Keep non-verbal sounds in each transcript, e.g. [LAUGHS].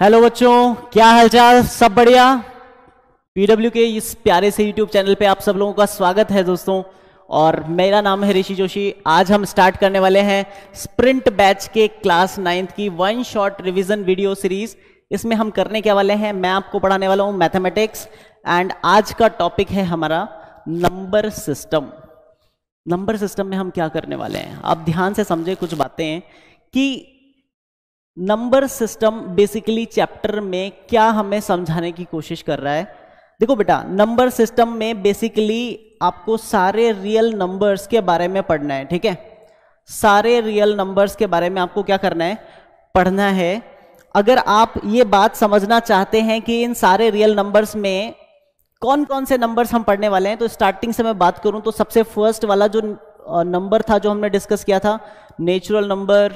Hello बच्चों क्या हालचाल सब बढ़िया पीडब्ल्यू के इस प्यारे से यूट्यूब चैनल पे आप सब लोगों का स्वागत है दोस्तों और मेरा नाम है ऋषि जोशी आज हम स्टार्ट करने वाले हैं स्प्रिंट बैच के क्लास नाइन्थ की one shot revision video series इसमें हम करने क्या वाले हैं मैं आपको पढ़ाने वाला हूँ मैथमेटिक्स एंड आज का टॉपिक है हमारा नंबर सिस्टम नंबर सिस्टम में हम क्या करने वाले हैं आप ध्यान से समझे कुछ बातें कि नंबर सिस्टम बेसिकली चैप्टर में क्या हमें समझाने की कोशिश कर रहा है देखो बेटा नंबर सिस्टम में बेसिकली आपको सारे रियल नंबर्स के बारे में पढ़ना है ठीक है सारे रियल नंबर्स के बारे में आपको क्या करना है पढ़ना है अगर आप ये बात समझना चाहते हैं कि इन सारे रियल नंबर्स में कौन कौन से नंबर्स हम पढ़ने वाले हैं तो स्टार्टिंग से मैं बात करूं तो सबसे फर्स्ट वाला जो नंबर था जो हमने डिस्कस किया था natural number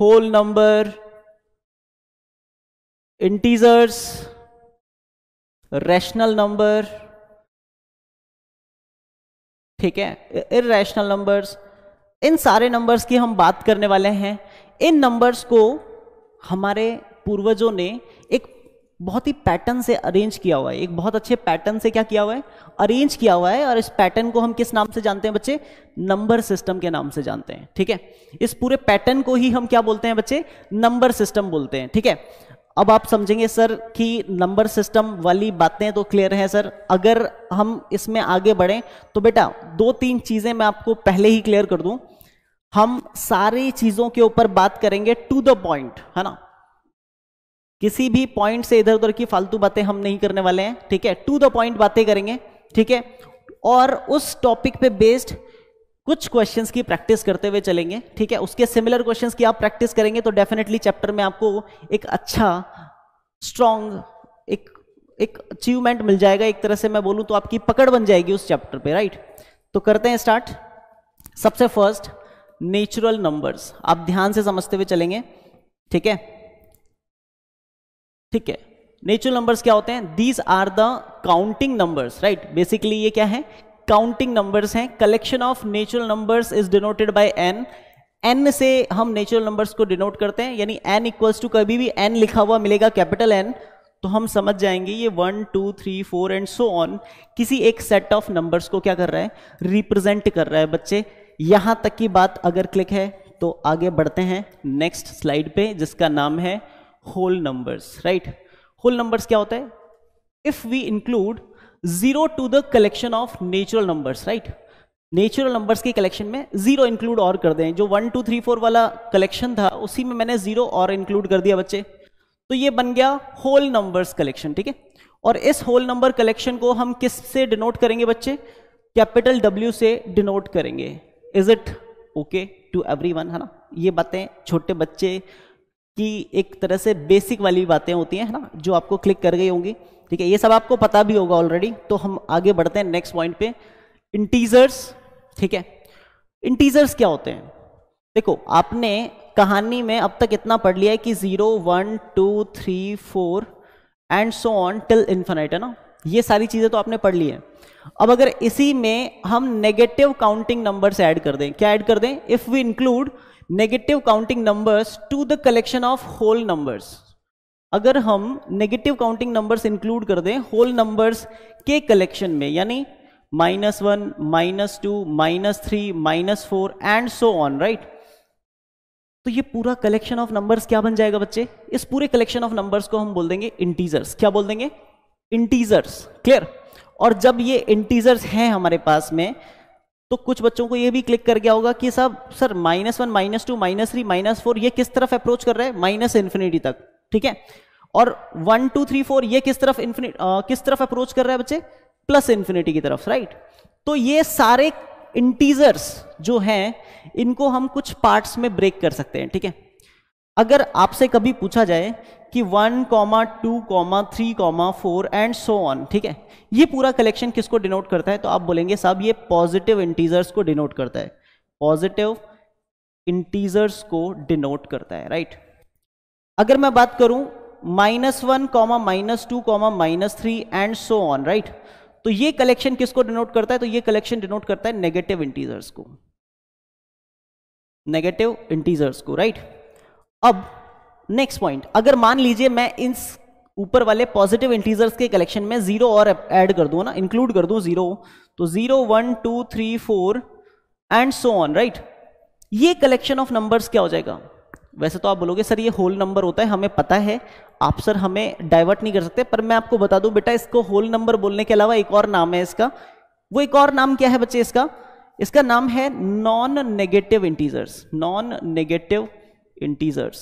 whole number integers rational number ठीक है इरेशनल नंबर्स इन सारे नंबर्स की हम बात करने वाले हैं इन नंबर्स को हमारे पूर्वजों ने एक बहुत ही पैटर्न से अरेंज किया हुआ है एक बहुत अच्छे पैटर्न से क्या किया हुआ है अरेंज किया हुआ है और इस पैटर्न को हम किस नाम से जानते हैं बच्चे नंबर सिस्टम के नाम से जानते हैं ठीक है इस पूरे पैटर्न को ही हम क्या बोलते हैं बच्चे नंबर सिस्टम बोलते हैं ठीक है अब आप समझेंगे सर कि नंबर सिस्टम वाली बातें तो क्लियर है सर अगर हम इसमें आगे बढ़ें तो बेटा दो तीन चीज़ें मैं आपको पहले ही क्लियर कर दूं हम सारी चीज़ों के ऊपर बात करेंगे टू द पॉइंट है ना किसी भी पॉइंट से इधर उधर की फालतू बातें हम नहीं करने वाले हैं ठीक है टू द पॉइंट बातें करेंगे ठीक है और उस टॉपिक पे बेस्ड कुछ क्वेश्चंस की प्रैक्टिस करते हुए चलेंगे ठीक है उसके सिमिलर क्वेश्चंस की आप प्रैक्टिस करेंगे तो डेफिनेटली चैप्टर में आपको एक अच्छा स्ट्रांग एक एक अचीवमेंट मिल जाएगा एक तरह से मैं बोलूं तो आपकी पकड़ बन जाएगी उस चैप्टर पे राइट तो करते हैं स्टार्ट सबसे फर्स्ट नेचुरल नंबर्स आप ध्यान से समझते हुए चलेंगे ठीक है ठीक है नेचुरल नंबर्स क्या होते हैं these are the counting numbers right basically ये क्या है काउंटिंग नंबर्स हैं collection of natural numbers is denoted by N N से हम नेचुरल नंबर्स को डिनोट करते हैं यानी एन इक्वल्स टू कभी भी एन लिखा हुआ मिलेगा कैपिटल एन तो हम समझ जाएंगे ये one two three four and so on किसी एक सेट ऑफ नंबर्स को क्या कर रहा है रिप्रेजेंट कर रहा है बच्चे यहां तक की बात अगर क्लिक है तो आगे बढ़ते हैं नेक्स्ट स्लाइड पे जिसका नाम है whole numbers right whole numbers क्या होता है if we include zero to the collection of natural numbers right natural numbers के कलेक्शन में जीरो इंक्लूड और कर दें जो वन टू थ्री फोर वाला कलेक्शन था उसी में मैंने जीरो और इंक्लूड कर दिया बच्चे तो ये बन गया होल नंबर्स कलेक्शन ठीक है और इस होल नंबर कलेक्शन को हम किस से डिनोट करेंगे बच्चे कैपिटल डब्ल्यू से डिनोट करेंगे is it okay to every everyone है ना ये बातें छोटे बच्चे की एक तरह से बेसिक वाली बातें होती हैं है ना जो आपको क्लिक कर गई होंगी ठीक है ये सब आपको पता भी होगा ऑलरेडी तो हम आगे बढ़ते हैं नेक्स्ट पॉइंट पे इंटीजर्स ठीक है इंटीजर्स क्या होते हैं देखो आपने कहानी में अब तक इतना पढ़ लिया है कि zero one two three four and so on till infinite है ना ये सारी चीज़ें तो आपने पढ़ ली है अब अगर इसी में हम नेगेटिव काउंटिंग नंबर्स ऐड कर दें क्या ऐड कर दें if we include negative counting numbers to the collection of whole numbers अगर हम नेगेटिव काउंटिंग नंबर्स इंक्लूड कर दें होल नंबर्स के कलेक्शन में यानी minus one minus two minus three minus four and so on right तो ये पूरा कलेक्शन ऑफ नंबर्स क्या बन जाएगा बच्चे इस पूरे कलेक्शन ऑफ नंबर्स को हम बोल देंगे इंटीजर्स क्या बोल देंगे इंटीजर्स क्लियर और जब ये इंटीजर्स हैं हमारे पास में तो कुछ बच्चों को ये भी क्लिक कर गया होगा कि साहब sir minus one minus two minus three minus four ये किस तरफ अप्रोच कर रहे हैं माइनस इन्फिनिटी तक ठीक है और वन टू थ्री फोर ये किस तरफ इन्फिनिट किस तरफ अप्रोच कर रहा है बच्चे प्लस इन्फिनिटी की तरफ राइट तो ये सारे इंटीजर्स जो हैं इनको हम कुछ पार्ट्स में ब्रेक कर सकते हैं ठीक है अगर आपसे कभी पूछा जाए कि one comma two comma three comma four and so on ठीक है ये पूरा कलेक्शन किसको डिनोट करता है तो आप बोलेंगे साहब ये पॉजिटिव इंटीजर्स को डिनोट करता है पॉजिटिव इंटीजर्स को डिनोट करता है राइट right? अगर मैं बात करूं minus one comma minus two comma minus three and so on right तो ये कलेक्शन किसको डिनोट करता है तो ये कलेक्शन डिनोट करता है नेगेटिव इंटीजर्स को नेगेटिव इंटीजर्स को राइट अब नेक्स्ट पॉइंट अगर मान लीजिए मैं इन ऊपर वाले पॉजिटिव इंटीजर्स के कलेक्शन में जीरो और ऐड कर दू ना इंक्लूड कर दू जीरो तो zero one two three four and so on right ये कलेक्शन ऑफ नंबर्स क्या हो जाएगा वैसे तो आप बोलोगे सर ये होल नंबर होता है हमें पता है आप सर हमें डाइवर्ट नहीं कर सकते पर मैं आपको बता दूं बेटा इसको होल नंबर बोलने के अलावा एक और नाम है इसका वो एक और नाम क्या है बच्चे इसका इसका नाम है non negative integers non negative integers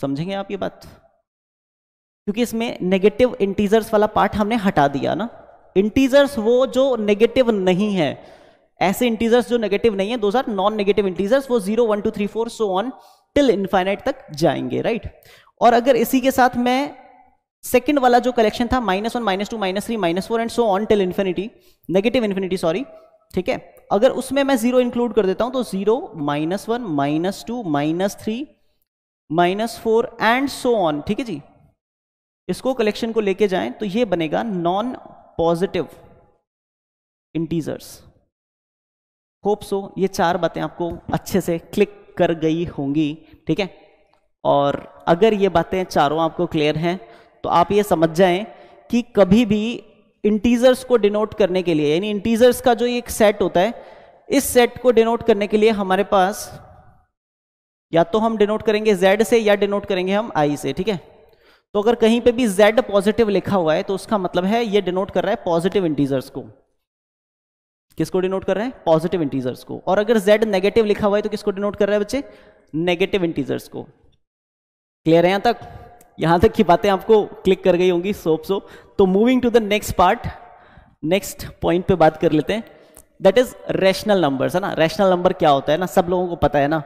समझेंगे आप ये बात क्योंकि इसमें नेगेटिव इंटीजर्स वाला पार्ट हमने हटा दिया ना इंटीजर्स वो जो नेगेटिव नहीं है ऐसे इंटीजर्स जो नेगेटिव नहीं है दो नॉन नेगेटिव इंटीजर्स वो zero one two three four so on till infinite तक जाएंगे राइट और अगर इसी के साथ मैं सेकेंड वाला जो कलेक्शन था minus one minus two minus three minus four and so on till infinity negative infinity sorry ठीक है अगर उसमें मैं जीरो इंक्लूड कर देता हूं तो zero minus one minus two minus three minus four and so on ठीक है जी इसको कलेक्शन को लेके जाएं तो ये बनेगा non positive integers hope so ये चार बातें आपको अच्छे से क्लिक कर गई होंगी ठीक है और अगर ये बातें चारों आपको क्लियर हैं तो आप ये समझ जाएं कि कभी भी इंटीजर्स को डिनोट करने के लिए यानी इंटीजर्स का जो एक सेट होता है इस सेट को डिनोट करने के लिए हमारे पास या तो हम डिनोट करेंगे z से या डिनोट करेंगे हम i से ठीक है तो अगर कहीं पे भी z पॉजिटिव लिखा हुआ है तो उसका मतलब है ये डिनोट कर रहा है पॉजिटिव इंटीजर्स को किसको डिनोट कर रहे हैं पॉजिटिव इंटीजर्स को और अगर z नेगेटिव लिखा हुआ है तो किसको डिनोट कर रहा है बच्चे नेगेटिव इंटीजर्स को क्लियर है यहां तक यहां तक की बातें आपको क्लिक कर गई होंगी सोप सो तो moving to the next part next point पे बात कर लेते हैं दैट इज रैशनल नंबर्स है ना रैशनल नंबर क्या होता है ना सब लोगों को पता है ना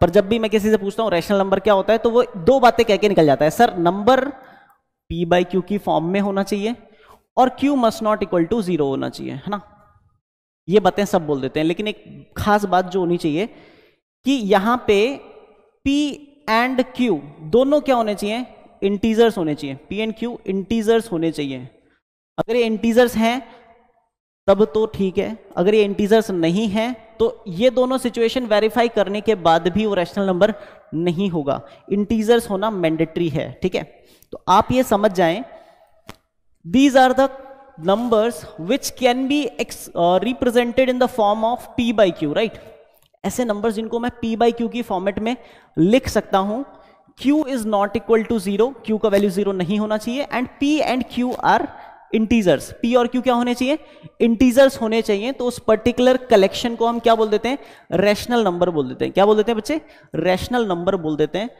पर जब भी मैं किसी से पूछता हूं रैशनल नंबर क्या होता है तो वो दो बातें कह के निकल जाता है sir number p by q की फॉर्म में होना चाहिए और q must not equal to zero होना चाहिए है ना ये बातें सब बोल देते हैं लेकिन एक खास बात जो होनी चाहिए कि यहां पे पी एंड क्यू दोनों क्या होने चाहिए इंटीजर्स होने चाहिए पी एंड क्यू इंटीजर्स होने चाहिए अगर ये इंटीजर्स हैं तब तो ठीक है अगर ये इंटीजर्स नहीं है तो ये दोनों सिचुएशन वेरीफाई करने के बाद भी वो रैशनल नंबर नहीं होगा इंटीजर्स होना मैंडेटरी है ठीक है तो आप ये समझ जाएं these are the numbers which can be represented in the form of p by q right ऐसे नंबर जिनको मैं पी बाई क्यू की फॉर्मेट में लिख सकता हूं q is not equal to zero q का वैल्यू जीरो नहीं होना चाहिए and p and q are integers p और q क्या होने चाहिए इंटीजर्स होने चाहिए तो उस पर्टिकुलर कलेक्शन को हम क्या बोल देते हैं रैशनल नंबर बोल देते हैं क्या बोल देते हैं बच्चे रैशनल नंबर बोल देते हैं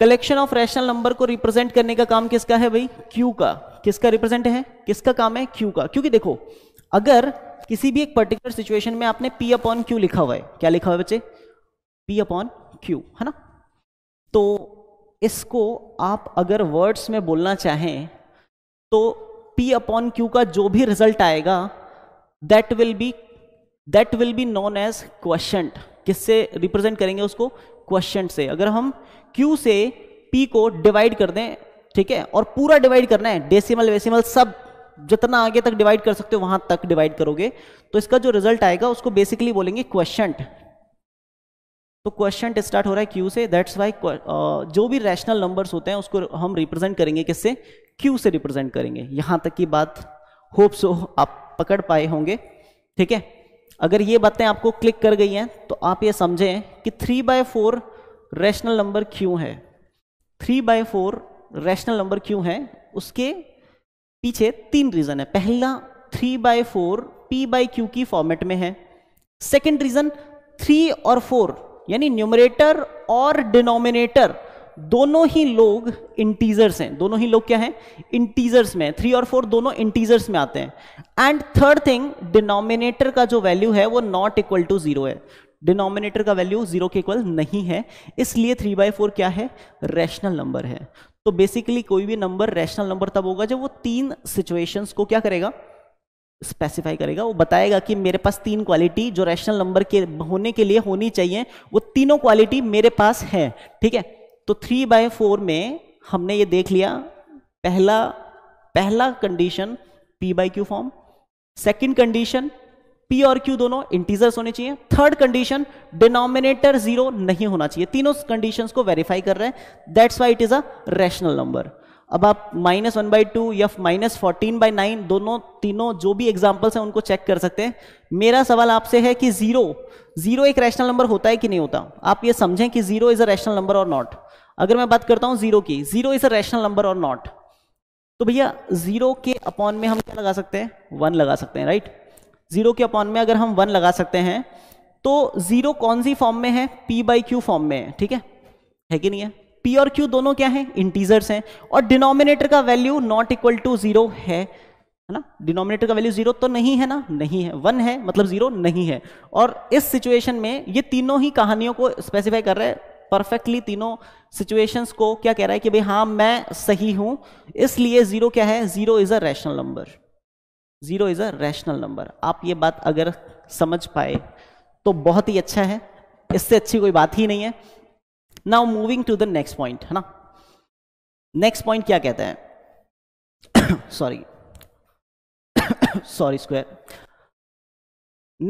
कलेक्शन ऑफ रैशनल नंबर को रिप्रेजेंट करने का काम किसका है भाई q का किसका रिप्रेजेंट है किसका काम है q का क्योंकि देखो अगर किसी भी एक पर्टिकुलर सिचुएशन में आपने पी अपॉन क्यू लिखा हुआ है क्या लिखा हुआ है बच्चे पी अपॉन क्यू है ना तो इसको आप अगर वर्ड्स में बोलना चाहें तो पी अपॉन क्यू का जो भी रिजल्ट आएगा that will be that will be known as question किससे रिप्रेजेंट करेंगे उसको क्वेश्चन से अगर हम क्यू से पी को डिवाइड कर दें ठीक है और पूरा डिवाइड करना है डेसिमल वेसिमल सब जितना आगे तक डिवाइड कर सकते हो वहां तक डिवाइड करोगे तो इसका जो रिजल्ट आएगा उसको बेसिकली बोलेंगे क्वेश्चन तो क्वेश्चन स्टार्ट हो रहा है क्यू से दैट्स वाई जो भी रैशनल नंबर्स होते हैं उसको हम रिप्रेजेंट करेंगे किससे क्यू से रिप्रेजेंट करेंगे यहां तक की बात होप सो आप पकड़ पाए होंगे ठीक है अगर ये बातें आपको क्लिक कर गई हैं तो आप ये समझें कि three by four rational number क्यों है three by four rational number क्यों है उसके पीछे तीन रीजन है पहला three by four p by q की फॉर्मेट में है सेकेंड रीजन थ्री और फोर यानी न्यूमरेटर और डिनोमिनेटर दोनों ही लोग इंटीजर्स हैं दोनों ही लोग क्या हैं इंटीजर्स में थ्री और फोर दोनों इंटीजर्स में आते हैं एंड थर्ड थिंग डिनोमिनेटर का जो वैल्यू है वो नॉट इक्वल टू जीरो है डिनोमिनेटर का वैल्यू जीरो के इक्वल नहीं है इसलिए थ्री बाय फोर क्या है रैशनल नंबर है तो बेसिकली कोई भी नंबर रैशनल नंबर तब होगा जब वो तीन सिचुएशंस को क्या करेगा स्पेसिफाई करेगा वो बताएगा कि मेरे पास तीन क्वालिटी जो रैशनल नंबर के होने के लिए होनी चाहिए वो तीनों क्वालिटी मेरे पास है ठीक है तो थ्री बाय फोर में हमने ये देख लिया पहला पहला condition p by q form second condition p और क्यू दोनों इंटीजर्स होने चाहिए थर्ड कंडीशन डिनोमिनेटर जीरो नहीं होना चाहिए तीनों कंडीशंस को वेरीफाई कर रहे हैं that's why it is a rational number अब आप माइनस वन बाई टू या माइनस फोर्टीन बाई नाइन दोनों तीनों जो भी एग्जाम्पल्स हैं उनको चेक कर सकते हैं मेरा सवाल आपसे है कि जीरो जीरो एक रैशनल नंबर होता है कि नहीं होता आप ये समझें कि zero is a rational number और नॉट अगर मैं बात करता हूं जीरो की zero is a rational number और नॉट तो भैया जीरो के अपॉन में हम क्या लगा सकते हैं वन लगा सकते हैं राइट जीरो के अपॉन में अगर हम वन लगा सकते हैं तो जीरो कौन सी फॉर्म में है पी बाई क्यू फॉर्म में है ठीक है है कि नहीं है पी और क्यू दोनों क्या है इंटीजर्स हैं और डिनोमिनेटर का value not equal to zero है है ना डिनोमिनेटर का वैल्यू जीरो तो नहीं है ना नहीं है वन है मतलब जीरो नहीं है और इस सिचुएशन में ये तीनों ही कहानियों को स्पेसिफाई कर रहे हैं परफेक्टली तीनों सिचुएशंस को क्या कह रहा है कि भाई हाँ मैं सही हूं इसलिए जीरो क्या है zero is a rational number zero is a rational number आप ये बात अगर समझ पाए तो बहुत ही अच्छा है इससे अच्छी कोई बात ही नहीं है now moving to the next point है ना नेक्स्ट पॉइंट क्या कहता है sorry sorry square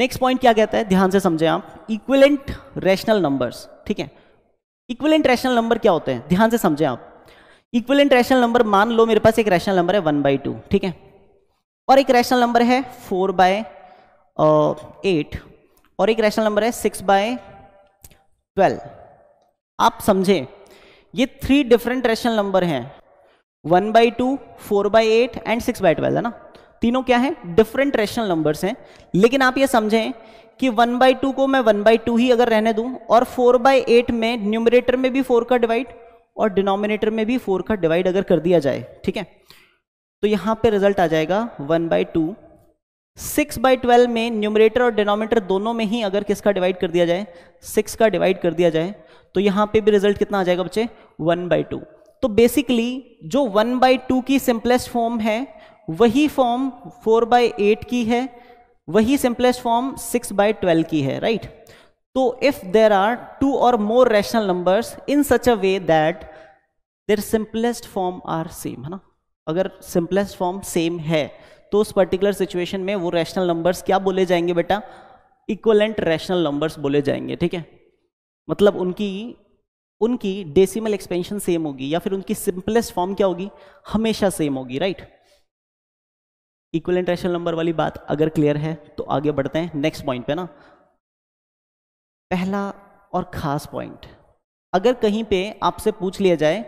next point क्या कहता है ध्यान से समझें आप इक्विलेंट रैशनल नंबर्स ठीक है इक्विलेंट रैशनल नंबर क्या होते हैं ध्यान से समझें आप इक्विलेंट रैशनल नंबर मान लो मेरे पास एक रैशनल नंबर है वन बाई टू ठीक है और एक रैशनल नंबर है फोर बाय एट और एक रैशनल नंबर है सिक्स बाय ट्वेल्व आप समझें ये थ्री डिफरेंट रैशनल नंबर हैं one by two four by eight and six by twelve है ना तीनों क्या है डिफरेंट रैशनल नंबर्स हैं लेकिन आप ये समझें कि वन बाई टू को मैं वन बाई टू ही अगर रहने दूं और फोर बाई एट में न्यूमरेटर में भी फोर का डिवाइड और डिनोमिनेटर में भी फोर का डिवाइड अगर कर दिया जाए ठीक है तो यहां पे रिजल्ट आ जाएगा one by two six by twelve में न्यूमरेटर और डिनोमिनेटर दोनों में ही अगर किसका डिवाइड कर दिया जाए सिक्स का डिवाइड कर दिया जाए तो यहां पे भी रिजल्ट कितना आ जाएगा बच्चे वन बाई टू तो बेसिकली जो वन बाई टू की सिंपलेस्ट फॉर्म है वही फॉर्म फोर बाई एट की है वही simplest form six by twelve की है राइट तो इफ देर आर टू और more rational numbers in such a way that their simplest form are same है ना अगर सिंपलेस्ट फॉर्म सेम है तो उस पर्टिकुलर सिचुएशन में वो रैशनल नंबर्स क्या बोले जाएंगे बेटा इक्वलेंट रैशनल नंबर्स बोले जाएंगे ठीक है मतलब उनकी उनकी डेसिमल एक्सपेंशन सेम होगी या फिर उनकी सिंपलेस्ट फॉर्म क्या होगी हमेशा सेम होगी राइट इक्वलेंट रैशनल नंबर वाली बात अगर क्लियर है तो आगे बढ़ते हैं नेक्स्ट पॉइंट पे ना पहला और खास पॉइंट अगर कहीं पे आपसे पूछ लिया जाए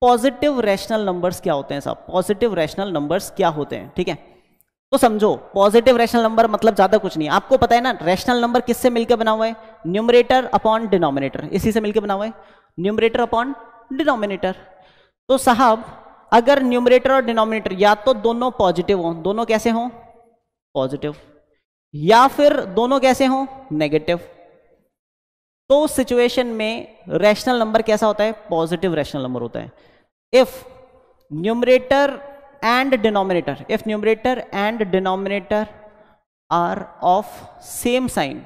पॉजिटिव रैशनल नंबर्स क्या होते हैं साहब पॉजिटिव रैशनल नंबर्स क्या होते हैं ठीक है तो समझो पॉजिटिव रैशनल नंबर मतलब ज्यादा कुछ नहीं आपको पता है ना रैशनल नंबर किससे मिलकर बना हुआ है न्यूमरेटर अपॉन डिनोमिनेटर इसी से मिलकर बना हुआ है न्यूमरेटर अपॉन डिनोमिनेटर तो साहब अगर न्यूमरेटर और डिनोमिनेटर या तो दोनों पॉजिटिव हों दोनों कैसे हों पॉजिटिव या फिर दोनों कैसे हों नेगेटिव तो उस सिचुएशन में रैशनल नंबर कैसा होता है पॉजिटिव रैशनल नंबर होता है if numerator and denominator if numerator and denominator are of same sign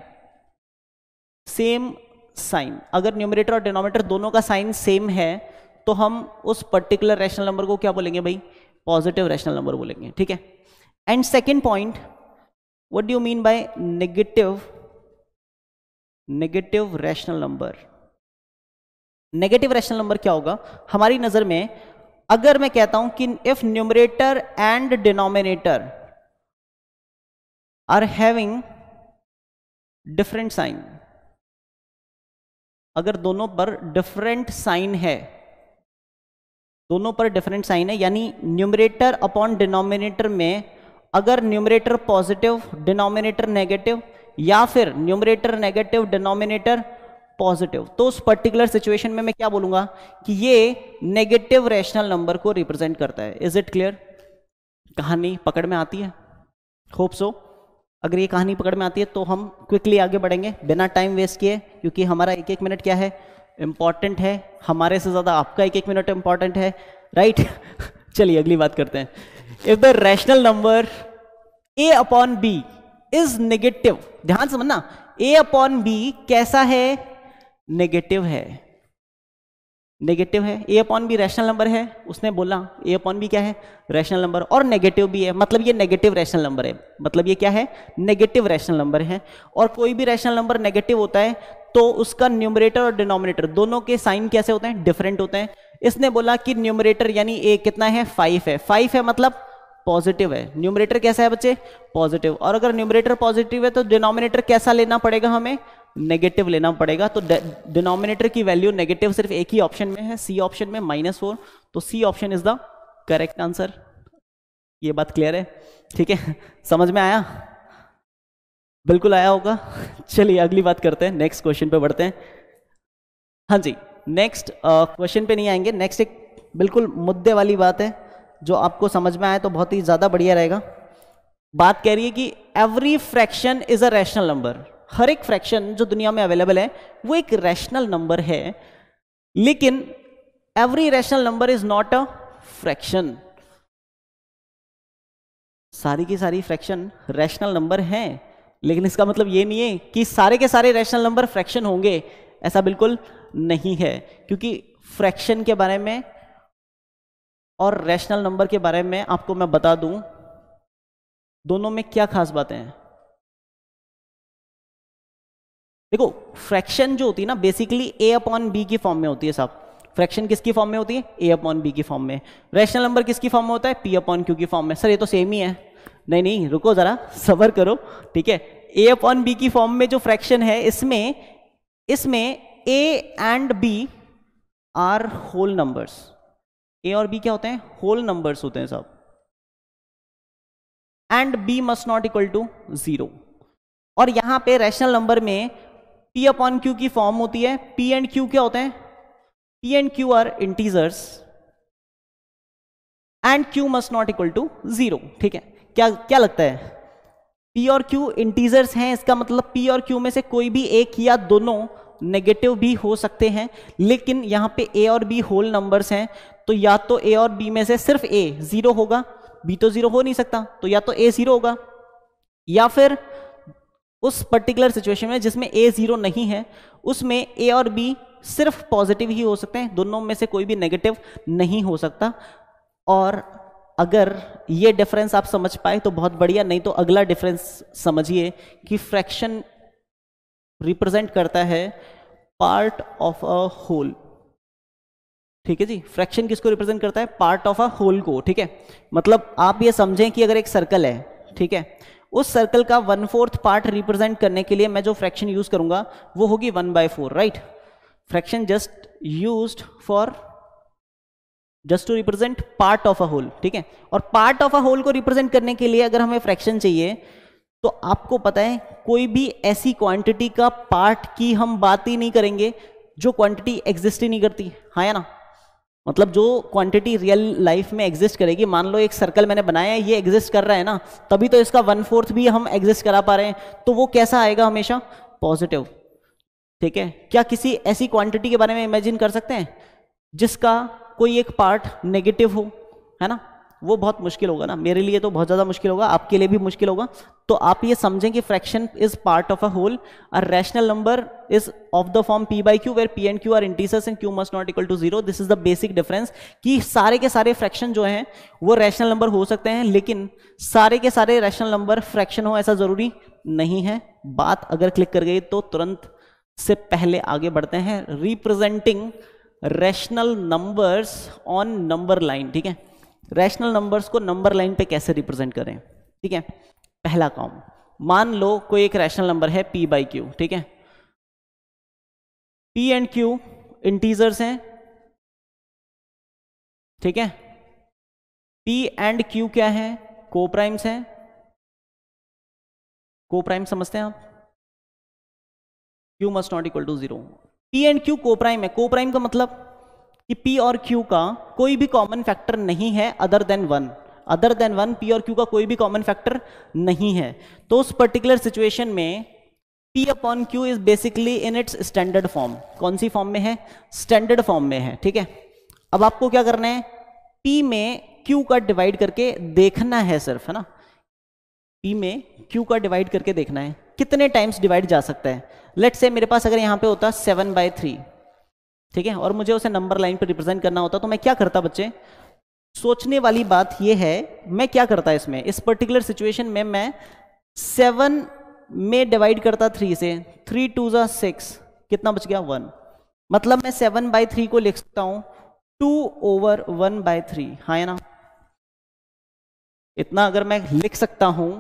same sign अगर न्यूमरेटर और डिनोमिनेटर दोनों का साइन सेम है तो हम उस पर्टिकुलर रैशनल नंबर को क्या बोलेंगे भाई पॉजिटिव रैशनल नंबर बोलेंगे ठीक है and second point what do mean by negative negative rational number negative rational number क्या होगा हमारी नजर में अगर मैं कहता हूं कि if numerator and denominator are having different sign अगर दोनों पर डिफरेंट साइन है दोनों पर डिफरेंट साइन है यानी न्यूमरेटर अपॉन डिनोमिनेटर में अगर न्यूमरेटर पॉजिटिव डिनोमिनेटर नेगेटिव या फिर न्यूमरेटर नेगेटिव डिनोमिनेटर पॉजिटिव तो उस पर्टिकुलर सिचुएशन में मैं क्या बोलूंगा कि ये नेगेटिव रैशनल नंबर को रिप्रेजेंट करता है इज इट क्लियर कहानी पकड़ में आती है होप सो अगर ये कहानी पकड़ में आती है तो हम क्विकली आगे बढ़ेंगे बिना टाइम वेस्ट किए क्योंकि हमारा एक एक मिनट क्या है इंपॉर्टेंट है हमारे से ज़्यादा आपका एक एक मिनट इंपॉर्टेंट है राइट [LAUGHS] चलिए अगली बात करते हैं if the rational number a upon b is negative ध्यान से समझना ए अपॉन बी कैसा है नेगेटिव है नेगेटिव है a upon b rational number है उसने बोला ए अपॉन बी क्या है रैशनल नंबर और नेगेटिव भी है मतलब ये नेगेटिव रैशनल नंबर है मतलब ये क्या है नेगेटिव रैशनल नंबर है और कोई भी रैशनल नंबर नेगेटिव होता है तो उसका न्यूमरेटर और डिनोमिनेटर दोनों के साइन कैसे होते हैं डिफरेंट होते हैं इसने बोला कि न्यूमरेटर यानी ए कितना है फाइव है फाइव है मतलब पॉजिटिव है न्यूमरेटर कैसा है बच्चे पॉजिटिव और अगर न्यूमरेटर पॉजिटिव है तो डिनोमिनेटर कैसा लेना पड़ेगा हमें नेगेटिव लेना पड़ेगा तो डिनोमिनेटर की वैल्यू नेगेटिव सिर्फ एक ही ऑप्शन में है सी ऑप्शन में माइनस फोर तो C option is the correct answer ये बात क्लियर है ठीक है समझ में आया बिल्कुल आया होगा चलिए अगली बात करते हैं नेक्स्ट क्वेश्चन पे बढ़ते हैं हाँ जी नेक्स्ट क्वेश्चन पे नहीं आएंगे नेक्स्ट एक बिल्कुल मुद्दे वाली बात है जो आपको समझ में आए तो बहुत ही ज़्यादा बढ़िया रहेगा बात कह रही है कि every fraction is a rational number हर एक फ्रैक्शन जो दुनिया में अवेलेबल है वो एक रैशनल नंबर है लेकिन every rational number is not a fraction सारी की सारी फ्रैक्शन रैशनल नंबर हैं लेकिन इसका मतलब ये नहीं है कि सारे के सारे रैशनल नंबर फ्रैक्शन होंगे ऐसा बिल्कुल नहीं है क्योंकि फ्रैक्शन के बारे में और रैशनल नंबर के बारे में आपको मैं बता दूं दोनों में क्या खास बातें हैं देखो फ्रैक्शन जो होती है ना बेसिकली ए अपॉन बी की फॉर्म में होती है साहब फ्रैक्शन किसकी फॉर्म में होती है ए अपॉन बी की फॉर्म में रैशनल नंबर किसकी फॉर्म में होता है पी अपॉन क्यू की फॉर्म में सर ये तो सेम ही है नहीं नहीं रुको जरा सबर करो ठीक है ए अपॉन बी की फॉर्म में जो फ्रैक्शन है इसमें इसमें a and B are whole numbers a और बी क्या होते हैं होल नंबर्स होते हैं सब and b must not equal to zero और यहां पे रैशनल नंबर में पी अपॉन क्यू की फॉर्म होती है पी एंड क्यू क्या होते हैं p and q are integers and q must not equal to zero ठीक है क्या क्या लगता है P और Q इंटीजर्स हैं इसका मतलब P और Q में से कोई भी एक या दोनों नेगेटिव भी हो सकते हैं लेकिन यहां पे A और B होल नंबर्स हैं तो या तो ए और बी में से सिर्फ ए जीरो होगा बी तो जीरो हो नहीं सकता तो या तो ए जीरो होगा या फिर उस पर्टिकुलर सिचुएशन में जिसमें ए जीरो नहीं है उसमें ए और बी सिर्फ पॉजिटिव ही हो सकते हैं दोनों में से कोई भी नेगेटिव नहीं हो सकता और अगर ये डिफरेंस आप समझ पाए तो बहुत बढ़िया नहीं तो अगला डिफरेंस समझिए कि फ्रैक्शन रिप्रेजेंट करता है पार्ट ऑफ अ होल ठीक है जी फ्रैक्शन किसको रिप्रेजेंट करता है पार्ट ऑफ अ होल को ठीक है मतलब आप ये समझें कि अगर एक सर्कल है ठीक है उस सर्कल का वन फोर्थ पार्ट रिप्रेजेंट करने के लिए मैं जो फ्रैक्शन यूज करूंगा वो होगी one by four right fraction just use for just to represent part of a whole ठीक है और पार्ट ऑफ अ होल को रिप्रेजेंट करने के लिए अगर हमें फ्रैक्शन चाहिए तो आपको पता है कोई भी ऐसी क्वांटिटी का पार्ट की हम बात ही नहीं करेंगे जो क्वांटिटी एग्जिस्ट ही नहीं करती हाँ या ना मतलब जो क्वांटिटी रियल लाइफ में एग्जिस्ट करेगी मान लो एक सर्कल मैंने बनाया है ये एग्जिस्ट कर रहा है ना तभी तो इसका वन फोर्थ भी हम एग्जिस्ट करा पा रहे हैं तो वो कैसा आएगा हमेशा पॉजिटिव ठीक है क्या किसी ऐसी क्वांटिटी के बारे में इमेजिन कर सकते हैं जिसका कोई एक पार्ट नेगेटिव हो है ना वो बहुत मुश्किल होगा ना मेरे लिए तो बहुत ज़्यादा मुश्किल होगा आपके लिए भी मुश्किल होगा तो आप ये समझें कि fraction is part of a whole a rational number is of the form p by q where p and q are integers and q must not equal to zero this is the basic difference कि सारे के सारे fraction जो हैं वो rational number हो सकते हैं लेकिन सारे के सारे रैशनल नंबर फ्रैक्शन हो ऐसा ज़रूरी नहीं है बात अगर क्लिक कर गई तो तुरंत से पहले आगे बढ़ते हैं representing rational numbers on number line ठीक है रैशनल नंबर्स को नंबर लाइन पे कैसे रिप्रेजेंट करें ठीक है पहला काम मान लो कोई एक रैशनल नंबर है पी बाई क्यू ठीक है पी एंड क्यू इंटीजर्स हैं ठीक है पी एंड क्यू क्या है को प्राइम्स हैं प्राइम समझते हैं आप q must not equal to zero p and q prime है को प्राइम का मतलब कि P और Q का कोई भी कॉमन फैक्टर नहीं है other than one other than one P और Q का कोई भी कॉमन फैक्टर नहीं है तो उस पर्टिकुलर सिचुएशन में P upon Q is basically in its standard form कौन सी फॉर्म में है स्टैंडर्ड फॉर्म में है ठीक है अब आपको क्या करना है P में Q का डिवाइड करके देखना है सिर्फ है ना P में Q का डिवाइड करके देखना है कितने टाइम्स डिवाइड जा सकता है लेट से मेरे पास अगर यहां पे होता सेवन बाय थ्री ठीक है और मुझे उसे नंबर लाइन पर रिप्रेजेंट करना होता तो मैं क्या करता बच्चे सोचने वाली बात यह है मैं क्या करता इसमें इस पर्टिकुलर सिचुएशन में मैं सेवन में डिवाइड करता थ्री से थ्री टू जो सिक्स कितना बच गया वन मतलब मैं सेवन बाई थ्री को लिख सकता हूं two over one by three हाँ है ना इतना अगर मैं लिख सकता हूं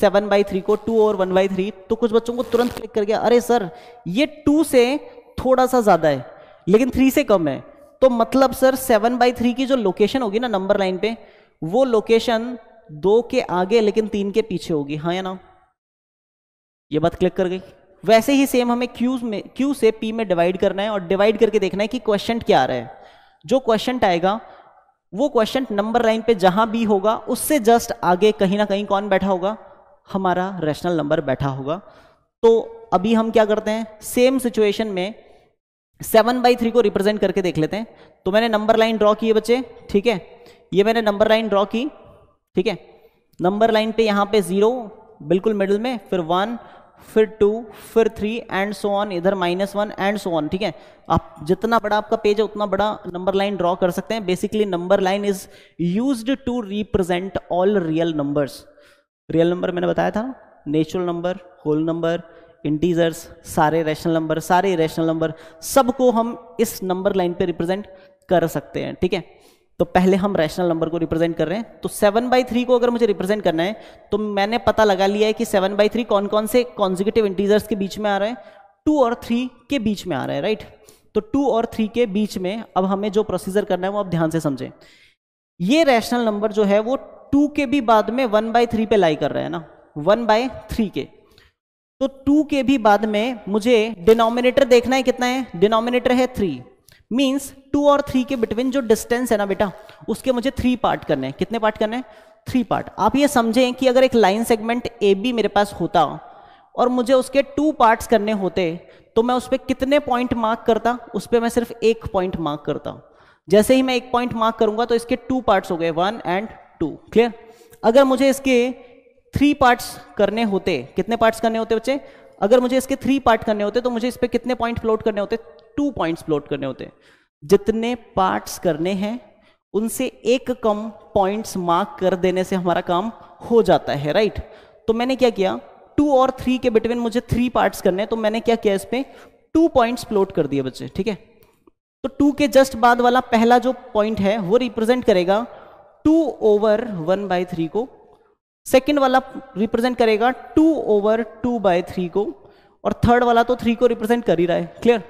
सेवन बाई थ्री को two over one by three तो कुछ बच्चों को तुरंत क्लिक कर गया अरे सर ये टू से थोड़ा सा ज़्यादा है लेकिन थ्री से कम है तो मतलब सर सेवन बाई थ्री की जो लोकेशन होगी ना नंबर लाइन पे वो लोकेशन दो के आगे लेकिन तीन के पीछे होगी हाँ या ना ये बात क्लिक कर गई वैसे ही सेम हमें क्यूज में क्यू से पी में डिवाइड करना है और डिवाइड करके देखना है कि क्वेश्चन क्या आ रहा है जो क्वेश्चन आएगा वो क्वेश्चन नंबर लाइन पे जहां भी होगा उससे जस्ट आगे कहीं ना कहीं कौन बैठा होगा हमारा रैशनल नंबर बैठा होगा तो अभी हम क्या करते हैं सेम सिचुएशन में सेवन बाई थ्री को रिप्रेजेंट करके देख लेते हैं तो मैंने नंबर लाइन ड्रॉ की है बच्चे ठीक है ये मैंने नंबर लाइन ड्रॉ की ठीक है नंबर लाइन पे यहाँ पे जीरो बिल्कुल मिडिल में फिर वन फिर टू फिर थ्री एंड सो ऑन इधर minus one and so on ठीक है आप जितना बड़ा आपका पेज है उतना बड़ा नंबर लाइन ड्रॉ कर सकते हैं basically number line is use to represent all real numbers real number मैंने बताया था natural number whole number integers सारे रैशनल नंबर सारे रेशनल नंबर सबको हम इस नंबर लाइन पे रिप्रेजेंट कर सकते हैं ठीक है तो पहले हम रैशनल नंबर को रिप्रेजेंट कर रहे हैं तो सेवन बाई थ्री को अगर मुझे रिप्रेजेंट करना है तो मैंने पता लगा लिया है कि सेवन बाई थ्री कौन कौन से कॉन्जिकेटिव इंटीजर्स के बीच में आ रहे हैं टू और थ्री के बीच में आ रहा है राइट तो टू और थ्री के बीच में अब हमें जो प्रोसीजर करना है वो आप ध्यान से समझें ये रैशनल नंबर जो है वो टू के भी बाद में वन बाई थ्री पे लाई कर रहे हैं ना वन बाय थ्री के तो टू के भी बाद में मुझे डिनोमिनेटर देखना है कितना है डिनोमिनेटर है थ्री मीन्स टू और थ्री के बिटवीन जो डिस्टेंस है ना बेटा उसके मुझे थ्री पार्ट करने हैं कितने पार्ट करने हैं थ्री पार्ट आप ये समझें कि अगर एक लाइन सेगमेंट ए बी मेरे पास होता और मुझे उसके टू पार्ट्स करने होते तो मैं उस पर कितने पॉइंट मार्क करता उस पर मैं सिर्फ एक पॉइंट मार्क करता जैसे ही मैं एक पॉइंट मार्क करूंगा तो इसके टू पार्ट्स हो गए वन एंड टू क्लियर अगर मुझे इसके थ्री पार्ट्स करने होते कितने पार्ट्स करने होते बच्चे अगर मुझे इसके थ्री पार्ट करने होते तो मुझे इस पर कितने पॉइंट प्लॉट करने होते टू पॉइंट प्लॉट करने होते जितने पार्ट्स करने हैं उनसे एक कम पॉइंट्स मार्क कर देने से हमारा काम हो जाता है राइट तो मैंने क्या किया टू और थ्री के बिटवीन मुझे थ्री पार्ट्स करने हैं तो मैंने क्या किया इस पर टू पॉइंट्स प्लॉट कर दिए बच्चे ठीक है तो टू के जस्ट बाद वाला पहला जो पॉइंट है वो रिप्रेजेंट करेगा two over one by three को सेकेंड वाला रिप्रेजेंट करेगा two over two by three को और थर्ड वाला तो थ्री को रिप्रेजेंट कर ही रहा है क्लियर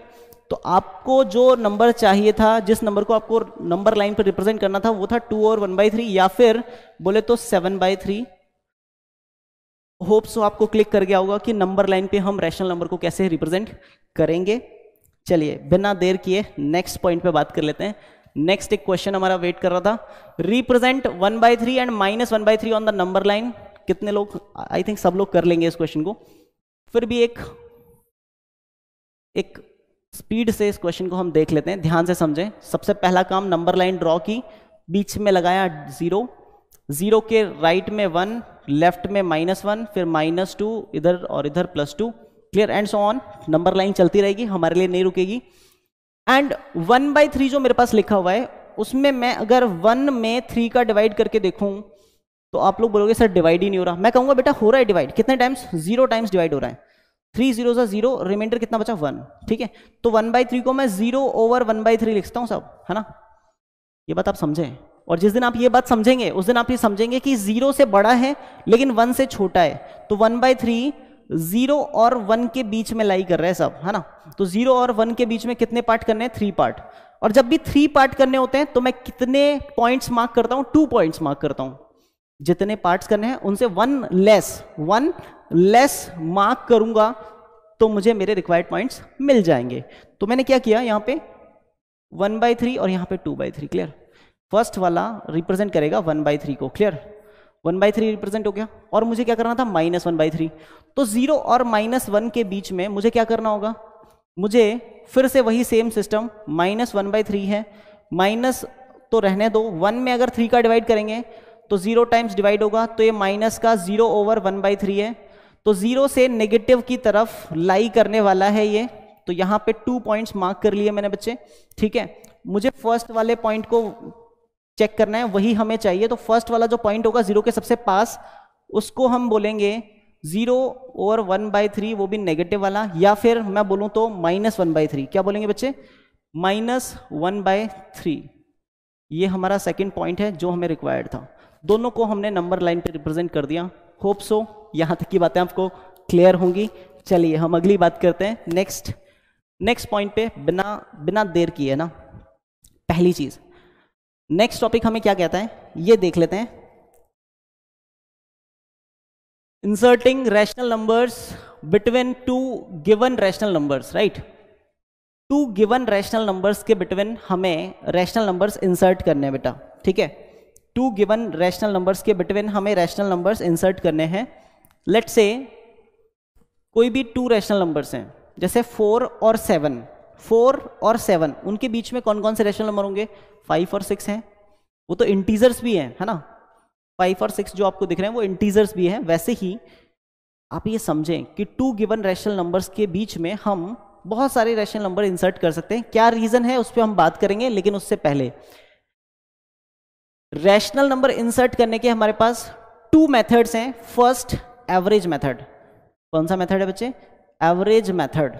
तो आपको जो नंबर चाहिए था जिस नंबर को आपको नंबर लाइन पर रिप्रेजेंट करना था वो था टू और वन बाई थ्री या फिर बोले तो सेवन बाई थ्री होप्स आपको क्लिक कर गया होगा कि नंबर लाइन पे हम रैशनल नंबर को कैसे रिप्रेजेंट करेंगे चलिए बिना देर किए नेक्स्ट पॉइंट पे बात कर लेते हैं नेक्स्ट एक क्वेश्चन हमारा वेट कर रहा था represent one by three and minus one by three on the number line कितने लोग आई थिंक सब लोग कर लेंगे इस क्वेश्चन को फिर भी एक एक स्पीड से इस क्वेश्चन को हम देख लेते हैं ध्यान से समझें सबसे पहला काम नंबर लाइन ड्रॉ की बीच में लगाया जीरो जीरो के राइट में वन लेफ्ट में माइनस वन फिर माइनस टू इधर और इधर plus two clear and so on number line चलती रहेगी हमारे लिए नहीं रुकेगी एंड वन बाई थ्री जो मेरे पास लिखा हुआ है उसमें मैं अगर वन में थ्री का डिवाइड करके देखूं तो आप लोग बोलोगे सर डिवाइड ही नहीं हो रहा मैं कहूंगा बेटा हो रहा है डिवाइड कितने टाइम्स जीरो टाइम्स डिवाइड हो रहा है थ्री जीरो सा जीरो रिमाइंडर कितना बचा वन ठीक है तो वन बाई थ्री को मैं zero over one by three लिखता हूँ सब है ना ये बात आप समझें और जिस दिन आप ये बात समझेंगे उस दिन आप ये समझेंगे कि जीरो से बड़ा है लेकिन वन से छोटा है तो वन बाई थ्री जीरो और वन के बीच में लाई कर रहे हैं सब है ना तो जीरो और वन के बीच में कितने पार्ट करने हैं थ्री पार्ट और जब भी थ्री पार्ट करने होते हैं तो मैं कितने पॉइंट्स मार्क करता हूं टू पॉइंट्स मार्क करता हूं जितने पार्ट्स करने हैं उनसे one less one less mark करूंगा तो मुझे मेरे रिक्वायर्ड पॉइंट्स मिल जाएंगे तो मैंने क्या किया यहां पे वन बाई थ्री और यहां पे two by three clear first वाला रिप्रेजेंट करेगा वन बाई थ्री को clear one by three represent हो गया और मुझे क्या करना था माइनस वन बाई थ्री तो जीरो और माइनस वन के बीच में मुझे क्या करना होगा मुझे फिर से वही same system minus one by three है माइनस तो रहने दो वन में अगर थ्री का डिवाइड करेंगे तो जीरो टाइम्स डिवाइड होगा तो ये माइनस का zero over one by three है तो जीरो से नेगेटिव की तरफ लाई करने वाला है ये तो यहाँ पे टू पॉइंट्स मार्क कर लिए मैंने बच्चे ठीक है मुझे फर्स्ट वाले पॉइंट को चेक करना है वही हमें चाहिए तो फर्स्ट वाला जो पॉइंट होगा जीरो के सबसे पास उसको हम बोलेंगे जीरो और वन बाय थ्री वो भी नेगेटिव वाला या फिर मैं बोलूं तो माइनस वन बाई थ्री क्या बोलेंगे बच्चे माइनस वन बाय थ्री ये हमारा सेकेंड पॉइंट है जो हमें रिक्वायर्ड था दोनों को हमने नंबर लाइन पे रिप्रेजेंट कर दिया होप सो यहाँ तक की बातें आपको क्लियर होंगी चलिए हम अगली बात करते हैं नेक्स्ट नेक्स्ट पॉइंट पे बिना बिना देर किए ना पहली चीज़ नेक्स्ट टॉपिक हमें क्या कहता है ये देख लेते हैं inserting rational numbers between two given rational numbers right two given rational numbers के बिटवीन हमें रैशनल नंबर्स इंसर्ट करने हैं बेटा ठीक है टू गिवन रैशनल नंबर्स के बिटवीन हमें रैशनल नंबर्स इंसर्ट करने हैं लेट से कोई भी टू रैशनल नंबर्स हैं जैसे फोर और सेवन फोर और सेवन उनके बीच में कौन कौन से रेशनल नंबर होंगे फाइव और सिक्स हैं वो तो इंटीजर्स भी हैं है ना फाइव और सिक्स जो आपको दिख रहे हैं वो इंटीजर्स भी हैं वैसे ही आप ये समझें कि टू गिवन रेशनल नंबर्स के बीच में हम बहुत सारे रेशनल नंबर इंसर्ट कर सकते हैं क्या रीजन है उस पर हम बात करेंगे लेकिन उससे पहले रैशनल नंबर इंसर्ट करने के हमारे पास टू मेथड्स हैं फर्स्ट एवरेज मेथड कौन सा मेथड है बच्चे एवरेज मेथड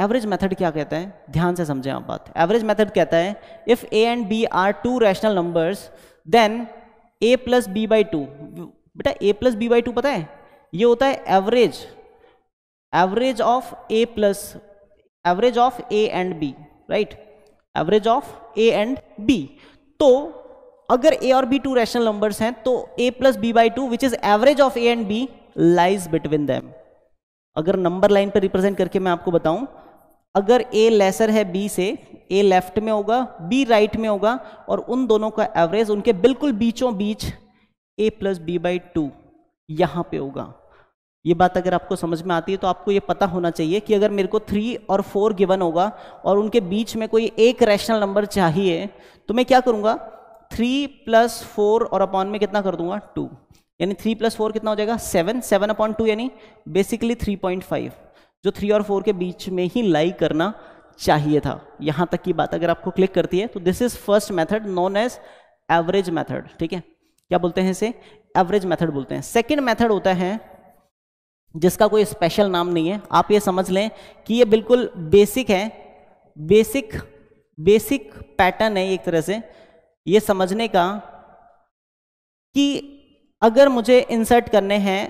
एवरेज मेथड क्या कहता है ध्यान से समझें आप बात एवरेज मेथड कहता है if A and B are two rational numbers then a plus b by two बेटा ए प्लस बी बाई टू पता है ये होता है average average of A plus average of a and b right average of a and b तो अगर A और B to rational numbers हैं तो ए plus b by two which is average of a and b lies between them अगर number line पर represent करके मैं आपको बताऊं अगर ए लेसर है बी से ए लेफ्ट में होगा बी राइट में होगा और उन दोनों का एवरेज उनके बिल्कुल बीचों बीच a plus b by two यहां पे होगा ये बात अगर आपको समझ में आती है तो आपको ये पता होना चाहिए कि अगर मेरे को थ्री और फोर गिवन होगा और उनके बीच में कोई एक रैशनल नंबर चाहिए तो मैं क्या करूँगा थ्री प्लस फोर और अपॉन में कितना कर दूंगा टू यानी थ्री प्लस फोर कितना हो जाएगा सेवन सेवन अपॉन टू यानी बेसिकली थ्री पॉइंट फाइव जो थ्री और फोर के बीच में ही लाई करना चाहिए था यहां तक की बात अगर आपको क्लिक करती है तो this is first method known as average method ठीक है क्या बोलते हैं इसे एवरेज मेथड बोलते हैं सेकेंड मेथड होता है जिसका कोई स्पेशल नाम नहीं है आप ये समझ लें कि ये बिल्कुल बेसिक है बेसिक बेसिक पैटर्न है एक तरह से ये समझने का कि अगर मुझे इंसर्ट करने हैं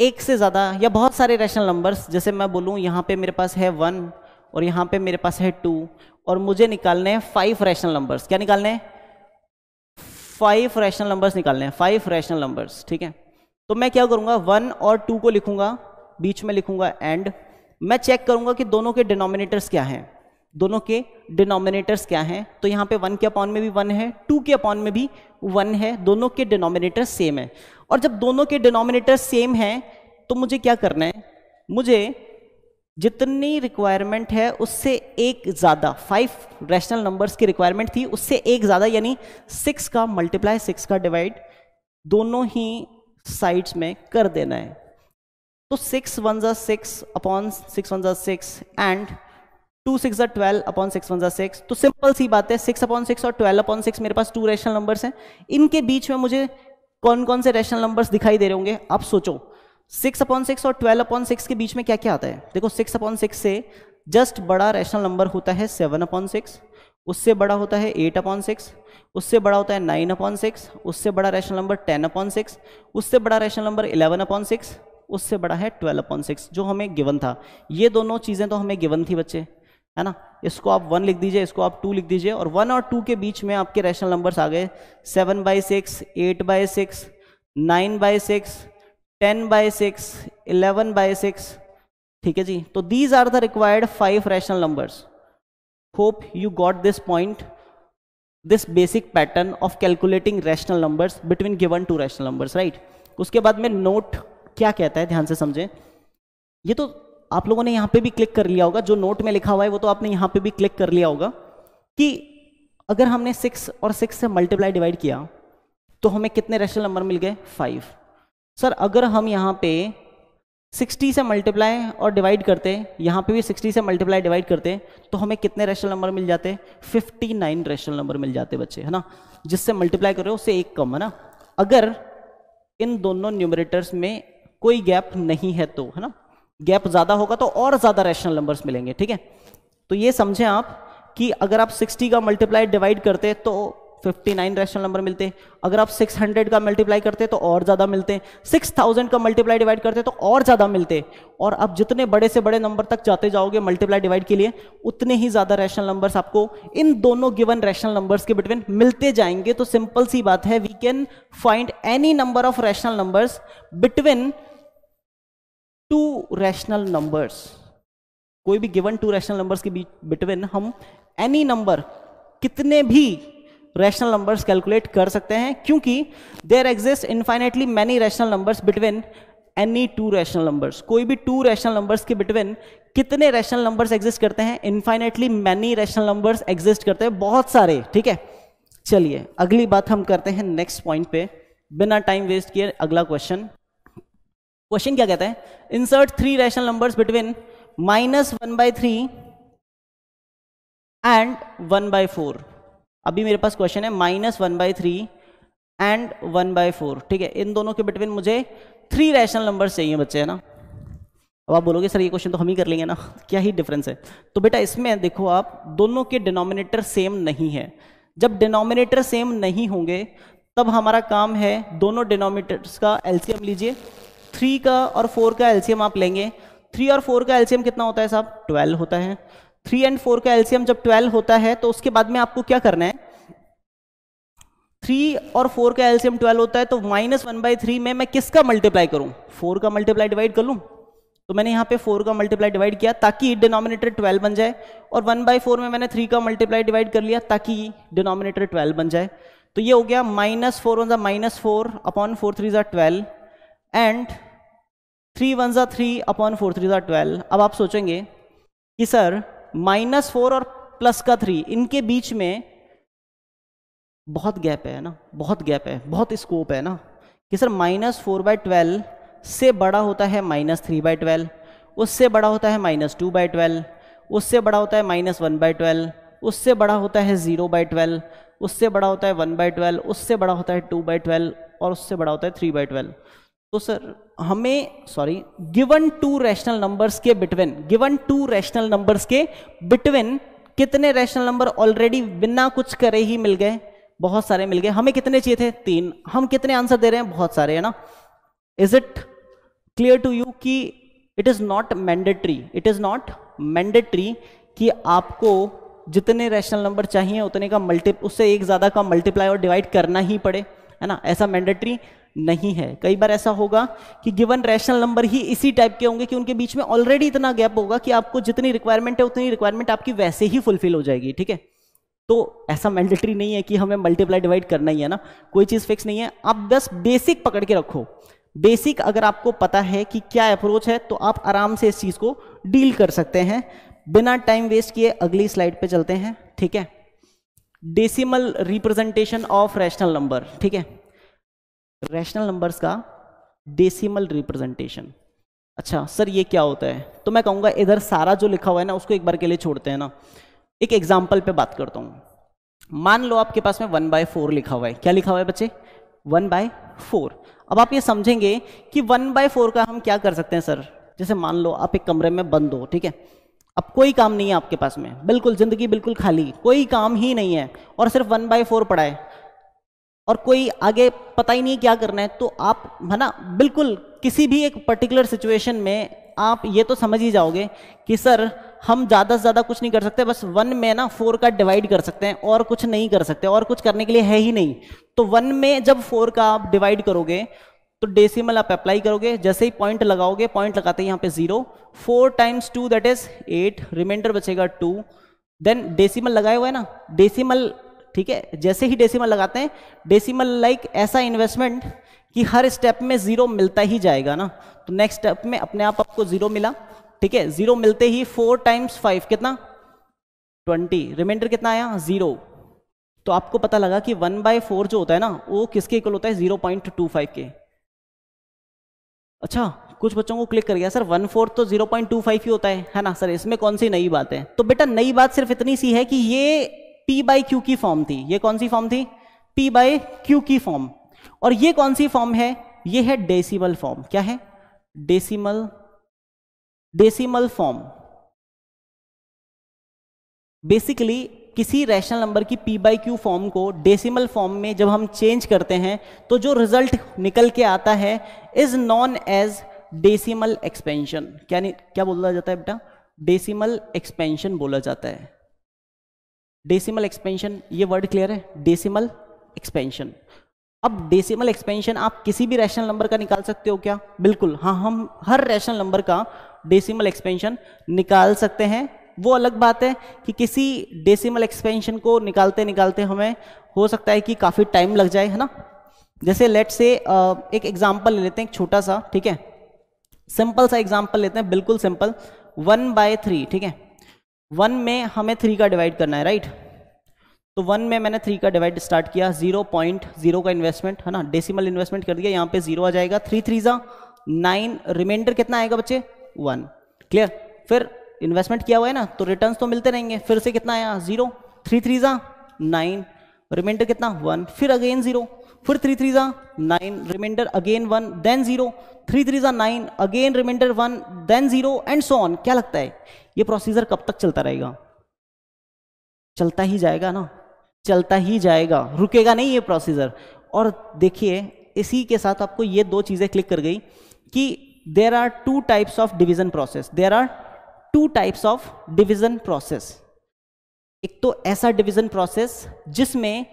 एक से ज़्यादा या बहुत सारे रैशनल नंबर्स जैसे मैं बोलूँ यहाँ पे मेरे पास है वन और यहाँ पे मेरे पास है टू और मुझे निकालने हैं फाइव रैशनल नंबर्स क्या निकालने हैं फाइव रैशनल नंबर्स निकालने हैं फाइव रैशनल नंबर्स ठीक है तो मैं क्या करूँगा वन और टू को लिखूंगा बीच में लिखूंगा एंड मैं चेक करूंगा कि दोनों के डिनोमिनेटर्स क्या हैं दोनों के डिनोमिनेटर्स क्या हैं तो यहाँ पे वन के अपॉन में भी वन है टू के अपॉन में भी वन है दोनों के डिनोमिनेटर्स सेम है और जब दोनों के डिनोमिनेटर सेम हैं तो मुझे क्या करना है मुझे जितनी रिक्वायरमेंट है उससे एक ज़्यादा फाइव रैशनल नंबर्स की रिक्वायरमेंट थी उससे एक ज़्यादा यानी सिक्स का मल्टीप्लाई सिक्स का डिवाइड दोनों ही साइड्स में कर देना है तो सिक्स वन ज़ा सिक्स अपॉन सिक्स वन ज़ा सिक्स एंड टू सिक्स ज़ा ट्वेल्व अपॉन सिक्स वन ज़ा सिक्स तो सिंपल सी बात है सिक्स अपॉन सिक्स और ट्वेल्व अपॉन सिक्स मेरे पास टू रेशनल नंबर्स हैं इनके बीच में मुझे कौन कौन से रेशनल नंबर्स दिखाई दे रहे होंगे आप सोचो सिक्स अपॉन सिक्स और ट्वेल्व अपॉन सिक्स के बीच में क्या क्या आता है देखो सिक्स अपॉन सिक्स से जस्ट बड़ा रेशनल नंबर होता है सेवन अपॉन सिक्स उससे बड़ा होता है एट अपॉन सिक्स उससे बड़ा होता है नाइन अपॉन सिक्स उससे बड़ा rational number ten upon six उससे बड़ा rational number eleven upon six उससे बड़ा है ट्वेल्व अपॉन सिक्स जो हमें गिवन था ये दोनों चीज़ें तो हमें गिवन थी बच्चे है ना इसको आप वन लिख दीजिए इसको आप टू लिख दीजिए और वन और टू के बीच में आपके रैशनल नंबर्स आ गए seven by six eight by six nine by six ten by six eleven by six ठीक है जी तो these are the required five rational numbers hope you got this point this basic pattern of calculating rational numbers between given two rational numbers right उसके बाद में note क्या कहता है ध्यान से समझें ये तो आप लोगों ने यहां पे भी क्लिक कर लिया होगा जो नोट में लिखा हुआ है वो तो आपने यहां पे भी क्लिक कर लिया होगा कि अगर हमने सिक्स और सिक्स से मल्टीप्लाई डिवाइड किया तो हमें कितने रेशनल नंबर मिल गए फाइव सर अगर हम यहां पे सिक्सटी से मल्टीप्लाई और डिवाइड करते यहां पे भी सिक्सटी से मल्टीप्लाई डिवाइड करते तो हमें कितने रेशनल नंबर मिल जाते फिफ्टी नाइन रेशनल नंबर मिल जाते बच्चे है ना जिससे मल्टीप्लाई करो उससे एक कम है ना अगर इन दोनों न्यूमरेटर्स में कोई गैप नहीं है तो है ना गैप ज्यादा होगा तो और ज्यादा रैशनल नंबर्स मिलेंगे ठीक है तो ये समझें आप कि अगर आप 60 का मल्टीप्लाई डिवाइड करते तो 59 रैशनल नंबर मिलते अगर आप 600 का मल्टीप्लाई करते तो और ज़्यादा मिलते 6000 का मल्टीप्लाई डिवाइड करते तो और ज़्यादा मिलते और आप जितने बड़े से बड़े नंबर तक जाते जाओगे मल्टीप्लाई डिवाइड के लिए उतने ही ज़्यादा रैशनल नंबर्स आपको इन दोनों गिवन रैशनल नंबर्स के बिटवीन मिलते जाएंगे तो सिंपल सी बात है we can find any number of rational numbers between two rational numbers कोई भी गिवन टू रैशनल नंबर्स के बीच बिटवीन हम एनी नंबर कितने भी रैशनल नंबर्स कैलकुलेट कर सकते हैं क्योंकि there exist infinitely many rational numbers between any two rational numbers कोई भी टू रैशनल नंबर्स के बिटवीन कितने रैशनल नंबर्स एग्जिस्ट करते हैं infinitely many rational numbers exist करते हैं बहुत सारे ठीक है चलिए अगली बात हम करते हैं नेक्स्ट पॉइंट पे बिना टाइम वेस्ट किए अगला क्वेश्चन क्वेश्चन क्या कहता है insert three rational numbers between minus one by three and one by four अभी मेरे पास क्वेश्चन है minus one by three and one by four ठीक है इन दोनों के बिटवीन मुझे थ्री रैशनल नंबर चाहिए बच्चे है ना अब आप बोलोगे सर ये क्वेश्चन तो हम ही कर लेंगे ना क्या ही डिफरेंस है तो बेटा इसमें देखो आप दोनों के डिनोमिनेटर सेम नहीं है जब डिनोमिनेटर सेम नहीं होंगे तब हमारा काम है दोनों डिनोमिनेटर्स का एल्सीएम लीजिए थ्री का और फोर का एल्सियम आप लेंगे थ्री और फोर का एल्सियम कितना होता है साहब ट्वेल्व होता है थ्री एंड फोर का एल्सियम जब ट्वेल्व होता है तो उसके बाद में आपको क्या करना है थ्री और फोर का एल्सियम ट्वेल्व होता है तो माइनस वन बाई थ्री में मैं किसका मल्टीप्लाई करूं फोर का मल्टीप्लाई डिवाइड कर लूं तो मैंने यहां पे फोर का मल्टीप्लाई डिवाइड किया ताकि डिनोमिनेटर ट्वेल्व बन जाए और वन बाई फोर में मैंने थ्री का मल्टीप्लाई डिवाइड कर लिया ताकि डिनोमिनेटर ट्वेल्व बन जाए तो ये हो गया माइनस फोर वन ज़ा minus four upon four three ज़ा ट्वेल्व एंड थ्री वन ज़ा थ्री अपॉन फोर थ्री ज़ा ट्वेल्व अब आप सोचेंगे कि सर माइनस फोर और प्लस का थ्री इनके बीच में बहुत गैप है ना बहुत गैप है बहुत स्कोप है ना कि sir minus four by twelve से बड़ा होता है माइनस थ्री बाई ट्वेल्व उससे बड़ा होता है माइनस टू बाई ट्वेल्व उससे बड़ा होता है माइनस वन बाई ट्वेल्व उससे बड़ा होता है ज़ीरो बाई ट्वेल्व उससे बड़ा होता है वन बाई ट्वेल्व उससे बड़ा होता है टू बाई ट्वेल्व और उससे बड़ा होता है थ्री बाई ट्वेल्व तो सर हमें sorry given two rational numbers के between given two rational numbers के बिटवीन कितने रैशनल नंबर ऑलरेडी बिना कुछ करे ही मिल गए बहुत सारे मिल गए हमें कितने चाहिए थे तीन हम कितने आंसर दे रहे हैं बहुत सारे है ना is it clear to you कि it is not mandatory it is not mandatory कि आपको जितने रैशनल नंबर चाहिए उतने का मल्टी उससे एक ज़्यादा का मल्टीप्लाई और डिवाइड करना ही पड़े है ना ऐसा मैंडेटरी नहीं है कई बार ऐसा होगा कि गिवन रैशनल नंबर ही इसी टाइप के होंगे कि उनके बीच में ऑलरेडी इतना गैप होगा कि आपको जितनी रिक्वायरमेंट है उतनी रिक्वायरमेंट आपकी वैसे ही फुलफिल हो जाएगी ठीक है तो ऐसा मैंडेटरी नहीं है कि हमें मल्टीप्लाई डिवाइड करना ही है ना कोई चीज़ फिक्स नहीं है आप बस बेसिक पकड़ के रखो बेसिक अगर आपको पता है कि क्या अप्रोच है तो आप आराम से इस चीज़ को डील कर सकते हैं बिना टाइम वेस्ट किए अगली स्लाइड पे चलते हैं ठीक है decimal representation of rational number ठीक है रैशनल नंबर्स का डेसिमल रिप्रेजेंटेशन अच्छा सर ये क्या होता है तो मैं कहूंगा इधर सारा जो लिखा हुआ है ना उसको एक बार के लिए छोड़ते हैं ना एक एग्जाम्पल पे बात करता हूं मान लो आपके पास में वन बाय फोर लिखा हुआ है क्या लिखा हुआ है बच्चे वन बाय फोर अब आप ये समझेंगे कि वन बाय फोर का हम क्या कर सकते हैं सर जैसे मान लो आप एक कमरे में बंद हो ठीक है अब कोई काम नहीं है आपके पास में बिल्कुल ज़िंदगी बिल्कुल खाली कोई काम ही नहीं है और सिर्फ वन बाय फोर पढ़ाए और कोई आगे पता ही नहीं क्या करना है तो आप है ना बिल्कुल किसी भी एक पर्टिकुलर सिचुएशन में आप ये तो समझ ही जाओगे कि सर हम ज़्यादा से ज़्यादा कुछ नहीं कर सकते बस वन में ना फोर का डिवाइड कर सकते हैं और कुछ नहीं कर सकते और कुछ करने के लिए है ही नहीं तो वन में जब फोर का आप डिवाइड करोगे तो डेसिमल आप अप्लाई करोगे जैसे ही पॉइंट लगाओगे पॉइंट लगाते हैं यहाँ पे zero four times two that is eight remainder बचेगा टू देन डेसिमल लगाए हुए ना डेसिमल ठीक है जैसे ही डेसिमल लगाते हैं डेसिमल लाइक like ऐसा इन्वेस्टमेंट कि हर स्टेप में जीरो मिलता ही जाएगा ना तो नेक्स्ट स्टेप में अपने आप आपको जीरो मिला ठीक है जीरो मिलते ही फोर टाइम्स फाइव कितना ट्वेंटी रिमाइंडर कितना आया जीरो तो आपको पता लगा कि वन बाय फोर जो होता है ना वो किसके इक्वल होता है जीरो पॉइंट टू फाइव के अच्छा कुछ बच्चों को क्लिक कर गया सर वन फोर्थ तो जीरो पॉइंट टू फाइव ही होता है है ना सर इसमें कौन सी नई बात है तो बेटा नई बात सिर्फ इतनी सी है कि ये पी बाई क्यू की फॉर्म थी ये कौन सी फॉर्म थी पी बाई क्यू की फॉर्म और ये कौन सी फॉर्म है ये है डेसिमल फॉर्म क्या है डेसिमल डेसिमल फॉर्म बेसिकली किसी रैशनल नंबर की पी बाई क्यू फॉर्म को डेसिमल फॉर्म में जब हम चेंज करते हैं तो जो रिजल्ट निकल के आता है is known as decimal expansion क्या नहीं क्या बोला जाता है बेटा डेसिमल एक्सपेंशन बोला जाता है डेसिमल एक्सपेंशन ये वर्ड क्लियर है डेसिमल एक्सपेंशन अब डेसिमल एक्सपेंशन आप किसी भी रैशनल नंबर का निकाल सकते हो क्या बिल्कुल हाँ हम हर रैशनल नंबर का डेसिमल एक्सपेंशन निकाल सकते हैं वो अलग बात है कि किसी डेसिमल एक्सपेंशन को निकालते निकालते हमें हो सकता है कि काफ़ी टाइम लग जाए है ना जैसे लेट से एक एग्जाम्पल ले लेते हैं एक छोटा सा ठीक है सिंपल सा एग्जाम्पल लेते हैं बिल्कुल सिंपल वन बाय थ्री ठीक है वन में हमें थ्री का डिवाइड करना है राइट तो वन में मैंने थ्री का डिवाइड स्टार्ट किया जीरो पॉइंट जीरो का इन्वेस्टमेंट है ना डेसिमल इन्वेस्टमेंट कर दिया यहाँ पे जीरो आ जाएगा थ्री थ्री जा नाइन रिमाइंडर कितना आएगा बच्चे वन क्लियर फिर इन्वेस्टमेंट किया हुआ है ना तो रिटर्न तो मिलते रहेंगे फिर से कितना आया जीरो थ्री थ्री जा नाइन रिमाइंडर कितना वन फिर अगेन जीरो फिर थ्री थ्री ज़ा nine remainder again one then zero three three ज़ा nine again remainder one then zero and so on क्या लगता है ये प्रोसीजर कब तक चलता रहेगा चलता ही जाएगा ना चलता ही जाएगा रुकेगा नहीं ये प्रोसीजर और देखिए इसी के साथ आपको ये दो चीज़ें क्लिक कर गई कि there are two types of division process there are two types of division process एक तो ऐसा डिविजन प्रोसेस जिसमें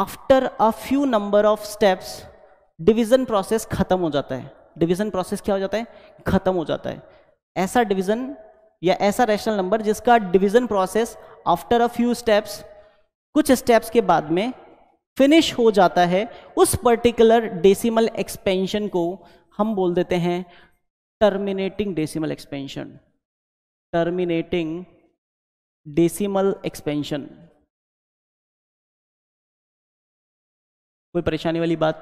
after a few number of steps division process खत्म हो जाता है डिवीजन प्रोसेस क्या हो जाता है खत्म हो जाता है ऐसा डिवीजन या ऐसा रैशनल नंबर जिसका division process after a few steps कुछ स्टेप्स के बाद में फिनिश हो जाता है उस पर्टिकुलर डेसिमल एक्सपेंशन को हम बोल देते हैं terminating decimal expansion terminating decimal expansion कोई परेशानी वाली बात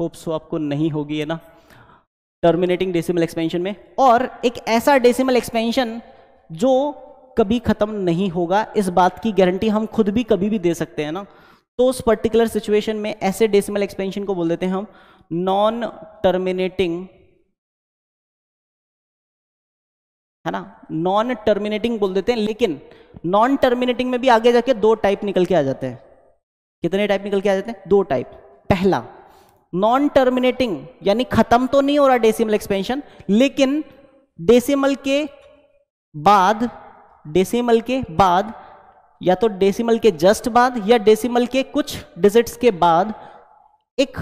होप्स हो आपको नहीं होगी है ना टर्मिनेटिंग डेसिमल एक्सपेंशन में और एक ऐसा डेसिमल एक्सपेंशन जो कभी ख़त्म नहीं होगा इस बात की गारंटी हम खुद भी कभी भी दे सकते हैं ना तो उस पर्टिकुलर सिचुएशन में ऐसे डेसिमल एक्सपेंशन को बोल देते हैं हम नॉन टर्मिनेटिंग है ना नॉन टर्मिनेटिंग बोल देते हैं लेकिन नॉन टर्मिनेटिंग में भी आगे जाके दो टाइप निकल के आ जाते हैं कितने टाइप निकल के आ जाते हैं दो टाइप पहला नॉन टर्मिनेटिंग यानी खत्म तो नहीं हो रहा डेसिमल एक्सपेंशन लेकिन डेसिमल के बाद डेसिमल के बाद या तो डेसिमल के जस्ट बाद या डेसिमल के कुछ डिजिट्स के बाद एक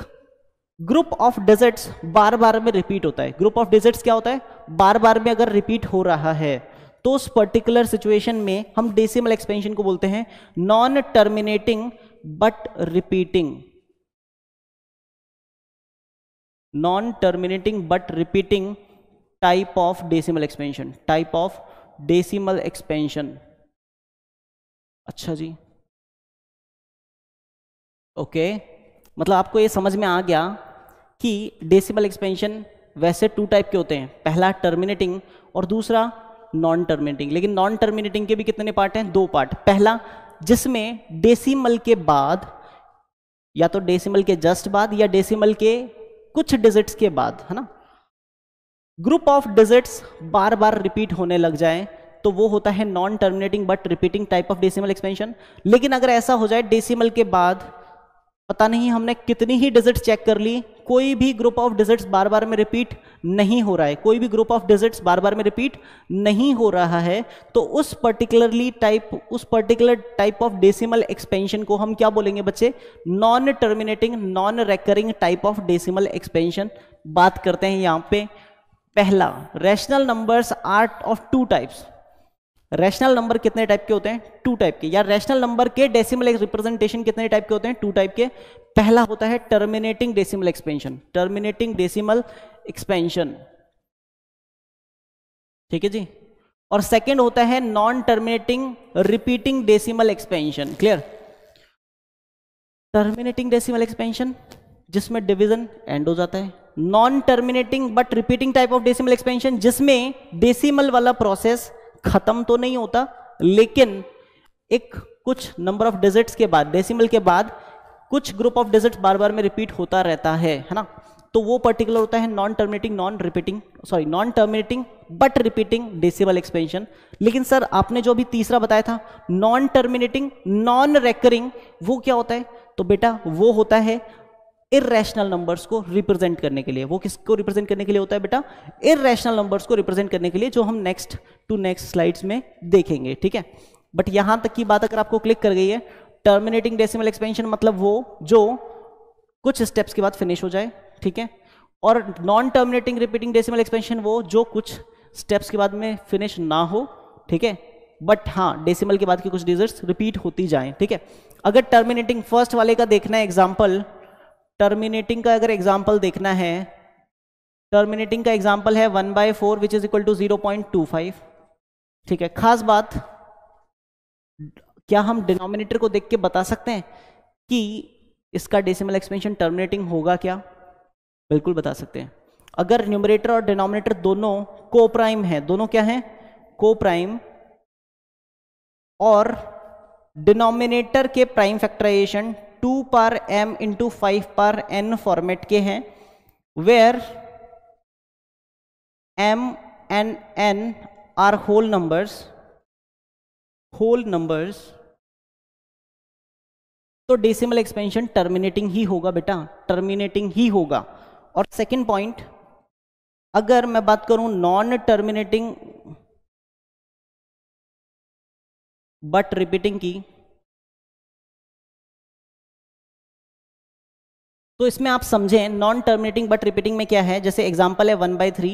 ग्रुप ऑफ डिजिट्स बार बार में रिपीट होता है ग्रुप ऑफ डिजिट्स क्या होता है बार बार में अगर रिपीट हो रहा है तो उस पर्टिकुलर सिचुएशन में हम डेसिमल एक्सपेंशन को बोलते हैं non terminating but repeating non terminating but repeating type of decimal expansion type of decimal expansion अच्छा जी ओके okay. मतलब आपको ये समझ में आ गया कि डेसिमल एक्सपेंशन वैसे टू टाइप के होते हैं पहला टर्मिनेटिंग और दूसरा नॉन टर्मिनेटिंग लेकिन नॉन टर्मिनेटिंग के भी कितने पार्ट हैं दो पार्ट पहला जिसमें डेसिमल के बाद या तो डेसिमल के जस्ट बाद या डेसिमल के कुछ डिजिट्स के बाद है ना ग्रुप ऑफ डिजिट्स बार बार रिपीट होने लग जाए तो वो होता है non terminating but repeating type of decimal expansion लेकिन अगर ऐसा हो जाए डेसिमल के बाद पता नहीं हमने कितनी ही डिजिट चेक कर ली कोई भी ग्रुप ऑफ डिजिट्स बार बार में रिपीट नहीं हो रहा है कोई भी ग्रुप ऑफ डिजिट्स बार बार में रिपीट नहीं हो रहा है तो उस पर्टिकुलरली टाइप उस particular type of decimal expansion को हम क्या बोलेंगे बच्चे non terminating non recurring type of decimal expansion बात करते हैं यहां पे पहला rational numbers are of two types rational number कितने टाइप के होते हैं टू टाइप के या रैशनल नंबर के डेसिमल रिप्रेजेंटेशन कितने टाइप के होते हैं टू टाइप के पहला होता है terminating decimal expansion terminating decimal expansion ठीक है जी और सेकंड होता है non terminating repeating decimal expansion clear terminating decimal expansion जिसमें डिवीजन एंड हो जाता है non terminating but repeating type of decimal expansion जिसमें डेसिमल वाला प्रोसेस खत्म तो नहीं होता लेकिन एक कुछ नंबर ऑफ डिजिट्स के बाद डेसिमल के बाद कुछ ग्रुप ऑफ डिजिट्स बार बार में रिपीट होता रहता है है ना तो वो पर्टिकुलर होता है non terminating non repeating sorry non terminating but repeating decimal expansion लेकिन सर आपने जो अभी तीसरा बताया था नॉन टर्मिनेटिंग नॉन रेकरिंग वो क्या होता है तो बेटा वो होता है इेशनल नंबर्स को रिप्रेजेंट करने के लिए वो किसको रिप्रेजेंट करने के लिए होता है बेटा इेशनल नंबर्स को रिप्रेजेंट करने के लिए जो हम नेक्स्ट टू नेक्स्ट स्लाइड्स में देखेंगे ठीक है बट यहां तक की बात अगर आपको क्लिक कर गई है टर्मिनेटिंग डेसिमल एक्सपेंशन मतलब वो जो कुछ स्टेप्स के बाद फिनिश हो जाए ठीक है और non terminating repeating decimal expansion वो जो कुछ स्टेप्स के बाद में फिनिश ना हो ठीक है बट हाँ डेसिमल के बाद के कुछ डिजिट्स रिपीट होती जाएं ठीक है अगर टर्मिनेटिंग फर्स्ट वाले का देखना है एग्जाम्पल टर्मिनेटिंग का अगर एग्जाम्पल देखना है टर्मिनेटिंग का एग्जाम्पल है one by four which is equal to zero point two five ठीक है खास बात क्या हम डिनोमिनेटर को देख के बता सकते हैं कि इसका डेसिमल एक्सपेंशन टर्मिनेटिंग होगा क्या बिल्कुल बता सकते हैं अगर न्यूमरेटर और डिनोमिनेटर दोनों को प्राइम है दोनों क्या है को प्राइम और डिनोमिनेटर के प्राइम फैक्टराइजेशन टू पर एम इंटू फाइव पर एन फॉर्मेट के हैं where m n n are whole numbers whole numbers तो डेसिमल एक्सपेंशन टर्मिनेटिंग ही होगा बेटा टर्मिनेटिंग ही होगा और सेकंड पॉइंट अगर मैं बात करूं नॉन टर्मिनेटिंग बट रिपीटिंग की तो इसमें आप समझें नॉन टर्मिनेटिंग बट रिपीटिंग में क्या है जैसे एग्जाम्पल है वन बाई थ्री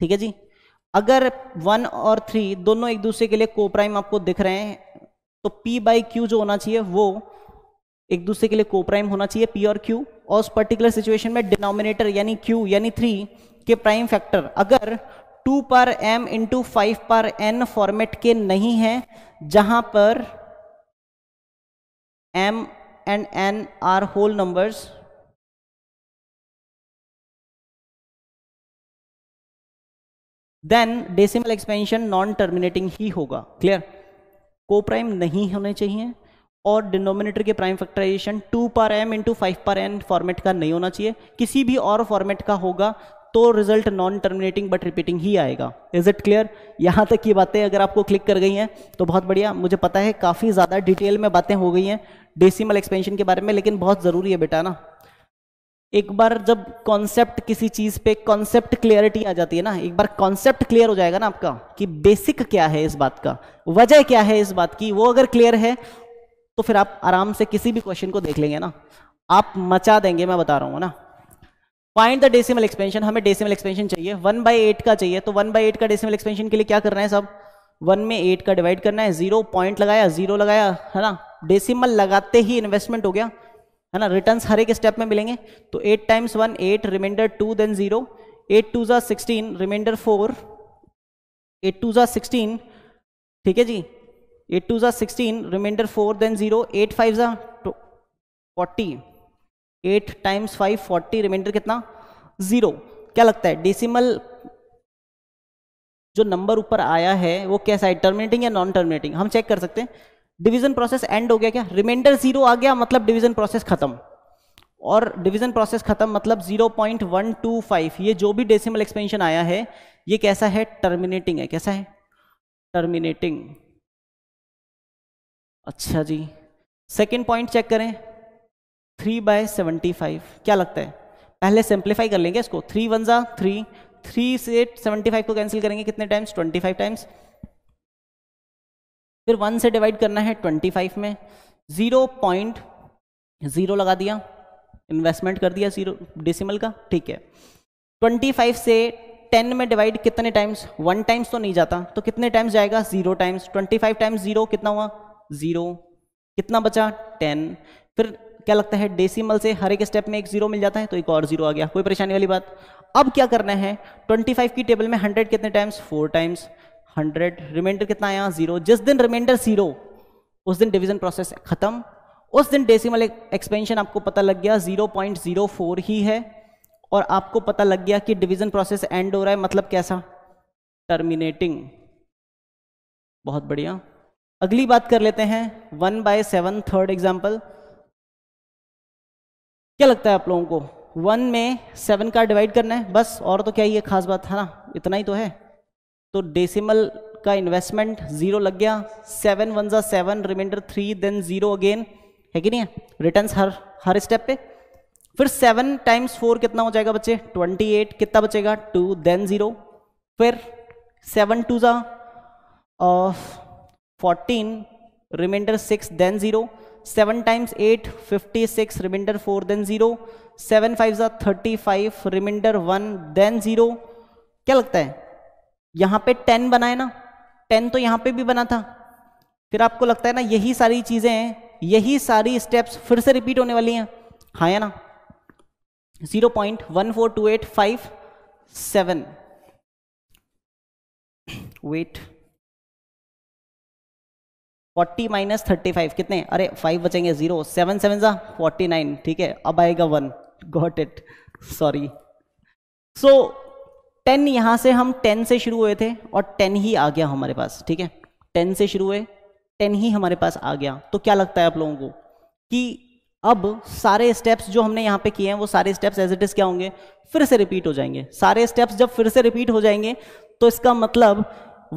ठीक है जी अगर वन और थ्री दोनों एक दूसरे के लिए को प्राइम आपको दिख रहे हैं तो पी बाई क्यू जो होना चाहिए वो एक दूसरे के लिए को प्राइम होना चाहिए पी और क्यू और उस पर्टिकुलर सिचुएशन में डिनोमिनेटर यानी क्यू यानी थ्री के प्राइम फैक्टर अगर टू पर एम इंटू फाइव पर एन फॉर्मेट के नहीं है जहां पर m and N are whole numbers then decimal expansion non terminating ही होगा क्लियर को प्राइम नहीं होने चाहिए और डिनोमिनेटर के प्राइम फैक्टराइजेशन टू पर एम इंटू फाइव पर एन फॉर्मेट का नहीं होना चाहिए किसी भी और फॉर्मेट का होगा तो result non terminating but repeating ही आएगा इज इट क्लियर यहाँ तक ये बातें अगर आपको क्लिक कर गई हैं तो बहुत बढ़िया मुझे पता है काफ़ी ज़्यादा डिटेल में बातें हो गई हैं डेसिमल एक्सपेंशन के बारे में लेकिन बहुत ज़रूरी है बेटा ना एक बार जब कॉन्सेप्ट किसी चीज पे कॉन्सेप्ट क्लियरिटी आ जाती है ना एक बार कॉन्सेप्ट क्लियर हो जाएगा ना आपका कि बेसिक क्या है इस बात का वजह क्या है इस बात की वो अगर क्लियर है तो फिर आप आराम से किसी भी क्वेश्चन को देख लेंगे ना आप मचा देंगे मैं बता रहा हूँ ना फाइंड द डेसिमल एक्सपेंशन हमें डेसिमल एक्सपेंशन चाहिए वन बाई एट का चाहिए तो वन बाई एट का डेसिमल एक्सपेंशन के लिए क्या करना है सब वन में एट का डिवाइड करना है जीरो पॉइंट लगाया जीरो लगाया है ना डेसिमल लगाते ही इन्वेस्टमेंट हो गया है ना रिटर्न हर एक स्टेप में मिलेंगे तो eight times one eight reminder two then zero eight two ज़ा sixteen reminder four eight two ज़ा सिक्सटीन ठीक है जी एट टू ज़ा sixteen reminder four then zero eight five ज़ा forty eight times five forty reminder कितना zero क्या लगता है डेसिमल जो नंबर ऊपर आया है वो कैसा है टर्मिनेटिंग या नॉन टर्मिनेटिंग हम चेक कर सकते हैं डिवीजन प्रोसेस एंड हो गया क्या रिमाइंडर जीरो आ गया मतलब डिवीजन प्रोसेस खत्म और डिवीजन प्रोसेस खत्म मतलब 0.125 ये जो भी डेसिमल एक्सपेंशन आया है ये कैसा है टर्मिनेटिंग है कैसा है टर्मिनेटिंग अच्छा जी सेकेंड पॉइंट चेक करें थ्री बाय सेवेंटी फाइव क्या लगता है पहले सिंप्लीफाई कर लेंगे इसको थ्री वन जा थ्री थ्री से सेवेंटी फाइव को कैंसिल करेंगे कितने टाइम्स ट्वेंटी फाइव टाइम्स फिर वन से डिवाइड करना है ट्वेंटी फाइव में ज़ीरो पॉइंट ज़ीरो लगा दिया इन्वेस्टमेंट कर दिया ज़ीरो डिसिमल का ठीक है ट्वेंटी फाइव से टेन में डिवाइड कितने टाइम्स वन टाइम्स तो नहीं जाता तो कितने टाइम्स जाएगा zero times twenty five times zero कितना हुआ ज़ीरो कितना बचा टेन फिर क्या लगता है डेसिमल से हर एक स्टेप में एक जीरो मिल जाता है तो एक और जीरो आ गया कोई परेशानी वाली बात अब क्या करना है 25 की टेबल में 100 कितने times four times hundred reminder कितना आया जीरो जिस दिन रिमाइंडर जीरो उस दिन डिवीजन प्रोसेस खत्म उस दिन डेसिमल एक्सपेंशन आपको पता लग गया 0.04 ही है और आपको पता लग गया कि डिवीजन प्रोसेस एंड हो रहा है मतलब कैसा टर्मिनेटिंग बहुत बढ़िया अगली बात कर लेते हैं one by seven third example क्या लगता है आप लोगों को वन में सेवन का डिवाइड करना है बस और तो क्या ही है खास बात है ना इतना ही तो है तो डेसिमल का इन्वेस्टमेंट जीरो लग गया सेवन वन ज़ा seven reminder three then zero again है कि नहीं है रिटर्न हर हर स्टेप पे फिर सेवन टाइम्स फोर कितना हो जाएगा बच्चे ट्वेंटी एट कितना बचेगा टू देन जीरो फिर सेवन टू ज़ा fourteen reminder six then zero seven times eight fifty six reminder four then zero seven five ज़ा thirty five reminder one then zero क्या लगता है यहां पे टेन बनाए ना टेन तो यहां पे भी बना था फिर आपको लगता है ना यही सारी चीजें हैं यही सारी स्टेप्स फिर से रिपीट होने वाली हैं हाँ या ना zero point one four two eight five seven wait forty minus thirty five कितने अरे फाइव बचेंगे जीरो सेवन सेवन सा फोर्टी नाइन ठीक है अब आएगा one got it sorry so ten यहां से हम टेन से शुरू हुए थे और टेन ही आ गया हमारे पास ठीक है टेन से शुरू हुए टेन ही हमारे पास आ गया तो क्या लगता है आप लोगों को कि अब सारे स्टेप्स जो हमने यहां पे किए हैं वो सारे स्टेप्स एज इट इज क्या होंगे फिर से रिपीट हो जाएंगे सारे स्टेप्स जब फिर से रिपीट हो जाएंगे तो इसका मतलब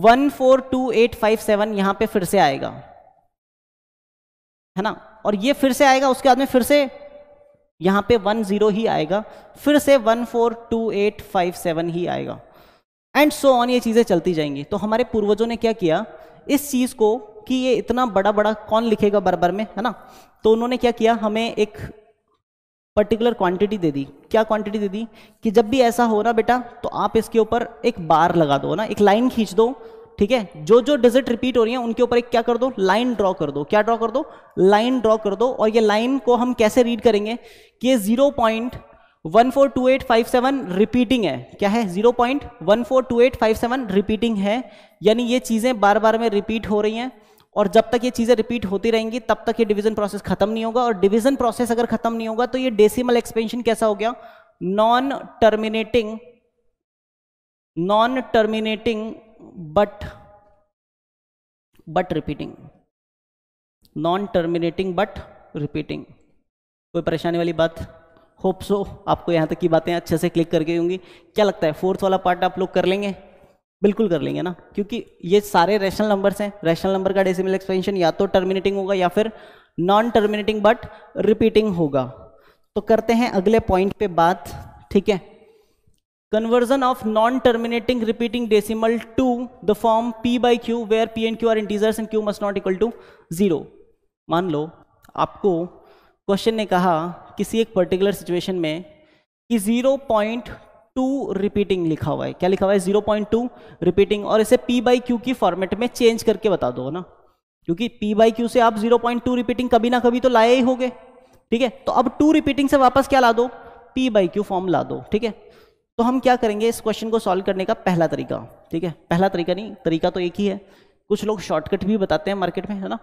one four two eight five seven यहां पर फिर से आएगा है ना और ये फिर से आएगा उसके बाद में फिर से यहाँ पे वन जीरो ही आएगा फिर से one four two eight five seven ही आएगा एंड सो ऑन ये चीज़ें चलती जाएंगी तो हमारे पूर्वजों ने क्या किया इस चीज़ को कि ये इतना बड़ा बड़ा कौन लिखेगा बरबर में है ना तो उन्होंने क्या किया हमें एक पर्टिकुलर क्वांटिटी दे दी क्या क्वांटिटी दे दी कि जब भी ऐसा हो ना बेटा तो आप इसके ऊपर एक बार लगा दो ना एक लाइन खींच दो ठीक है जो जो डिजिट रिपीट हो रही है उनके ऊपर एक क्या कर दो लाइन ड्रॉ कर दो क्या ड्रॉ कर दो लाइन ड्रॉ कर दो और ये लाइन को हम कैसे रीड करेंगे कि zero point one four two eight five seven repeating है क्या है zero point one four two eight five seven repeating है यानी ये चीज़ें बार बार में रिपीट हो रही हैं और जब तक ये चीज़ें रिपीट होती रहेंगी तब तक ये डिवीजन प्रोसेस खत्म नहीं होगा और डिवीजन प्रोसेस अगर खत्म नहीं होगा तो ये डेसिमल एक्सपेंशन कैसा हो गया non terminating non terminating but but repeating non terminating but repeating कोई परेशानी वाली बात होप सो आपको यहां तक की बातें अच्छे से क्लिक करके होंगी क्या लगता है फोर्थ वाला पार्ट आप लोग कर लेंगे बिल्कुल कर लेंगे ना क्योंकि ये सारे रैशनल नंबर्स हैं रैशनल नंबर का डेसिमल एक्सपेंशन या तो टर्मिनेटिंग होगा या फिर नॉन टर्मिनेटिंग बट रिपीटिंग होगा तो करते हैं अगले पॉइंट पे बात ठीक है conversion of non-terminating repeating decimal to the form p by q where p and q are integers and q must not equal to zero मान लो आपको क्वेश्चन ने कहा किसी एक पर्टिकुलर सिचुएशन में कि 0.2 रिपीटिंग लिखा हुआ है क्या लिखा हुआ है 0.2 रिपीटिंग और इसे p बाई क्यू की फॉर्मेट में चेंज करके बता दो ना क्योंकि p बाई क्यू से आप 0.2 रिपीटिंग कभी ना कभी तो लाए ही होगे ठीक है तो अब 2 रिपीटिंग से वापस क्या ला दो p बाई क्यू फॉर्म ला दो ठीक है तो हम क्या करेंगे इस क्वेश्चन को सॉल्व करने का पहला तरीका ठीक है पहला तरीका नहीं तरीका तो एक ही है कुछ लोग शॉर्टकट भी बताते हैं मार्केट में है ना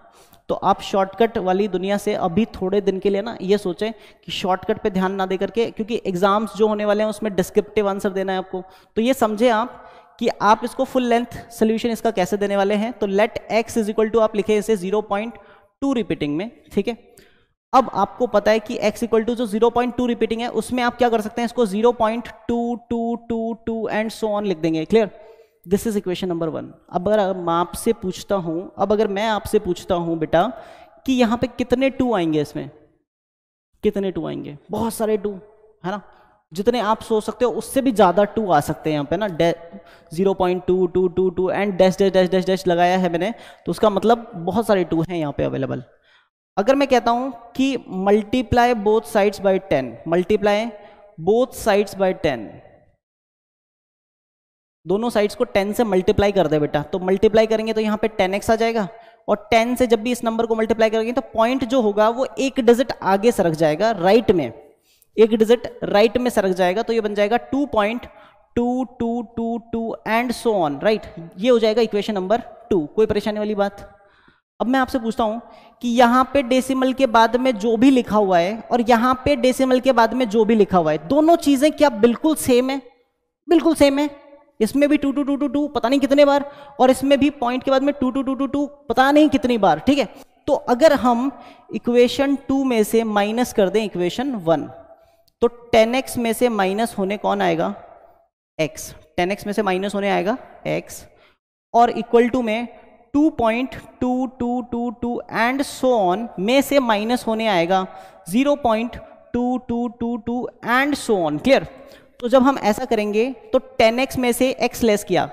तो आप शॉर्टकट वाली दुनिया से अभी थोड़े दिन के लिए ना ये सोचें कि शॉर्टकट पे ध्यान ना दे करके क्योंकि एग्जाम्स जो होने वाले हैं उसमें डिस्क्रिप्टिव आंसर देना है आपको तो ये समझें आप कि आप इसको फुल लेंथ सोल्यूशन इसका कैसे देने वाले हैं तो let x is equal to आप लिखे इसे जीरो पॉइंट टू रिपीटिंग में ठीक है अब आपको पता है कि x इक्वल टू जो 0.2 रिपीटिंग है उसमें आप क्या कर सकते हैं इसको 0.2222 एंड सो ऑन लिख देंगे clear this is equation number one अब अगर मैं आपसे पूछता हूं अब अगर मैं आपसे पूछता हूं बेटा कि यहां पे कितने टू आएंगे इसमें कितने टू आएंगे बहुत सारे टू है ना जितने आप सोच सकते हो उससे भी ज़्यादा टू आ सकते हैं यहाँ पे ना डे zero point two two two two and dash dash dash dash dash लगाया है मैंने तो उसका मतलब बहुत सारे टू हैं यहाँ पे अवेलेबल अगर मैं कहता हूं कि multiply both sides by ten multiply both sides by ten दोनों साइड्स को टेन से मल्टीप्लाई कर दे बेटा तो मल्टीप्लाई करेंगे तो यहां पे टेन एक्स आ जाएगा और टेन से जब भी इस नंबर को मल्टीप्लाई करेंगे तो पॉइंट जो होगा वो एक डिजिट आगे सरक जाएगा राइट में एक डिजिट राइट में सरक जाएगा तो ये बन जाएगा two point two two two two and so on right ये हो जाएगा इक्वेशन नंबर टू कोई परेशानी वाली बात अब मैं आपसे पूछता हूं कि यहां पे डेसिमल के बाद में जो भी लिखा हुआ है और यहां पे डेसिमल के बाद में जो भी लिखा हुआ है दोनों चीजें क्या बिल्कुल सेम है बिल्कुल सेम है इसमें भी two two two two two पता नहीं कितने बार और इसमें भी पॉइंट के बाद में two two two two two पता नहीं कितनी बार ठीक है तो अगर हम इक्वेशन टू में से माइनस कर दें इक्वेशन वन तो टेन एक्स में से माइनस होने कौन आएगा एक्स टेन एक्स में से माइनस होने आएगा एक्स और इक्वल टू में 2.2222 एंड सो ऑन में से माइनस होने आएगा 0.2222 एंड सो ऑन क्लियर तो जब हम ऐसा करेंगे तो 10x में से x लेस किया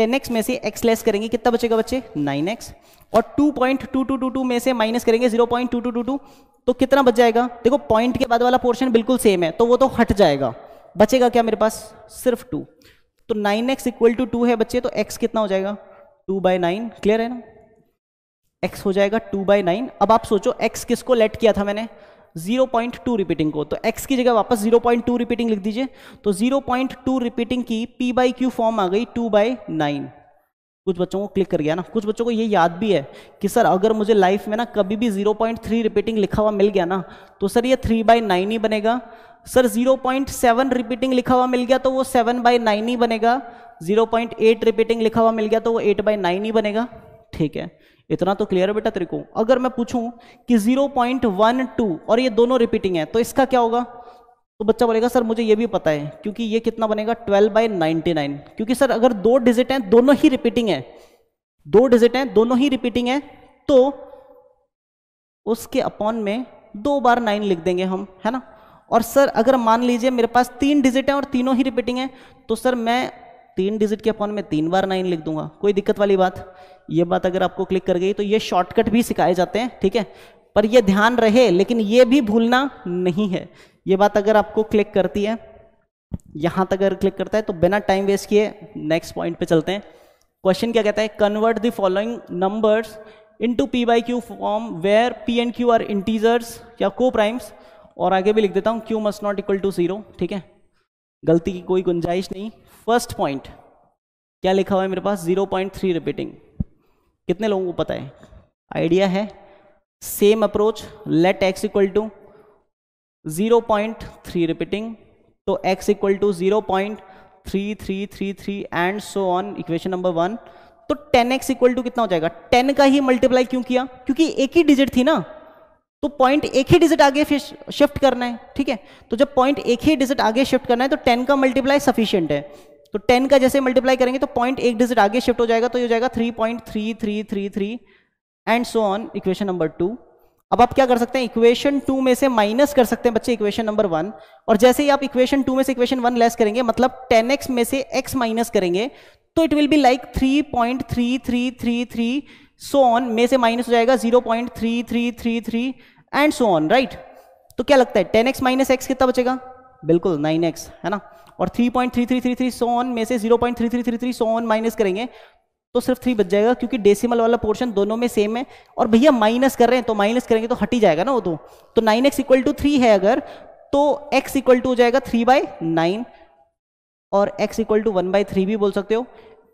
10x में से x लेस करेंगे कितना बचेगा बच्चे 9x और 2.2222 में से माइनस करेंगे 0.2222 तो कितना बच जाएगा देखो पॉइंट के बाद वाला पोर्शन बिल्कुल सेम है तो वो तो हट जाएगा बचेगा क्या मेरे पास सिर्फ टू तो nine x equal to two है बच्चे तो एक्स कितना हो जाएगा टू बाई नाइन क्लियर है ना एक्स हो जाएगा टू बाई नाइन अब आप सोचो एक्स किसको लेट किया था मैंने 0.2 रिपीटिंग को तो x की जगह वापस 0.2 रिपीटिंग लिख दीजिए तो 0.2 रिपीटिंग की p बाई क्यू फॉर्म आ गई 2 बाई नाइन कुछ बच्चों को क्लिक कर गया ना कुछ बच्चों को ये याद भी है कि सर अगर मुझे लाइफ में ना कभी भी 0.3 रिपीटिंग लिखा हुआ मिल गया ना तो सर ये 3 बाई नाइन ही बनेगा सर 0.7 रिपीटिंग लिखा हुआ मिल गया तो वो 7 बाई नाइन ही बनेगा 0.8 रिपीटिंग लिखा हुआ मिल गया तो वो 8 बाई नाइन ही बनेगा ठीक है इतना तो क्लियर है बेटा तेरे को अगर मैं पूछूं कि 0.12 और ये दोनों रिपीटिंग है तो इसका क्या होगा तो बच्चा बोलेगा सर मुझे ये भी पता है क्योंकि ये कितना बनेगा 12 बाई नाइन क्योंकि सर अगर दो डिजिट हैं दोनों ही रिपीटिंग है दो डिजिट हैं दोनों ही रिपीटिंग है तो उसके अपॉन में दो बार नाइन लिख देंगे हम है ना और सर अगर मान लीजिए मेरे पास तीन डिजिट हैं और तीनों ही रिपीटिंग है तो सर मैं तीन डिजिट के अपॉन में तीन बार नाइन लिख दूंगा कोई दिक्कत वाली बात ये बात अगर आपको क्लिक कर गई तो ये शॉर्टकट भी सिखाए जाते हैं ठीक है पर ये ध्यान रहे लेकिन ये भी भूलना नहीं है ये बात अगर आपको क्लिक करती है यहां तक अगर क्लिक करता है तो बिना टाइम वेस्ट किए नेक्स्ट पॉइंट पे चलते हैं क्वेश्चन क्या कहता है convert the following numbers into p by q form where p and q are integers या को प्राइम्स और आगे भी लिख देता हूँ q must not equal to zero ठीक है गलती की कोई गुंजाइश नहीं फर्स्ट पॉइंट क्या लिखा हुआ है मेरे पास 0.3 रिपीटिंग कितने लोगों को पता है आइडिया है same approach let x equal to 0.3 repeating तो x equal to zero point three three three three and so on equation number one तो 10x एक्स इक्वल टू कितना हो जाएगा 10 का ही मल्टीप्लाई क्यों किया क्योंकि एक ही डिजिट थी ना तो पॉइंट एक ही डिजिट आगे फिर शिफ्ट करना है ठीक है तो जब पॉइंट एक ही डिजिट आगे शिफ्ट करना है तो 10 का मल्टीप्लाई सफिशियंट है तो टेन का जैसे मल्टीप्लाई करेंगे तो पॉइंट एक डिजिट आगे शिफ्ट हो जाएगा तो ये हो जाएगा three point three three three three and so on equation number two अब आप क्या कर सकते हैं इक्वेशन टू में से माइनस कर सकते हैं बच्चे इक्वेशन नंबर वन और जैसे ही आप इक्वेशन टू में से इक्वेशन वन लेस करेंगे मतलब टेन एक्स में से एक्स माइनस करेंगे तो it will be like three point three three three three so on में से माइनस हो जाएगा zero point three three three three and so on right तो क्या लगता है टेन एक्स माइनस एक्स कितना बचेगा बिल्कुल नाइन एक्स है ना और 3.3333 सो ऑन में से 0.3333 सो ऑन माइनस करेंगे तो सिर्फ थ्री बच जाएगा क्योंकि डेसिमल वाला पोर्शन दोनों में सेम है और भैया माइनस कर रहे हैं तो माइनस करेंगे तो हट ही जाएगा ना वो तो nine x equal to three है अगर तो एक्स इक्वल टू हो जाएगा थ्री बाय नाइन और x equal to one by three भी बोल सकते हो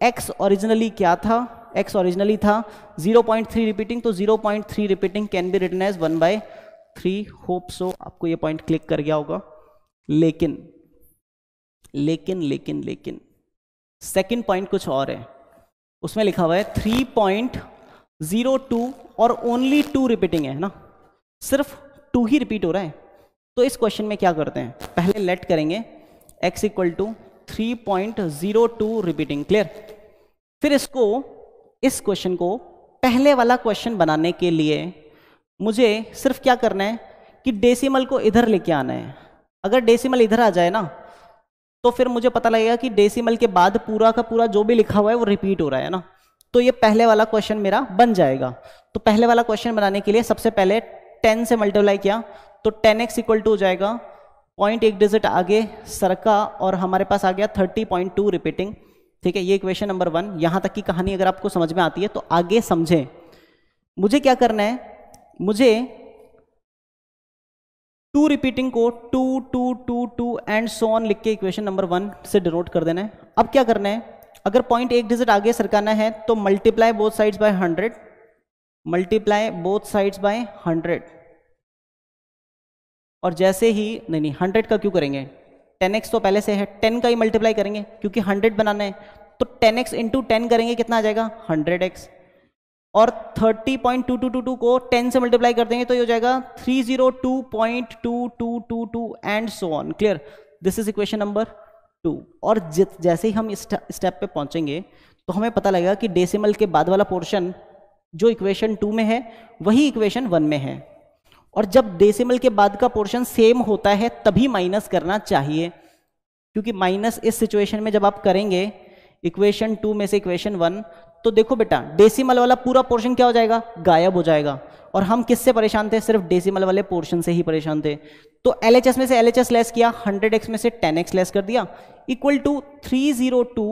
एक्स ओरिजिनली क्या था एक्स ओरिजिनली था 0.3 रिपीटिंग तो 0.3 repeating can be written as one by three hope so आपको ये पॉइंट क्लिक कर गया होगा लेकिन लेकिन लेकिन लेकिन सेकंड पॉइंट कुछ और है उसमें लिखा हुआ है थ्री पॉइंट जीरो टू और ओनली टू रिपीटिंग है ना सिर्फ टू ही रिपीट हो रहा है तो इस क्वेश्चन में क्या करते हैं पहले लेट करेंगे x equal to three point zero two repeating clear फिर इसको इस क्वेश्चन को पहले वाला क्वेश्चन बनाने के लिए मुझे सिर्फ क्या करना है कि डेसिमल को इधर लेके आना है अगर डेसिमल इधर आ जाए ना तो फिर मुझे पता लगेगा कि डेसिमल के बाद पूरा का पूरा जो भी लिखा हुआ है वो रिपीट हो रहा है ना तो ये पहले वाला क्वेश्चन मेरा बन जाएगा तो पहले वाला क्वेश्चन बनाने के लिए सबसे पहले टेन से मल्टीप्लाई किया तो टेन एक्स इक्वल टू हो जाएगा पॉइंट एक डिजिट आगे सरका और हमारे पास आ गया थर्टी पॉइंट टू रिपीटिंग ठीक है ये क्वेश्चन नंबर वन यहाँ तक की कहानी अगर आपको समझ में आती है तो आगे समझें मुझे क्या करना है मुझे टू रिपीटिंग को two two two two and so on लिख के इक्वेशन नंबर वन से डिनोट कर देना है अब क्या करना है अगर पॉइंट एक डिजिट आगे सरकाना है तो multiply both sides by hundred multiply both sides by hundred और जैसे ही नहीं नहीं हंड्रेड का क्यों करेंगे टेन एक्स तो पहले से है टेन का ही मल्टीप्लाई करेंगे क्योंकि हंड्रेड बनाना है तो टेन एक्स इंटू टेन करेंगे कितना आ जाएगा हंड्रेड एक्स और 30.2222 को 10 से मल्टीप्लाई कर देंगे तो ये हो जाएगा 302.2222 and so on clear this is equation number two और जैसे ही हम इस स्टेप पे पहुंचेंगे तो हमें पता लगेगा कि डेसिमल के बाद वाला पोर्शन जो इक्वेशन टू में है वही इक्वेशन वन में है और जब डेसिमल के बाद का पोर्शन सेम होता है तभी माइनस करना चाहिए क्योंकि माइनस इस सिचुएशन में जब आप करेंगे इक्वेशन टू में से इक्वेशन वन तो देखो बेटा डेसिमल वाला पूरा पोर्शन क्या हो जाएगा गायब हो जाएगा और हम किससे परेशान थे सिर्फ डेसिमल वाले पोर्शन से ही परेशान थे तो एल में से एल लेस किया हंड्रेड में से टेन लेस कर दिया equal to three zero two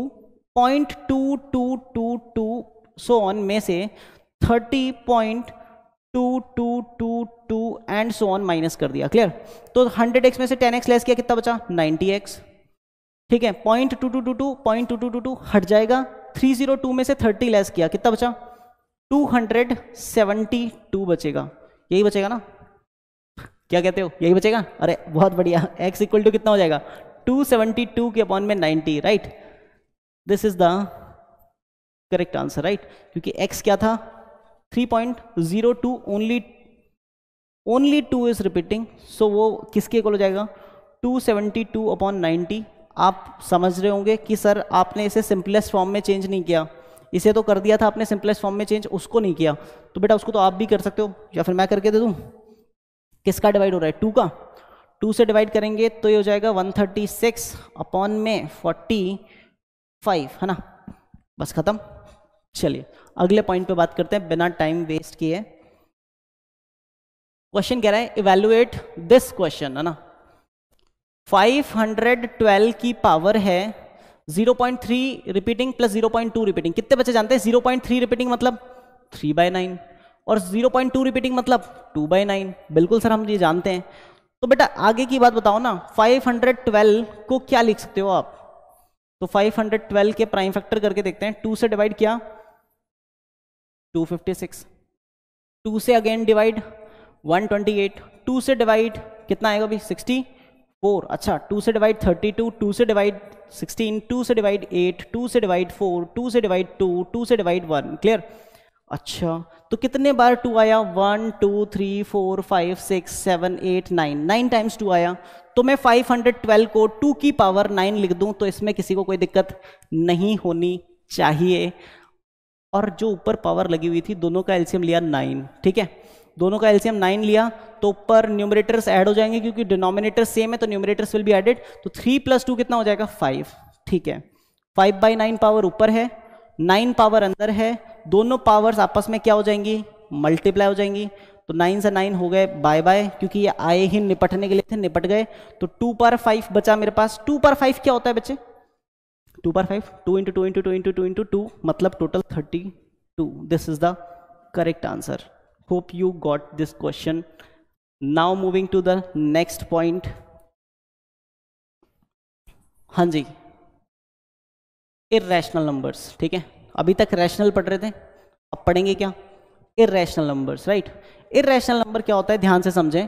point two two two two so on में से thirty point two two two two and so on minus कर दिया क्लियर तो हंड्रेड एक्स में से टेन एक्स लेस किया कितना बचा नाइनटी एक्स ठीक है point two two two two point two two two two हट जाएगा 302 में से 30 लेस किया कितना बचा 272 बचेगा यही बचेगा ना क्या कहते हो यही बचेगा अरे बहुत बढ़िया x इक्वल टू कितना हो जाएगा 272 के अपॉन में 90 right this is the correct answer right क्योंकि x क्या था 3.02 only only two is repeating so वो किसके इक्वल हो जाएगा 272 अपॉन 90 आप समझ रहे होंगे कि सर आपने इसे सिंपलेस्ट फॉर्म में चेंज नहीं किया इसे तो कर दिया था आपने सिंपलेस्ट फॉर्म में चेंज उसको नहीं किया तो बेटा उसको तो आप भी कर सकते हो या फिर मैं करके दे दूँ किसका डिवाइड हो रहा है टू का टू से डिवाइड करेंगे तो ये हो जाएगा वन थर्टी सिक्स अपॉन में फोर्टी फाइव है ना बस ख़त्म चलिए अगले पॉइंट पे बात करते हैं बिना टाइम वेस्ट किए क्वेश्चन कह रहा है इवेलुएट दिस क्वेश्चन है ना 512 की पावर है 0.3 रिपीटिंग प्लस 0.2 रिपीटिंग कितने बच्चे जानते हैं 0.3 रिपीटिंग मतलब 3 बाय नाइन और 0.2 रिपीटिंग मतलब 2 बाय नाइन बिल्कुल सर हम ये जानते हैं तो बेटा आगे की बात बताओ ना 512 को क्या लिख सकते हो आप तो 512 के प्राइम फैक्टर करके देखते हैं 2 से डिवाइड किया 256 2 से अगेन डिवाइड 128 2 से डिवाइड कितना आएगा अभी 60 फोर अच्छा टू से डिवाइड थर्टी टू टू से डिवाइड सिक्सटीन टू से डिवाइड एट टू से डिवाइड फोर टू से डिवाइड टू टू से डिवाइड वन क्लियर अच्छा तो कितने बार टू आया one two three four five six seven eight nine nine times two आया तो मैं फाइव हंड्रेड ट्वेल्व को टू की पावर नाइन लिख दूं तो इसमें किसी को कोई दिक्कत नहीं होनी चाहिए और जो ऊपर पावर लगी हुई थी दोनों का एल्सियम लिया नाइन ठीक है दोनों का एलसीएम नाइन लिया तो ऊपर न्यूमरेटर्स ऐड हो जाएंगे क्योंकि डिनोमिनेटर सेम है तो न्यूमरेटर्स विल बी एडेड तो थ्री प्लस टू कितना हो जाएगा फाइव ठीक है फाइव बाई नाइन पावर ऊपर है नाइन पावर अंदर है दोनों पावर्स आपस में क्या हो जाएंगी मल्टीप्लाई हो जाएंगी तो नाइन से नाइन हो गए बाय बाय क्योंकि ये आए ही निपटने के लिए थे निपट गए तो टू पर फाइव बचा मेरे पास टू पर फाइव क्या होता है बच्चे टू पर five two into two into two into two into two मतलब total thirty two this is the correct answer hope you got this question now moving to the next point हाँ जी इेशनल numbers ठीक है अभी तक rational पढ़ रहे थे अब पढ़ेंगे क्या irrational numbers right irrational number क्या होता है ध्यान से समझें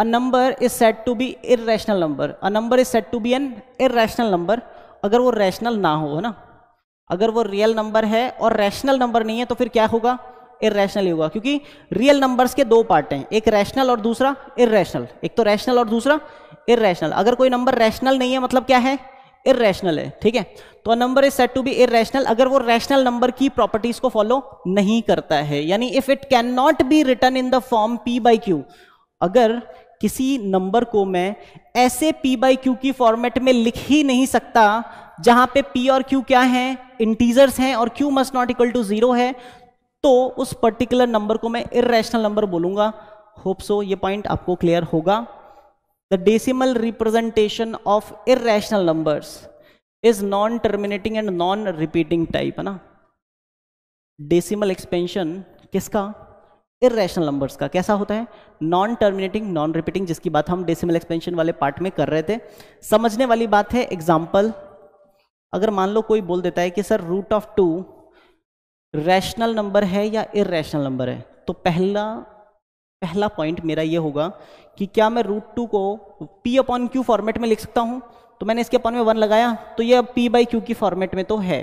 a number is set to be irrational number a number is set to be an irrational number अगर वो रैशनल ना हो ना अगर वो रियल नंबर है और रैशनल नंबर नहीं है तो फिर क्या होगा इेशनल ही होगा क्योंकि रियल नंबर्स के दो पार्ट हैं एक रैशनल और दूसरा इेशनल एक तो रैशनल और दूसरा इेशनल अगर कोई नंबर रैशनल नहीं है मतलब क्या है इेशनल है ठीक है तो number is set to be irrational अगर वो रैशनल नंबर की प्रॉपर्टीज को फॉलो नहीं करता है यानी if it can not be written in the form p by q अगर किसी नंबर को मैं ऐसे पी बाई क्यू की फॉर्मेट में लिख ही नहीं सकता जहां पे p और q क्या हैं इंटीजर्स हैं और q must not equal to zero है तो उस पर्टिकुलर नंबर को मैं इरेशनल नंबर बोलूंगा होप सो ये पॉइंट आपको क्लियर होगा the decimal representation of irrational numbers is non terminating and non repeating type है ना डेसिमल एक्सपेंशन किसका इरेशनल नंबर्स का कैसा होता है नॉन टर्मिनेटिंग नॉन रिपीटिंग जिसकी बात हम डेसिमल एक्सपेंशन वाले पार्ट में कर रहे थे समझने वाली बात है एग्जाम्पल अगर मान लो कोई बोल देता है कि sir root of two rational number है या इरेशनल नंबर है तो पहला पहला पॉइंट मेरा ये होगा कि क्या मैं रूट टू को पी अपॉन क्यू फॉर्मेट में लिख सकता हूं तो मैंने इसके अपॉन में वन लगाया तो ये अब पी बाई क्यू की फॉर्मेट में तो है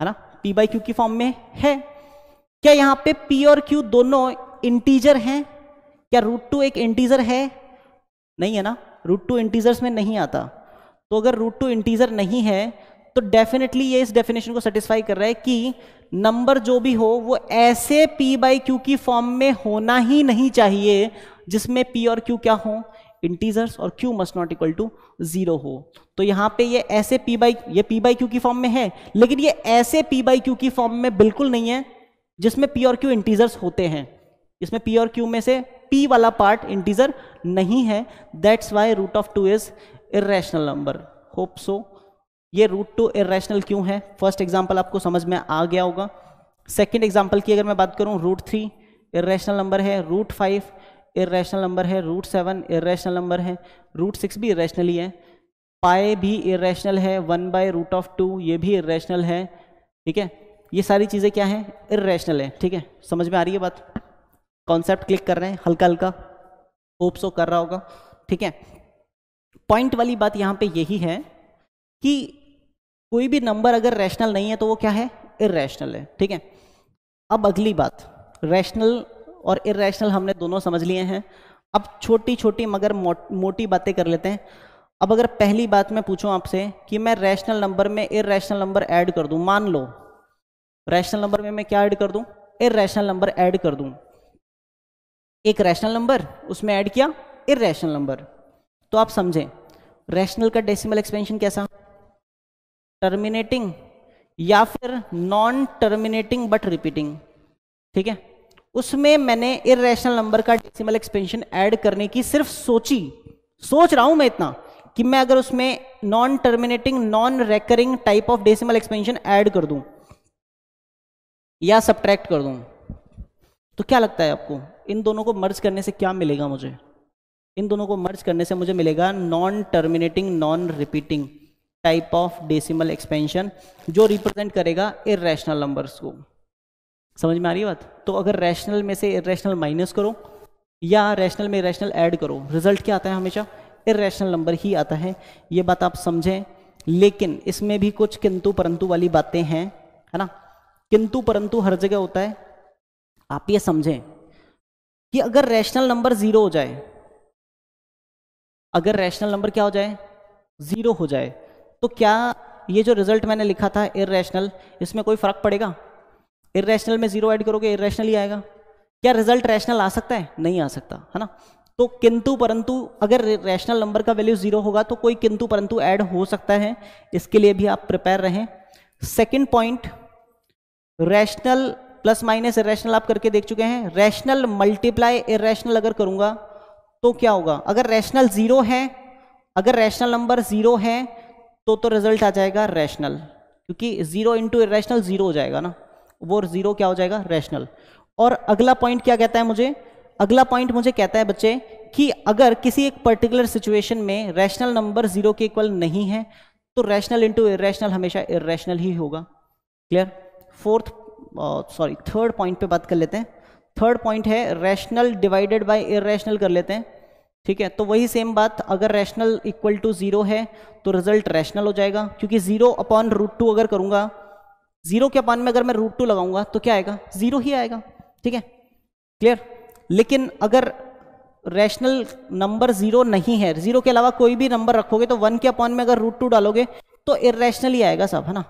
है ना पी बाई क्यू की फॉर्म में है क्या यहाँ पे पी और क्यू दोनों इंटीजर हैं क्या रूट टू एक इंटीजर है नहीं है ना रूट टू इंटीजर्स में नहीं आता तो अगर रूट टू इंटीजर नहीं है तो डेफिनेटली ये इस डेफिनेशन को सेटिस्फाई कर रहा है कि नंबर जो भी हो वो ऐसे p बाई क्यू की फॉर्म में होना ही नहीं चाहिए जिसमें p और q क्या हो इंटीजर्स और q must not equal to zero हो तो यहां पे ये ऐसे p बाई ये p बाई क्यू की फॉर्म में है लेकिन ये ऐसे p बाई क्यू की फॉर्म में बिल्कुल नहीं है जिसमें p और q इंटीजर्स होते हैं इसमें p और q में से p वाला पार्ट इंटीजर नहीं है that's why root of two is irrational number hope so ये रूट टू इेशनल क्यों है फर्स्ट एग्जाम्पल आपको समझ में आ गया होगा सेकेंड एग्जाम्पल की अगर मैं बात करूँ रूट थ्री इेशनल नंबर है रूट फाइव इरेशनल नंबर है रूट सेवन इेशनल नंबर है रूट सिक्स भी इेशनली ही है पाए भी इेशनल है one by root of two ये भी इेशनल है ठीक है ये सारी चीज़ें क्या हैं इेशनल है ठीक है समझ में आ रही है बात कॉन्सेप्ट क्लिक कर रहे हैं हल्का हल्का ओप सो कर रहा होगा ठीक है पॉइंट वाली बात यहाँ पे यही है कि कोई भी नंबर अगर रैशनल नहीं है तो वो क्या है इरेशनल है ठीक है अब अगली बात रैशनल और इरेशनल हमने दोनों समझ लिए हैं अब छोटी छोटी मगर मोटी बातें कर लेते हैं अब अगर पहली बात मैं पूछूं आपसे कि मैं रैशनल नंबर में इरेशनल नंबर ऐड कर दूं मान लो रैशनल नंबर में मैं क्या ऐड कर दूं इरेशनल नंबर ऐड कर दूं एक रैशनल नंबर उसमें ऐड किया इरेशनल नंबर तो आप समझें रैशनल का डेसिमल एक्सपेंशन कैसा टर्मिनेटिंग या फिर नॉन टर्मिनेटिंग बट रिपीटिंग ठीक है उसमें मैंने इेशनल नंबर का डेसिमल एक्सपेंशन ऐड करने की सिर्फ सोची सोच रहा हूं मैं इतना कि मैं अगर उसमें non terminating non recurring type of decimal expansion add कर दूं या सब्ट्रैक्ट कर दूं तो क्या लगता है आपको इन दोनों को मर्ज करने से क्या मिलेगा मुझे इन दोनों को मर्ज करने से मुझे मिलेगा non terminating non repeating type of decimal expansion जो रिप्रेजेंट करेगा इरेशनल नंबर्स को समझ में आ रही बात तो अगर रैशनल में से इरेशनल माइनस करो या रैशनल में रैशनल ऐड करो रिजल्ट क्या आता है हमेशा इरेशनल नंबर ही आता है ये बात आप समझें लेकिन इसमें भी कुछ किंतु परंतु वाली बातें हैं है ना किंतु परंतु हर जगह होता है आप ये समझें कि अगर रैशनल नंबर ज़ीरो हो जाए अगर रैशनल नंबर क्या हो जाए ज़ीरो हो जाए तो क्या ये जो रिजल्ट मैंने लिखा था इरेशनल इसमें कोई फर्क पड़ेगा इरेशनल में जीरो ऐड करोगे इरेशनल ही आएगा क्या रिजल्ट रैशनल आ सकता है नहीं आ सकता है ना तो किंतु परंतु अगर रैशनल नंबर का वैल्यू जीरो होगा तो कोई किंतु परंतु ऐड हो सकता है इसके लिए भी आप प्रिपेयर रहें second point rational plus minus irrational आप करके देख चुके हैं रैशनल मल्टीप्लाई इरेशनल अगर करूंगा तो क्या होगा अगर रैशनल जीरो है अगर रैशनल नंबर जीरो है तो तो रिजल्ट आ जाएगा रैशनल क्योंकि जीरो इंटू इेशनल जीरो हो जाएगा ना वो जीरो क्या हो जाएगा रैशनल और अगला पॉइंट क्या कहता है मुझे अगला पॉइंट मुझे कहता है बच्चे कि अगर किसी एक पर्टिकुलर सिचुएशन में रैशनल नंबर जीरो के इक्वल नहीं है तो रैशनल इंटू इेशनल हमेशा इेशनल ही होगा clear fourth sorry third point पे बात कर लेते हैं थर्ड पॉइंट है रैशनल डिवाइडेड बाय इेशनल कर लेते हैं ठीक है तो वही सेम बात अगर रैशनल इक्वल टू जीरो है तो रिजल्ट रैशनल हो जाएगा क्योंकि जीरो अपॉन रूट टू अगर करूंगा जीरो के अपान में अगर मैं रूट टू लगाऊंगा तो क्या आएगा जीरो ही आएगा ठीक है क्लियर लेकिन अगर रैशनल नंबर जीरो नहीं है जीरो के अलावा कोई भी नंबर रखोगे तो वन के अपॉन में अगर रूट टू डालोगे तो इेशनल ही आएगा सब है ना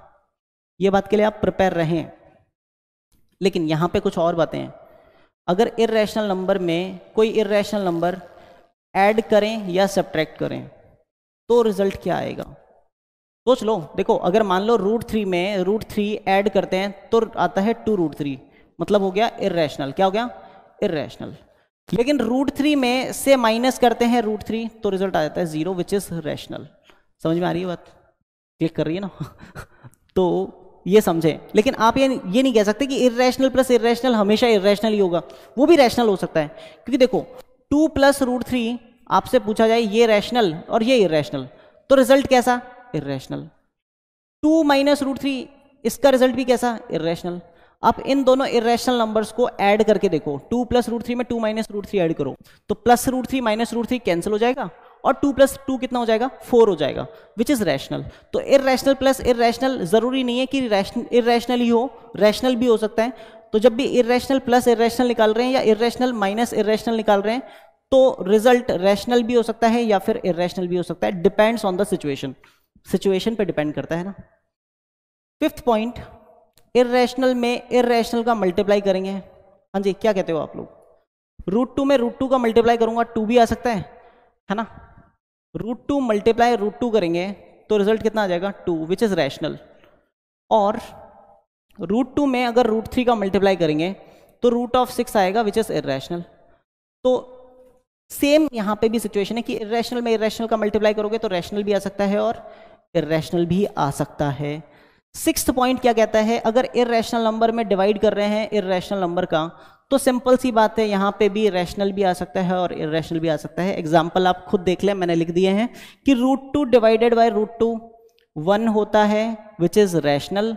ये बात के लिए आप प्रिपेयर रहें लेकिन यहां पे कुछ और बातें हैं अगर इेशनल नंबर में कोई इेशनल नंबर ऐड करें या सब्ट्रैक्ट करें तो रिजल्ट क्या आएगा सोच लो देखो अगर मान लो रूट थ्री में रूट थ्री एड करते हैं तो आता है टू रूट थ्री मतलब हो गया इेशनल क्या हो गया इेशनल लेकिन रूट थ्री में से माइनस करते हैं रूट थ्री तो रिजल्ट आ जाता है जीरो विच इज रैशनल समझ में आ रही है बात क्लिक कर रही है ना [LAUGHS] तो ये समझे लेकिन आप ये ये नहीं कह सकते कि इेशनल प्लस इेशनल हमेशा इेशनल ही होगा वो भी रैशनल हो सकता है क्योंकि देखो टू प्लस रूट थ्री आपसे पूछा जाए ये रैशनल और ये इरेशनल तो रिजल्ट कैसा irrational two minus root three इसका रिजल्ट भी कैसा इरेशनल आप इन दोनों इरेशनल नंबर्स को ऐड करके देखो टू प्लस रूट थ्री में two minus root three add करो तो plus root three minus root three cancel हो जाएगा और टू प्लस टू कितना हो जाएगा फोर हो जाएगा विच इज रैशनल तो इेशनल प्लस इेशनल जरूरी नहीं है कि इेशनल ही हो रैशनल भी हो सकता है तो जब भी इेशनल प्लस इेशनल निकाल रहे हैं या इेशनल माइनस इेशनल निकाल रहे हैं तो रिजल्ट रैशनल भी हो सकता है या फिर इेशनल भी हो सकता है depends on the situation situation पे डिपेंड करता है ना फिफ्थ पॉइंट इेशनल में इेशनल का मल्टीप्लाई करेंगे हाँ जी क्या कहते हो आप लोग रूट टू में रूट टू का मल्टीप्लाई करूंगा टू भी आ सकता है है ना root two multiply root two करेंगे तो रिजल्ट कितना आ जाएगा टू विच इज रैशनल और रूट टू में अगर रूट थ्री का मल्टीप्लाई करेंगे तो रूट ऑफ सिक्स आएगा विच इज़ इेशनल तो सेम यहां पे भी सिचुएशन है कि इेशनल में इेशनल का मल्टीप्लाई करोगे तो रैशनल भी आ सकता है और इेशनल भी आ सकता है सिक्स पॉइंट क्या कहता है अगर इेशनल नंबर में डिवाइड कर रहे हैं इेशनल नंबर का तो सिंपल सी बात है यहाँ पे भी रैशनल भी आ सकता है और इेशनल भी आ सकता है एग्जाम्पल आप खुद देख लें मैंने लिख दिए हैं कि root two divided by root two one होता है विच इज़ रैशनल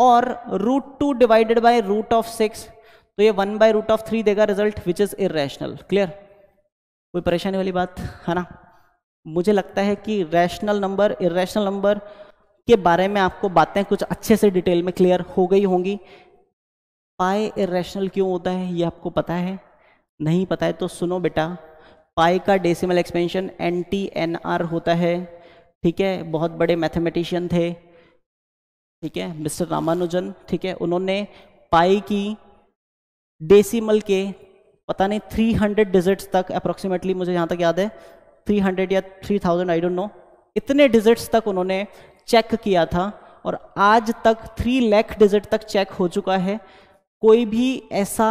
और root two divided by root of six तो ये one by root of three देगा result which is irrational clear कोई परेशानी वाली बात है ना मुझे लगता है कि रैशनल नंबर इेशनल नंबर के बारे में आपको बातें कुछ अच्छे से डिटेल में क्लियर हो गई होंगी पाए इेशनल क्यों होता है ये आपको पता है नहीं पता है तो सुनो बेटा पाई का decimal expansion N T N R होता है ठीक है बहुत बड़े मैथमेटिशियन थे ठीक है मिस्टर रामानुजन ठीक है उन्होंने पाई की डेसिमल के पता नहीं 300 डिजिट्स तक अप्रोक्सीमेटली मुझे यहाँ तक याद है 300 या 3000 आई डोंट नो इतने डिजिट्स तक उन्होंने चेक किया था और आज तक 3 लाख डिजिट तक चेक हो चुका है कोई भी ऐसा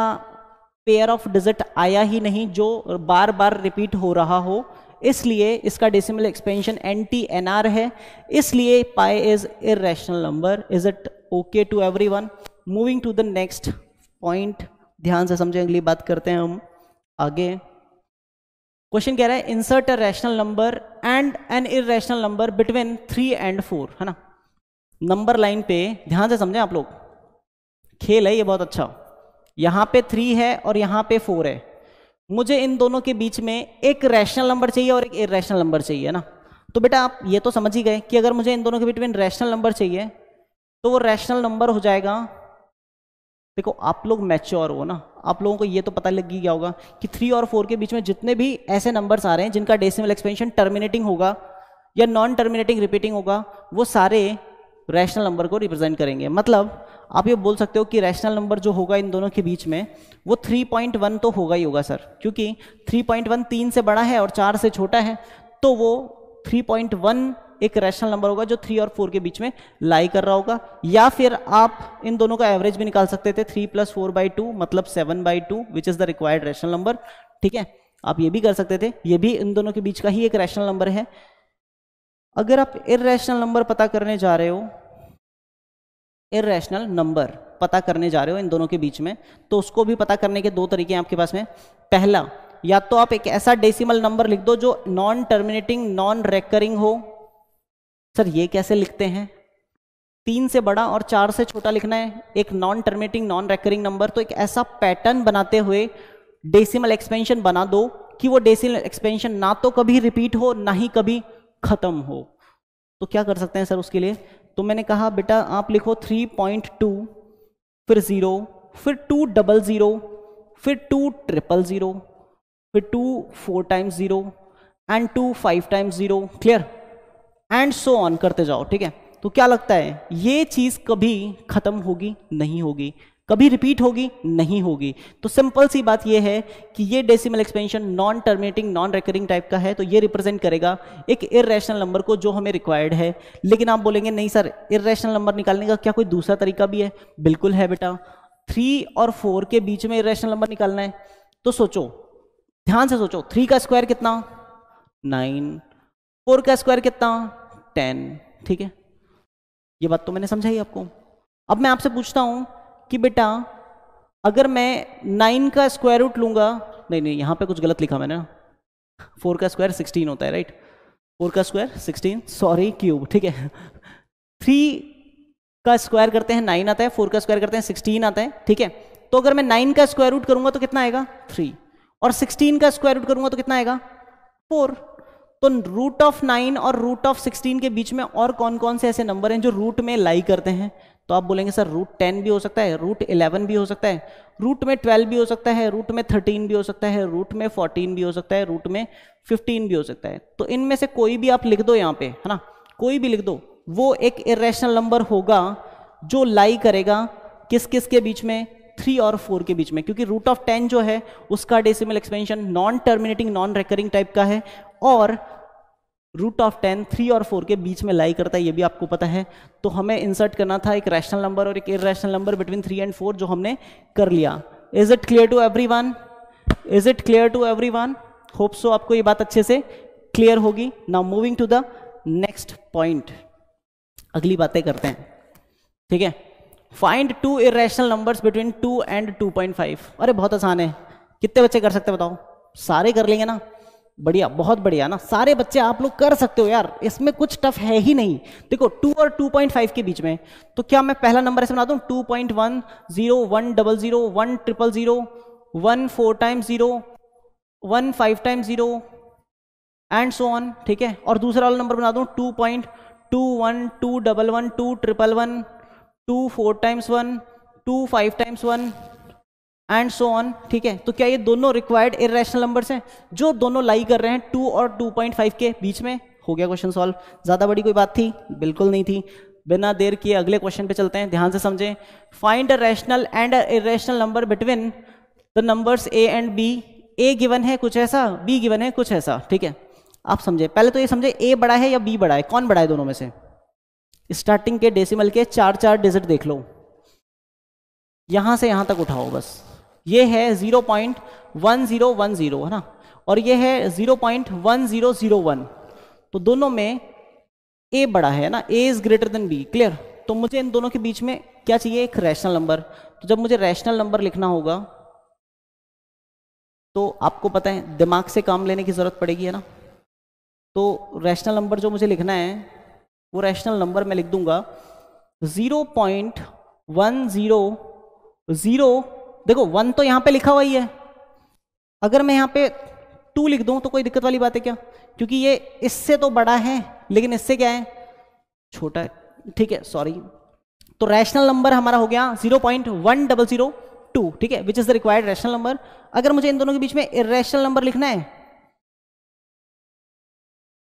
पेयर ऑफ डिजिट आया ही नहीं जो बार बार रिपीट हो रहा हो इसलिए इसका decimal expansion N T N R है इसलिए pi is irrational number is it okay to every one moving to the next point ध्यान से समझें अगली बात करते हैं हम आगे क्वेश्चन कह रहा है insert a rational number and an irrational number between three and four है ना नंबर लाइन पे ध्यान से समझें आप लोग खेल है ये बहुत अच्छा यहाँ पे थ्री है और यहाँ पे फोर है मुझे इन दोनों के बीच में एक रैशनल नंबर चाहिए और एक इरेशनल नंबर चाहिए ना तो बेटा आप ये तो समझ ही गए कि अगर मुझे इन दोनों के बिटवीन रैशनल नंबर चाहिए तो वो रैशनल नंबर हो जाएगा देखो आप लोग मैच्योर हो ना आप लोगों को ये तो पता लग ही गया होगा कि थ्री और फोर के बीच में जितने भी ऐसे नंबर्स आ रहे हैं जिनका डेसिमल एक्सपेंशन टर्मिनेटिंग होगा या नॉन टर्मिनेटिंग रिपीटिंग होगा वो सारे रैशनल नंबर को रिप्रेजेंट करेंगे मतलब आप ये बोल सकते हो कि रैशनल नंबर जो होगा इन दोनों के बीच में वो 3.1 तो होगा ही होगा सर क्योंकि 3.1 तीन से बड़ा है और चार से छोटा है तो वो 3.1 एक रैशनल नंबर होगा जो थ्री और फोर के बीच में लाई कर रहा होगा या फिर आप इन दोनों का एवरेज भी निकाल सकते थे three plus four by two मतलब seven by two which is the required rational number ठीक है आप ये भी कर सकते थे ये भी इन दोनों के बीच का ही एक रैशनल नंबर है अगर आप इरेशनल नंबर पता करने जा रहे हो इेशनल नंबर पता करने जा रहे हो इन दोनों के बीच में तो उसको भी पता करने के दो तरीके हैं आपके पास में पहला या तो आप एक ऐसा डेसिमल नंबर लिख दो जो नॉन टर्मिनेटिंग नॉन रेकरिंग हो सर ये कैसे लिखते हैं तीन से बड़ा और चार से छोटा लिखना है एक non terminating non recurring number तो एक ऐसा पैटर्न बनाते हुए डेसिमल एक्सपेंशन बना दो कि वो डेसिमल एक्सपेंशन ना तो कभी रिपीट हो ना ही कभी खत्म हो तो क्या कर सकते हैं सर उसके लिए तो मैंने कहा बेटा आप लिखो थ्री पॉइंट टू फिर ज़ीरो फिर टू डबल ज़ीरो फिर टू ट्रिपल ज़ीरो फिर two four times zero and two five times zero clear and so on करते जाओ ठीक है तो क्या लगता है ये चीज़ कभी ख़त्म होगी नहीं होगी कभी रिपीट होगी नहीं होगी तो सिंपल सी बात यह है कि ये decimal expansion non terminating non recurring type का है तो ये रिप्रेजेंट करेगा एक इरेशनल नंबर को जो हमें रिक्वायर्ड है लेकिन आप बोलेंगे नहीं सर इरेशनल नंबर निकालने का क्या कोई दूसरा तरीका भी है बिल्कुल है बेटा थ्री और फोर के बीच में इरेशनल नंबर निकालना है तो सोचो ध्यान से सोचो थ्री का स्क्वायर कितना नाइन फोर का स्क्वायर कितना टेन ठीक है ये बात तो मैंने समझाई आपको अब मैं आपसे पूछता हूं कि बेटा अगर मैं नाइन का स्क्वायर रूट लूंगा नहीं नहीं यहां पे कुछ गलत लिखा मैंने ना फोर का स्क्वायर सिक्सटीन होता है राइट फोर का स्क्वायर सिक्सटीन सॉरी क्यूब ठीक है थ्री का स्क्वायर करते हैं नाइन आता है फोर का स्क्वायर करते हैं सिक्सटीन आता है ठीक है तो अगर मैं नाइन का स्क्वायर रूट करूंगा तो कितना आएगा थ्री और सिक्सटीन का स्क्वायर रूट करूंगा तो कितना आएगा फोर तो रूट ऑफ नाइन और रूट ऑफ सिक्सटीन के बीच में और कौन कौन से ऐसे नंबर हैं जो रूट में लाई करते हैं तो आप बोलेंगे सर रूट टेन भी हो सकता है रूट इलेवन भी हो सकता है रूट में ट्वेल्व भी हो सकता है रूट में थर्टीन भी हो सकता है रूट में फोर्टीन भी हो सकता है रूट में फिफ्टीन भी हो सकता है तो इनमें से कोई भी आप लिख दो यहाँ पे है ना कोई भी लिख दो वो एक इरेशनल नंबर होगा जो लाई करेगा किस किस के बीच में थ्री और फोर के बीच में क्योंकि रूट ऑफ टेन जो है उसका decimal expansion non terminating non recurring type का है और रूट ऑफ टेन थ्री और फोर के बीच में लाई करता है ये भी आपको पता है तो हमें इंसर्ट करना था एक रैशनल नंबर और एक irrational number between three and four जो हमने कर लिया is it clear to every one is it clear to every one hope so आपको ये बात अच्छे से क्लियर होगी now moving to the next point अगली बातें करते हैं ठीक है find two irrational number between two and two point five अरे बहुत आसान है कितने बच्चे कर सकते हैं बताओ सारे कर लेंगे ना बढ़िया बहुत बढ़िया ना सारे बच्चे आप लोग कर सकते हो यार इसमें कुछ टफ है ही नहीं देखो टू और टू पॉइंट फाइव के बीच में तो क्या मैं पहला नंबर ऐसे बना दू two point one zero one double zero one triple zero one four time zero one five time zero and so on ठीक है और दूसरा वाला नंबर बना दू two point two one two double one two triple one two four times one two five times one and so on ठीक है तो क्या ये दोनों रिक्वायर्ड इेशनल नंबर्स हैं जो दोनों लाई कर रहे हैं टू और टू पॉइंट फाइव के बीच में हो गया क्वेश्चन सॉल्व ज़्यादा बड़ी कोई बात थी बिल्कुल नहीं थी बिना देर किए अगले क्वेश्चन पे चलते हैं ध्यान से समझें find a rational and a irrational number between the numbers A and B A given है कुछ ऐसा बी गिवन है कुछ ऐसा ठीक है आप समझे पहले तो ये समझे ए बड़ा है या बी बड़ा है कौन बड़ा है दोनों में से स्टार्टिंग के डेसिमल के चार चार डिजिट देख लो यहां से यहां तक उठाओ बस ये है 0.1010 है ना और ये है 0.1001 तो दोनों में ए बड़ा है ना A is greater than B clear तो मुझे इन दोनों के बीच में क्या चाहिए एक रैशनल नंबर तो जब मुझे रैशनल नंबर लिखना होगा तो आपको पता है दिमाग से काम लेने की ज़रूरत पड़ेगी है ना तो रैशनल नंबर जो मुझे लिखना है वो रैशनल नंबर मैं लिख दूंगा zero point one zero zero देखो वन तो यहां पे लिखा हुआ ही है अगर मैं यहां पे टू लिख दूं तो कोई दिक्कत वाली बात है क्या क्योंकि ये इससे तो बड़ा है लेकिन इससे क्या है छोटा है ठीक है सॉरी तो रैशनल नंबर हमारा हो गया zero point one double zero two ठीक है which is the required rational number अगर मुझे इन दोनों के बीच में इेशनल नंबर लिखना है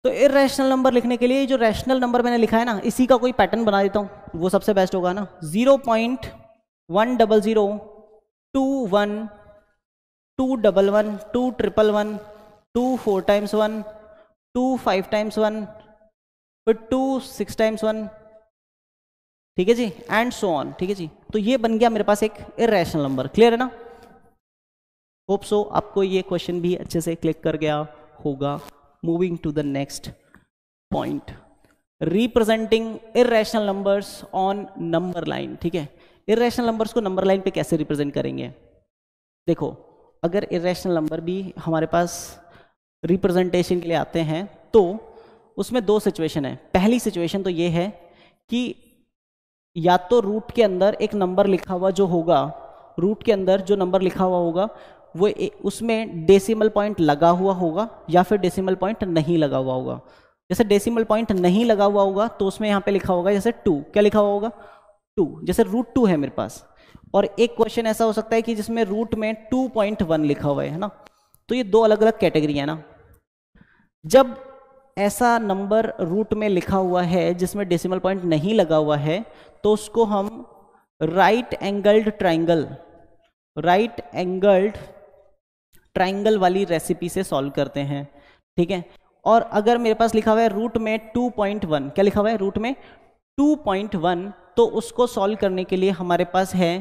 तो इेशनल नंबर लिखने के लिए जो रैशनल नंबर मैंने लिखा है ना इसी का कोई पैटर्न बना देता हूं वो सबसे बेस्ट होगा ना zero point one double zero two one two double one two triple one two four times one two five times one फिर टू सिक्स टाइम्स वन ठीक है जी एंड सो ऑन ठीक है जी तो ये बन गया मेरे पास एक इेशनल नंबर क्लियर है ना होप सो आपको ये क्वेश्चन भी अच्छे से क्लिक कर गया होगा moving to the next point representing irrational numbers on number line ठीक है इेशनल नंबर्स को नंबर लाइन पे कैसे रिप्रेजेंट करेंगे देखो अगर इेशनल नंबर भी हमारे पास रिप्रेजेंटेशन के लिए आते हैं तो उसमें दो सिचुएशन है पहली सिचुएशन तो ये है कि या तो रूट के अंदर एक नंबर लिखा हुआ जो होगा रूट के अंदर जो नंबर लिखा हुआ होगा वो उसमें डेसिमल पॉइंट लगा हुआ होगा या फिर डेसिमल पॉइंट नहीं लगा हुआ होगा जैसे डेसिमल पॉइंट नहीं लगा हुआ होगा तो उसमें यहाँ पे लिखा होगा जैसे टू क्या लिखा हुआ होगा टू जैसे रूट टू है मेरे पास और एक क्वेश्चन ऐसा हो सकता है कि जिसमें रूट में टू पॉइंट वन लिखा हुआ है ना तो ये दो अलग अलग कैटेगरी है ना जब ऐसा नंबर रूट में लिखा हुआ है जिसमें डेसिमल पॉइंट नहीं लगा हुआ है तो उसको हम right angled triangle right angled triangle वाली रेसिपी से सॉल्व करते हैं ठीक है और अगर मेरे पास लिखा हुआ है रूट में 2.1 क्या लिखा हुआ है रूट में 2.1 तो उसको सॉल्व करने के लिए हमारे पास है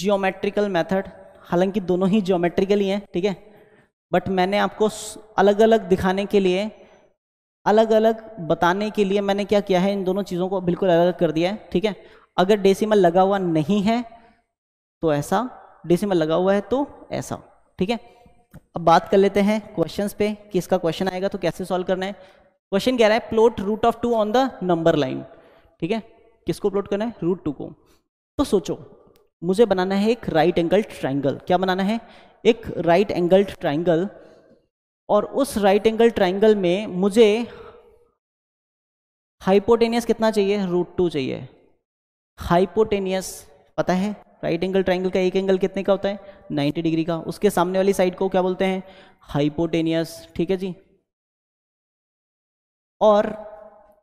जियोमेट्रिकल मैथड हालांकि दोनों ही जियोमेट्रिकल ही हैं ठीक है बट मैंने आपको अलग अलग दिखाने के लिए अलग अलग बताने के लिए मैंने क्या किया है इन दोनों चीज़ों को बिल्कुल अलग कर दिया है ठीक है अगर डेसिमल लगा हुआ नहीं है तो ऐसा डेसिमल लगा हुआ है तो ऐसा ठीक है अब बात कर लेते हैं क्वेश्चन पे कि इसका क्वेश्चन आएगा तो कैसे सॉल्व करना है क्वेश्चन कह रहा है plot root of two on the number line ठीक है किसको प्लॉट करना है रूट टू को तो सोचो मुझे बनाना है एक राइट एंगल ट्राइंगल क्या बनाना है एक राइट एंगल ट्राइंगल और उस राइट एंगल ट्राइंगल में मुझे हाइपोटेनियस कितना चाहिए रूट टू चाहिए हाइपोटेनियस पता है राइट एंगल ट्राइंगल का एक एंगल कितने का होता है 90 डिग्री का उसके सामने वाली साइड को क्या बोलते हैं हाइपोटेनियस ठीक है जी और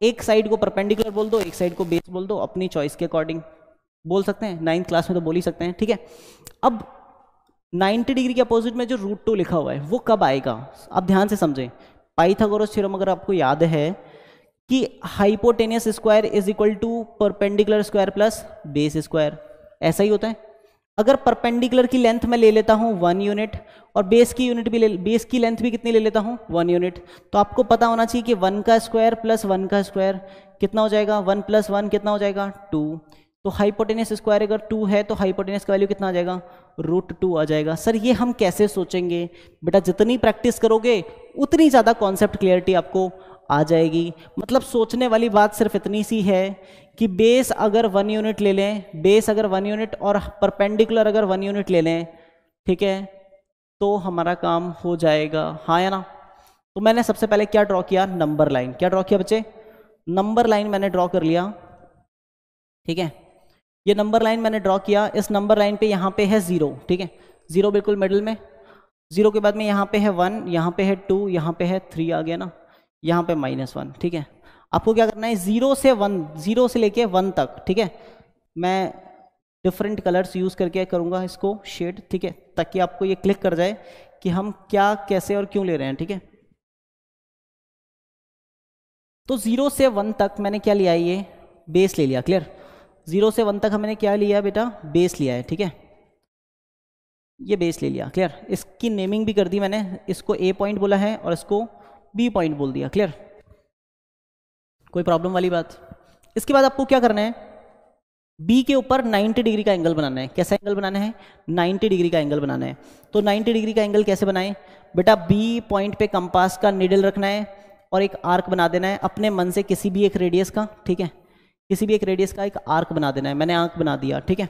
एक साइड को परपेंडिकुलर बोल दो एक साइड को बेस बोल दो अपनी चॉइस के अकॉर्डिंग बोल सकते हैं नाइन्थ क्लास में तो बोल ही सकते हैं ठीक है अब 90 डिग्री के अपोजिट में जो रूट टू लिखा हुआ है वो कब आएगा आप ध्यान से समझें पाइथागोरस थ्योरम अगर आपको याद है कि hypotenuse square is equal to perpendicular square plus base square ऐसा ही होता है अगर परपेंडिकुलर की लेंथ में ले लेता हूं वन यूनिट और बेस की यूनिट भी ले बेस की लेंथ भी कितनी ले लेता हूँ वन यूनिट तो आपको पता होना चाहिए कि वन का स्क्वायर प्लस वन का स्क्वायर कितना हो जाएगा वन प्लस वन कितना हो जाएगा टू तो हाइपोटेनियस स्क्वायर अगर टू है तो हाइपोटेनियस का वैल्यू कितना आ जाएगा रूट टू आ जाएगा सर ये हम कैसे सोचेंगे बेटा जितनी प्रैक्टिस करोगे उतनी ज़्यादा कॉन्सेप्ट क्लियरिटी आपको आ जाएगी मतलब सोचने वाली बात सिर्फ इतनी सी है कि बेस अगर वन यूनिट ले लें बेस अगर वन यूनिट और परपेंडिकुलर अगर वन यूनिट ले लें ठीक है तो हमारा काम हो जाएगा हाँ या ना तो मैंने सबसे पहले क्या ड्रॉ किया नंबर लाइन क्या ड्रॉ किया बच्चे नंबर लाइन मैंने ड्रॉ कर लिया ठीक है ये नंबर लाइन मैंने ड्रॉ किया इस नंबर लाइन पे यहाँ पे है ज़ीरो ठीक है ज़ीरो बिल्कुल मिडल में ज़ीरो के बाद में यहाँ पे है वन यहाँ पे है टू यहाँ पे है थ्री आ गया ना यहाँ पे माइनस वन ठीक है आपको क्या करना है ज़ीरो से वन ज़ीरो से लेके वन तक ठीक है मैं डिफरेंट कलर्स यूज़ करके करूँगा इसको शेड ठीक है ताकि आपको ये क्लिक कर जाए कि हम क्या कैसे और क्यों ले रहे हैं ठीक है तो जीरो से वन तक मैंने क्या लिया ये बेस ले लिया क्लियर जीरो से वन तक हमने क्या लिया बेटा बेस लिया है ठीक है ये बेस ले लिया क्लियर इसकी नेमिंग भी कर दी मैंने इसको ए पॉइंट बोला है और इसको बी पॉइंट बोल दिया क्लियर कोई प्रॉब्लम वाली बात इसके बाद आपको क्या करना है बी के ऊपर 90 डिग्री का एंगल बनाना है कैसा एंगल बनाना है 90 डिग्री का एंगल बनाना है तो 90 डिग्री का एंगल कैसे बनाएं बेटा बी पॉइंट पे कंपास का निडल रखना है और एक आर्क बना देना है अपने मन से किसी भी एक रेडियस का ठीक है किसी भी एक रेडियस का एक आर्क बना देना है मैंने आर्क बना दिया ठीक है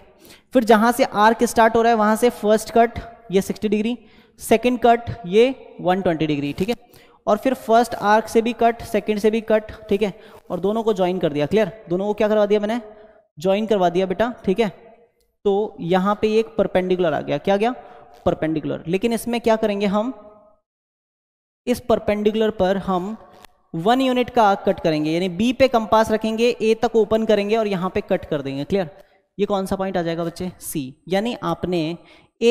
फिर जहाँ से आर्क स्टार्ट हो रहा है वहाँ से फर्स्ट कट ये सिक्सटी डिग्री सेकेंड कट ये वन डिग्री ठीक है और फिर फर्स्ट आर्क से भी कट सेकंड से भी कट ठीक है और दोनों को ज्वाइन कर दिया क्लियर दोनों को क्या करवा दिया मैंने ज्वाइन करवा दिया बेटा ठीक है तो यहां पे एक परपेंडिकुलर आ गया क्या गया परपेंडिकुलर लेकिन इसमें क्या करेंगे हम इस परपेंडिकुलर पर हम वन यूनिट का कट करेंगे यानी बी पे कंपास रखेंगे ए तक ओपन करेंगे और यहां पे कट कर देंगे क्लियर ये कौन सा पॉइंट आ जाएगा बच्चे सी यानी आपने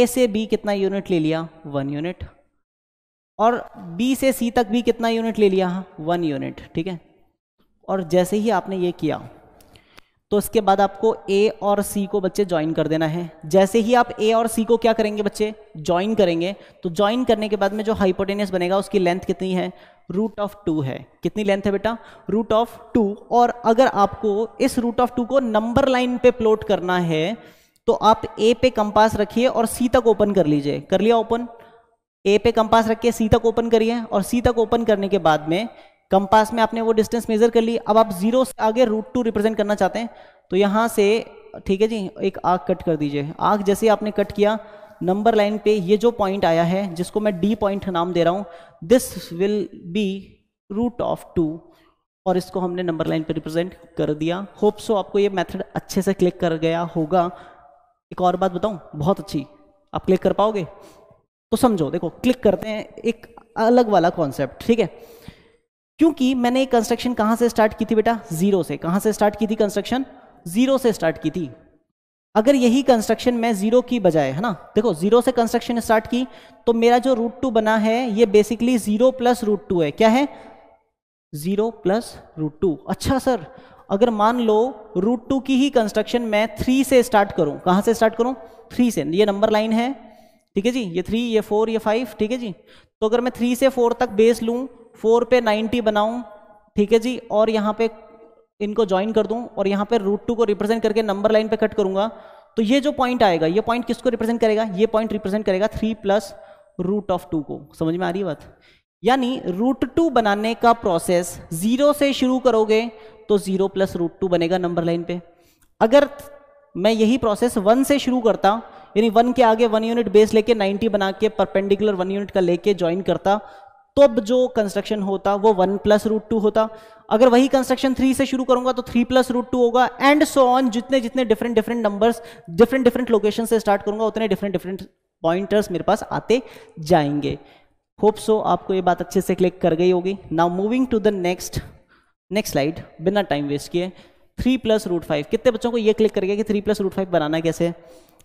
ए से बी कितना यूनिट ले लिया वन यूनिट और बी से सी तक भी कितना यूनिट ले लिया वन यूनिट ठीक है और जैसे ही आपने ये किया तो इसके बाद आपको ए और सी को बच्चे ज्वाइन कर देना है जैसे ही आप ए और सी को क्या करेंगे बच्चे ज्वाइन करेंगे तो ज्वाइन करने के बाद में जो हाइपोटेनियस बनेगा उसकी लेंथ कितनी है रूट ऑफ टू है कितनी लेंथ है बेटा रूट ऑफ टू और अगर आपको इस रूट ऑफ टू को नंबर लाइन पे प्लॉट करना है तो आप ए पे कंपास रखिए और सी तक ओपन कर लीजिए कर लिया ओपन ए पे कंपास रखिए सी तक ओपन करिए और सी तक ओपन करने के बाद में कंपास में आपने वो डिस्टेंस मेजर कर ली अब आप जीरो से आगे रूट टू रिप्रेजेंट करना चाहते हैं तो यहाँ से ठीक है जी एक आग कट कर दीजिए आग जैसे आपने कट किया नंबर लाइन पे ये जो पॉइंट आया है जिसको मैं डी पॉइंट नाम दे रहा हूँ this will be root of two और इसको हमने नंबर लाइन पे रिप्रेजेंट कर दिया होप सो आपको ये मेथड अच्छे से क्लिक कर गया होगा एक और बात बताऊँ बहुत अच्छी आप क्लिक कर पाओगे तो समझो देखो क्लिक करते हैं एक अलग वाला कॉन्सेप्ट ठीक है क्योंकि मैंने कंस्ट्रक्शन कहां से स्टार्ट की थी बेटा जीरो से कहां से स्टार्ट की थी कंस्ट्रक्शन जीरो से स्टार्ट की थी अगर यही कंस्ट्रक्शन मैं जीरो की बजाय है ना देखो जीरो से कंस्ट्रक्शन स्टार्ट की तो मेरा जो रूट टू बना है ये basically zero plus root two है क्या है जीरो प्लस रूट टू अच्छा सर अगर मान लो रूट टू की ही कंस्ट्रक्शन मैं थ्री से स्टार्ट करूं कहां से स्टार्ट करूं थ्री से ये नंबर लाइन है ठीक है जी ये थ्री ये फोर ये फाइव ठीक है जी तो अगर मैं थ्री से फोर तक बेस लूँ फोर पे नाइन्टी बनाऊँ ठीक है जी और यहाँ पे इनको ज्वाइन कर दूँ और यहाँ पे रूट टू को रिप्रेजेंट करके नंबर लाइन पे कट करूँगा तो ये जो पॉइंट आएगा ये पॉइंट किसको रिप्रेजेंट करेगा ये पॉइंट रिप्रेजेंट करेगा three plus root of two को समझ में आ रही बात यानी रूट टू बनाने का प्रोसेस जीरो से शुरू करोगे तो जीरो प्लस रूट टू बनेगा नंबर लाइन पे अगर मैं यही प्रोसेस वन से शुरू करता यानी वन के आगे वन यूनिट बेस लेके 90 बना के परपेंडिकुलर वन यूनिट का लेके ज्वाइन करता तब जो कंस्ट्रक्शन होता वो वन प्लस रूट टू होता अगर वही कंस्ट्रक्शन थ्री से शुरू करूंगा तो थ्री प्लस रूट टू होगा एंड सो ऑन जितने जितने different different numbers different different location से स्टार्ट करूंगा उतने डिफरेंट डिफरेंट पॉइंटर्स मेरे पास आते जाएंगे होप सो आपको ये बात अच्छे से क्लिक कर गई होगी now moving to the next next slide बिना टाइम वेस्ट किए थ्री प्लस रूट फाइव कितने बच्चों को ये क्लिक कर गया कि थ्री प्लस रूट फाइव बनाना कैसे है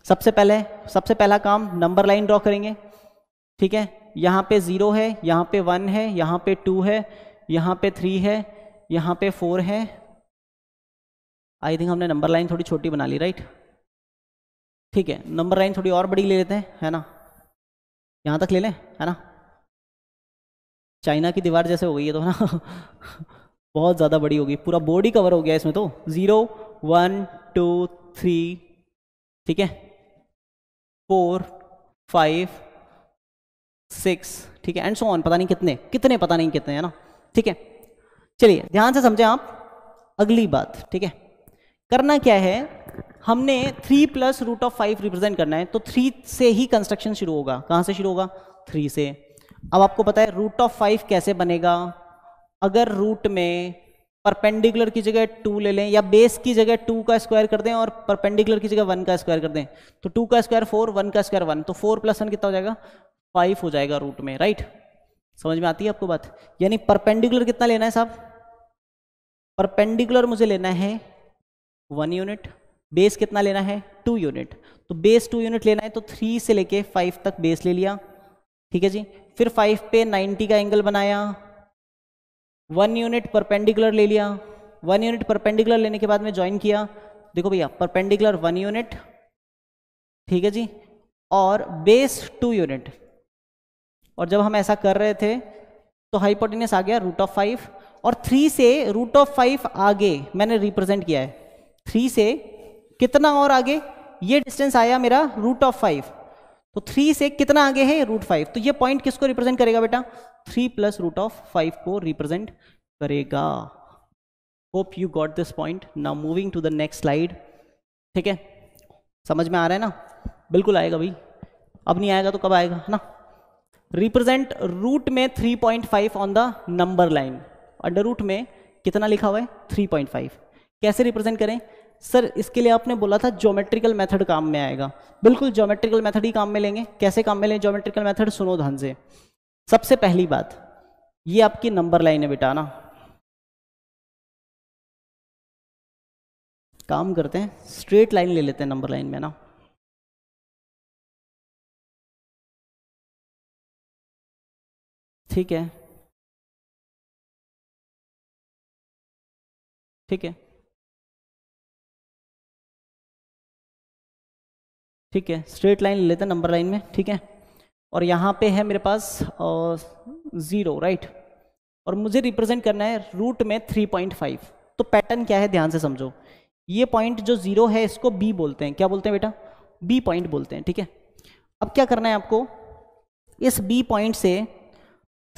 सबसे पहले सबसे पहला काम नंबर लाइन ड्रॉ करेंगे ठीक है यहाँ पे ज़ीरो है यहाँ पे वन है यहाँ पे टू है यहाँ पे थ्री है यहाँ पे फोर है आई थिंक हमने नंबर लाइन थोड़ी छोटी बना ली राइट ठीक है नंबर लाइन थोड़ी और बड़ी ले लेते हैं है ना यहाँ तक ले लें है ना चाइना की दीवार जैसे हो गई है तो है ना [LAUGHS] बहुत ज़्यादा बड़ी होगी पूरा बोर्ड ही कवर हो गया इसमें तो ज़ीरो वन टू थ्री ठीक है फोर फाइव सिक्स ठीक है एंड सो ऑन पता नहीं कितने कितने पता नहीं कितने है ना ठीक है चलिए ध्यान से समझें आप अगली बात ठीक है करना क्या है हमने three plus root of five represent करना है तो थ्री से ही कंस्ट्रक्शन शुरू होगा कहाँ से शुरू होगा थ्री से अब आपको पता है रूट ऑफ फाइव कैसे बनेगा अगर रूट में परपेंडिकुलर की जगह टू ले लें या बेस की जगह टू का स्क्वायर कर दें और परपेंडिकुलर की जगह वन का स्क्वायर कर दें तो टू का स्क्वायर फोर वन का स्क्वायर वन तो फोर प्लस वन कितना हो जाएगा फाइव हो जाएगा रूट में राइट समझ में आती है आपको बात यानी परपेंडिकुलर कितना लेना है साहब परपेंडिकुलर मुझे लेना है वन यूनिट बेस कितना लेना है टू यूनिट तो बेस टू यूनिट लेना है तो थ्री से लेके फाइव तक बेस ले लिया ठीक है जी फिर फाइव पे नाइन्टी का एंगल बनाया वन यूनिट परपेंडिकुलर ले लिया वन यूनिट परपेंडिकुलर लेने के बाद में ज्वाइन किया देखो भैया परपेंडिकुलर वन यूनिट ठीक है जी और बेस टू यूनिट और जब हम ऐसा कर रहे थे तो हाइपोटिनियस आ गया रूट ऑफ फाइव और थ्री से रूट ऑफ फाइव आगे मैंने रिप्रेजेंट किया है थ्री से कितना और आगे ये डिस्टेंस आया मेरा रूट ऑफ फाइव तो थ्री से कितना आगे है रूट फाइव तो ये पॉइंट किसको रिप्रेजेंट करेगा बेटा three plus root of five को रिप्रेजेंट करेगा hope you got this point now moving to the next slide ठीक है समझ में आ रहा है ना बिल्कुल आएगा भाई अब नहीं आएगा तो कब आएगा है ना रिप्रेजेंट रूट में 3.5 on the number line under root में कितना लिखा हुआ है 3.5 कैसे रिप्रेजेंट करें सर इसके लिए आपने बोला था ज्योमेट्रिकल मेथड काम में आएगा बिल्कुल ज्योमेट्रिकल मेथड ही काम में लेंगे कैसे काम में लें ज्योमेट्रिकल मेथड सुनो धन से सबसे पहली बात ये आपकी नंबर लाइन है बेटा ना काम करते हैं स्ट्रेट लाइन ले लेते हैं नंबर लाइन में ना ठीक है ठीक है ठीक है स्ट्रेट लाइन ले लेते हैं नंबर लाइन में ठीक है और यहाँ पे है मेरे पास ज़ीरो राइट और मुझे रिप्रेजेंट करना है रूट में थ्री पॉइंट फाइव तो पैटर्न क्या है ध्यान से समझो ये पॉइंट जो ज़ीरो है इसको बी बोलते हैं क्या बोलते हैं बेटा बी पॉइंट बोलते हैं ठीक है अब क्या करना है आपको इस बी पॉइंट से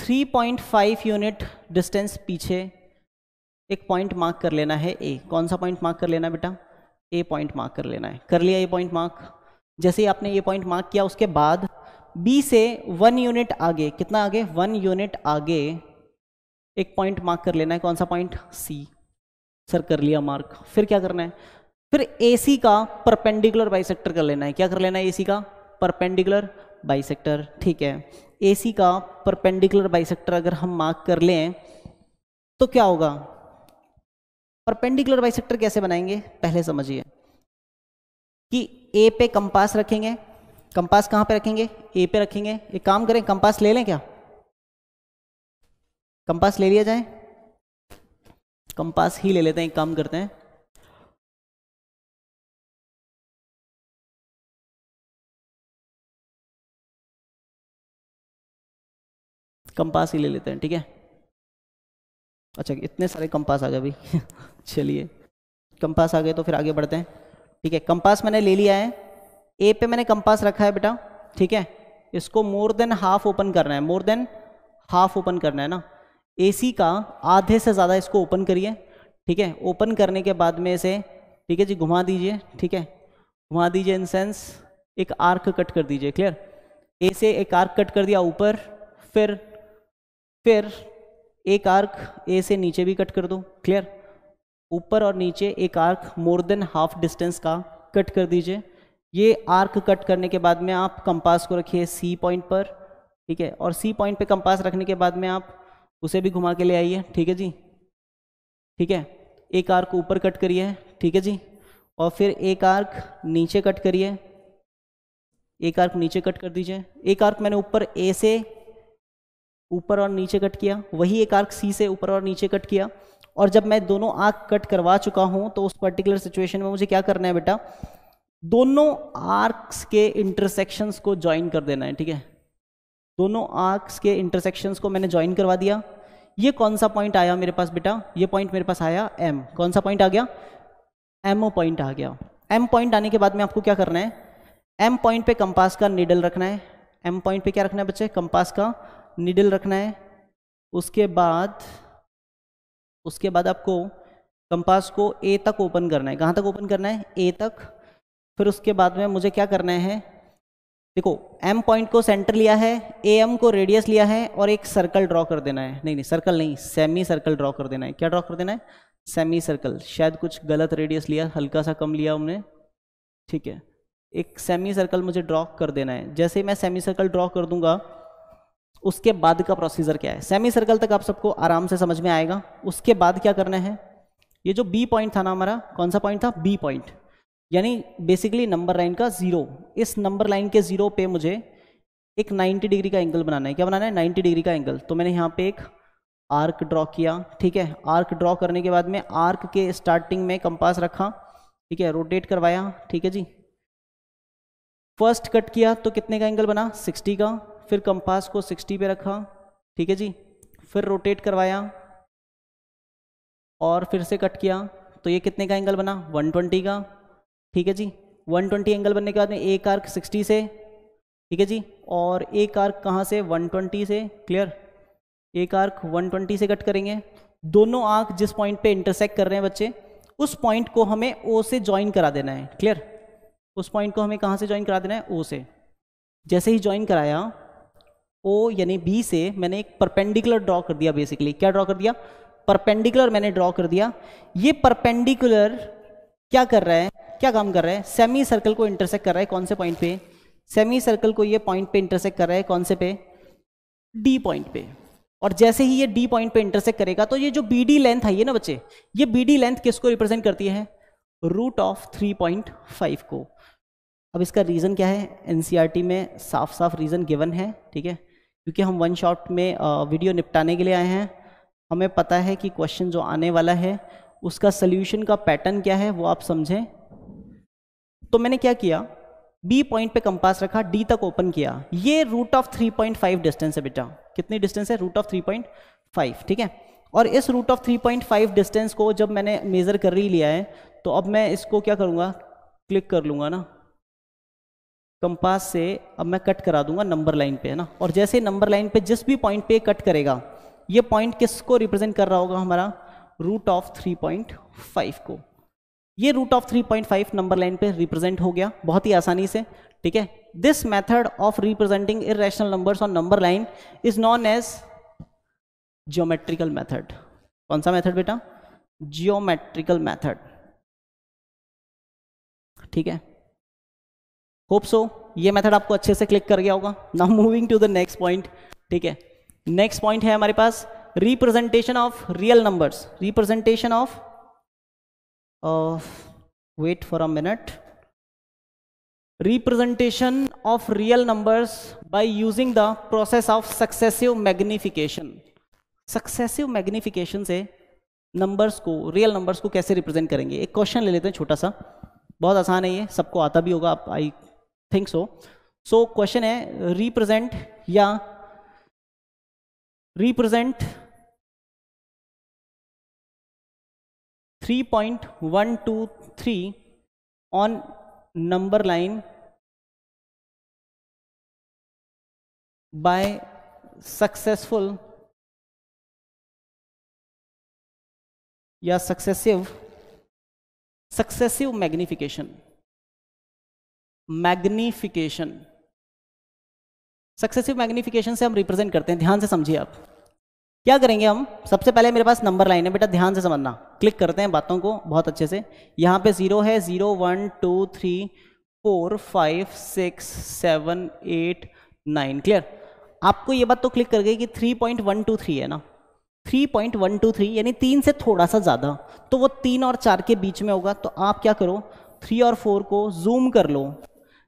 3.5 यूनिट डिस्टेंस पीछे एक पॉइंट मार्क कर लेना है ए कौन सा पॉइंट मार्क कर लेना बेटा ए पॉइंट मार्क कर लेना है कर लिया ए पॉइंट मार्क जैसे आपने ये पॉइंट मार्क किया उसके बाद बी से वन यूनिट आगे कितना आगे वन यूनिट आगे एक पॉइंट मार्क कर लेना है कौन सा पॉइंट सी सर कर लिया मार्क फिर क्या करना है फिर ए सी का परपेंडिकुलर बाइसेक्टर कर लेना है क्या कर लेना है ए सी का परपेंडिकुलर बाइसेक्टर ठीक है ए सी का परपेंडिकुलर बाइसेक्टर अगर हम मार्क कर लें तो क्या होगा परपेंडिकुलर बाइसेक्टर कैसे बनाएंगे पहले समझिए कि ए पे कंपास रखेंगे कंपास कहां पे रखेंगे ए पे रखेंगे एक काम करें कंपास ले लें क्या कंपास ले लिया जाए कंपास ही ले लेते हैं एक काम करते हैं कंपास ही ले लेते हैं ठीक है अच्छा इतने सारे कंपास आ गए अभी [LAUGHS] चलिए कंपास आ गए तो फिर आगे बढ़ते हैं ठीक है कंपास मैंने ले लिया है ए पे मैंने कंपास रखा है बेटा ठीक है इसको मोर देन हाफ ओपन करना है मोर देन हाफ ओपन करना है ना सी का आधे से ज़्यादा इसको ओपन करिए ठीक है ओपन करने के बाद में इसे ठीक है जी घुमा दीजिए ठीक है घुमा दीजिए इन सेंस एक आर्क कट कर दीजिए क्लियर ए से एक आर्क कट कर दिया ऊपर फिर फिर एक आर्क ए से नीचे भी कट कर दो क्लियर ऊपर और नीचे एक arc more than half distance का कट कर दीजिए ये आर्क कट करने के बाद में आप कंपास को रखिए सी पॉइंट पर ठीक है और सी पॉइंट पे कंपास रखने के बाद में आप उसे भी घुमा के ले आइए ठीक है जी ठीक है एक आर्क ऊपर कट करिए ठीक है जी और फिर एक आर्क नीचे कट करिए एक आर्क नीचे कट कर दीजिए एक आर्क मैंने ऊपर ए से ऊपर और नीचे कट किया वही एक आर्क सी से ऊपर और नीचे कट किया और जब मैं दोनों आंख कट करवा चुका हूँ तो उस पर्टिकुलर सिचुएशन में मुझे क्या करना है बेटा दोनों आर्क्स के इंटरसेक्शंस को ज्वाइन कर देना है ठीक है दोनों आर्क्स के इंटरसेक्शंस को मैंने ज्वाइन करवा दिया ये कौन सा पॉइंट आया मेरे पास बेटा ये पॉइंट मेरे पास आया एम कौन सा पॉइंट आ गया एम ओ पॉइंट आ गया एम पॉइंट आने के बाद में आपको क्या करना है एम पॉइंट पे कंपास का निडल रखना है एम पॉइंट पे क्या रखना है बच्चे कंपास का निडल रखना है उसके बाद उसके बाद आपको कंपास को ए तक ओपन करना है कहाँ तक ओपन करना है ए तक फिर उसके बाद में मुझे क्या करना है देखो एम पॉइंट को सेंटर लिया है ए एम को रेडियस लिया है और एक सर्कल ड्रॉ कर देना है नहीं नहीं सर्कल नहीं सेमी सर्कल ड्रॉ कर देना है क्या ड्रॉ कर देना है सेमी सर्कल शायद कुछ गलत रेडियस लिया हल्का सा कम लिया हमने ठीक है एक सेमी सर्कल मुझे ड्रॉ कर देना है जैसे मैं सेमी सर्कल ड्रॉ कर दूंगा उसके बाद का प्रोसीजर क्या है सेमी सर्कल तक आप सबको आराम से समझ में आएगा उसके बाद क्या करना है ये जो बी पॉइंट था ना हमारा कौन सा पॉइंट था बी पॉइंट यानी बेसिकली नंबर लाइन का जीरो इस नंबर लाइन के जीरो पे मुझे एक 90 डिग्री का एंगल बनाना है क्या बनाना है 90 डिग्री का एंगल तो मैंने यहाँ पे एक आर्क ड्रॉ किया ठीक है आर्क ड्रॉ करने के बाद में आर्क के स्टार्टिंग में कंपास रखा ठीक है रोटेट करवाया ठीक है जी फर्स्ट कट किया तो कितने का एंगल बना 60 का फिर कंपास को 60 पे रखा ठीक है जी फिर रोटेट करवाया और फिर से कट किया तो ये कितने का एंगल बना 120 का ठीक है जी 120 एंगल बनने के बाद में एक आर्क 60 से ठीक है जी और एक आर्क कहाँ से 120 से क्लियर एक आर्क 120 से कट करेंगे दोनों आर्क जिस पॉइंट पे इंटरसेक्ट कर रहे हैं बच्चे उस पॉइंट को हमें ओ से ज्वाइन करा देना है क्लियर उस पॉइंट को हमें कहाँ से ज्वाइन करा देना है ओ से जैसे ही ज्वाइन कराया ओ यानी बी से मैंने एक परपेंडिकुलर ड्रॉ कर दिया बेसिकली क्या ड्रॉ कर दिया परपेंडिकुलर मैंने ड्रॉ कर दिया ये परपेंडिकुलर क्या कर रहा है क्या काम कर रहा है सेमी सर्कल को इंटरसेक्ट कर रहा है कौन से पॉइंट पे सेमी सर्कल को ये पॉइंट पे इंटरसेक्ट कर रहा है कौन से पे डी पॉइंट पे और जैसे ही ये डी पॉइंट पे इंटरसेक्ट करेगा तो ये जो बी डी लेंथ आई है ना बच्चे ये बी डी लेंथ किसको रिप्रेजेंट करती है root of three point five को अब इसका रीज़न क्या है एनसीईआरटी e में साफ साफ रीज़न गिवन है ठीक है क्योंकि हम वन शॉट में वीडियो निपटाने के लिए आए हैं हमें पता है कि क्वेश्चन जो आने वाला है उसका सल्यूशन का पैटर्न क्या है वो आप समझें तो मैंने क्या किया बी पॉइंट पे कंपास रखा डी तक ओपन किया ये रूट ऑफ 3.5 डिस्टेंस है बेटा कितनी डिस्टेंस है रूट ऑफ 3.5 ठीक है और इस रूट ऑफ 3.5 डिस्टेंस को जब मैंने मेज़र कर ही लिया है तो अब मैं इसको क्या करूँगा क्लिक कर लूँगा ना कंपास से अब मैं कट करा दूंगा नंबर लाइन पे है ना और जैसे नंबर लाइन पे जिस भी पॉइंट पे कट करेगा ये पॉइंट किसको रिप्रेजेंट कर रहा होगा हमारा root of three point five को ये root of three point five number line पे रिप्रेजेंट हो गया बहुत ही आसानी से ठीक है this method of representing irrational number on number line is known as geometrical method कौन सा मैथड बेटा जियोमेट्रिकल मैथड ठीक है होप सो ये मेथड आपको अच्छे से क्लिक कर गया होगा now moving to the next point ठीक है नेक्स्ट पॉइंट है हमारे पास representation of real numbers representation of wait for a minute representation of real numbers by using the process of successive magnification successive magnification से numbers को real numbers को कैसे represent करेंगे एक क्वेश्चन ले लेते हैं छोटा सा बहुत आसान है ये सबको आता भी होगा आप I think so so question है रिप्रेजेंट या represent 3.123 on number line by successful या successive successive magnification magnification successive magnification से हम रिप्रेजेंट करते हैं ध्यान से समझिए आप क्या करेंगे हम सबसे पहले मेरे पास नंबर लाइन है बेटा ध्यान से समझना क्लिक करते हैं बातों को बहुत अच्छे से यहां पे जीरो है zero one two three four five six seven eight nine clear आपको ये बात तो क्लिक कर गई कि three point one two three है ना three point one two three यानी तीन से थोड़ा सा ज़्यादा तो वो तीन और चार के बीच में होगा तो आप क्या करो थ्री और फोर को जूम कर लो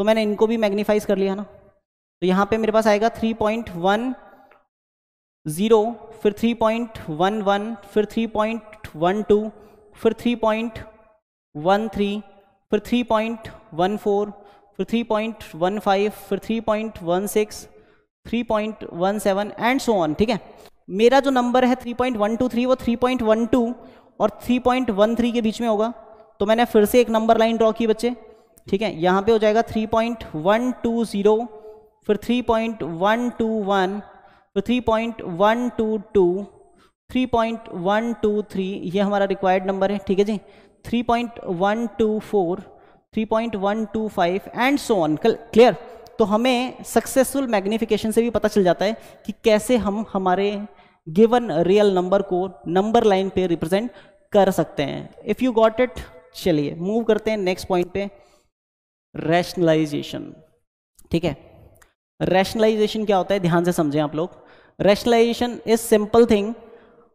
तो मैंने इनको भी मैग्नीफाइज कर लिया ना तो यहाँ पे मेरे पास आएगा थ्री पॉइंट वन ज़ीरो फिर थ्री पॉइंट वन वन फिर थ्री पॉइंट वन टू फिर थ्री पॉइंट वन थ्री फिर थ्री पॉइंट वन फोर फिर थ्री पॉइंट वन फाइव फिर three point one six three point one seven and so on ठीक है मेरा जो नंबर है three point one two three वो थ्री पॉइंट वन टू और थ्री पॉइंट वन थ्री के बीच में होगा तो मैंने फिर से एक नंबर लाइन ड्रॉ की बच्चे ठीक है यहाँ पे हो जाएगा three point one two zero फिर three point one two one फिर three point one two two three point one two three ये हमारा रिक्वायर्ड नंबर है ठीक है जी three point one two four three point one two five and so on clear तो हमें successful magnification से भी पता चल जाता है कि कैसे हम हमारे गिवन रियल नंबर को नंबर लाइन पे रिप्रेजेंट कर सकते हैं इफ़ यू गॉट इट चलिए मूव करते हैं नेक्स्ट पॉइंट पे रैशनलाइजेशन ठीक है रैशनलाइजेशन क्या होता है ध्यान से समझें आप लोग rationalization is simple thing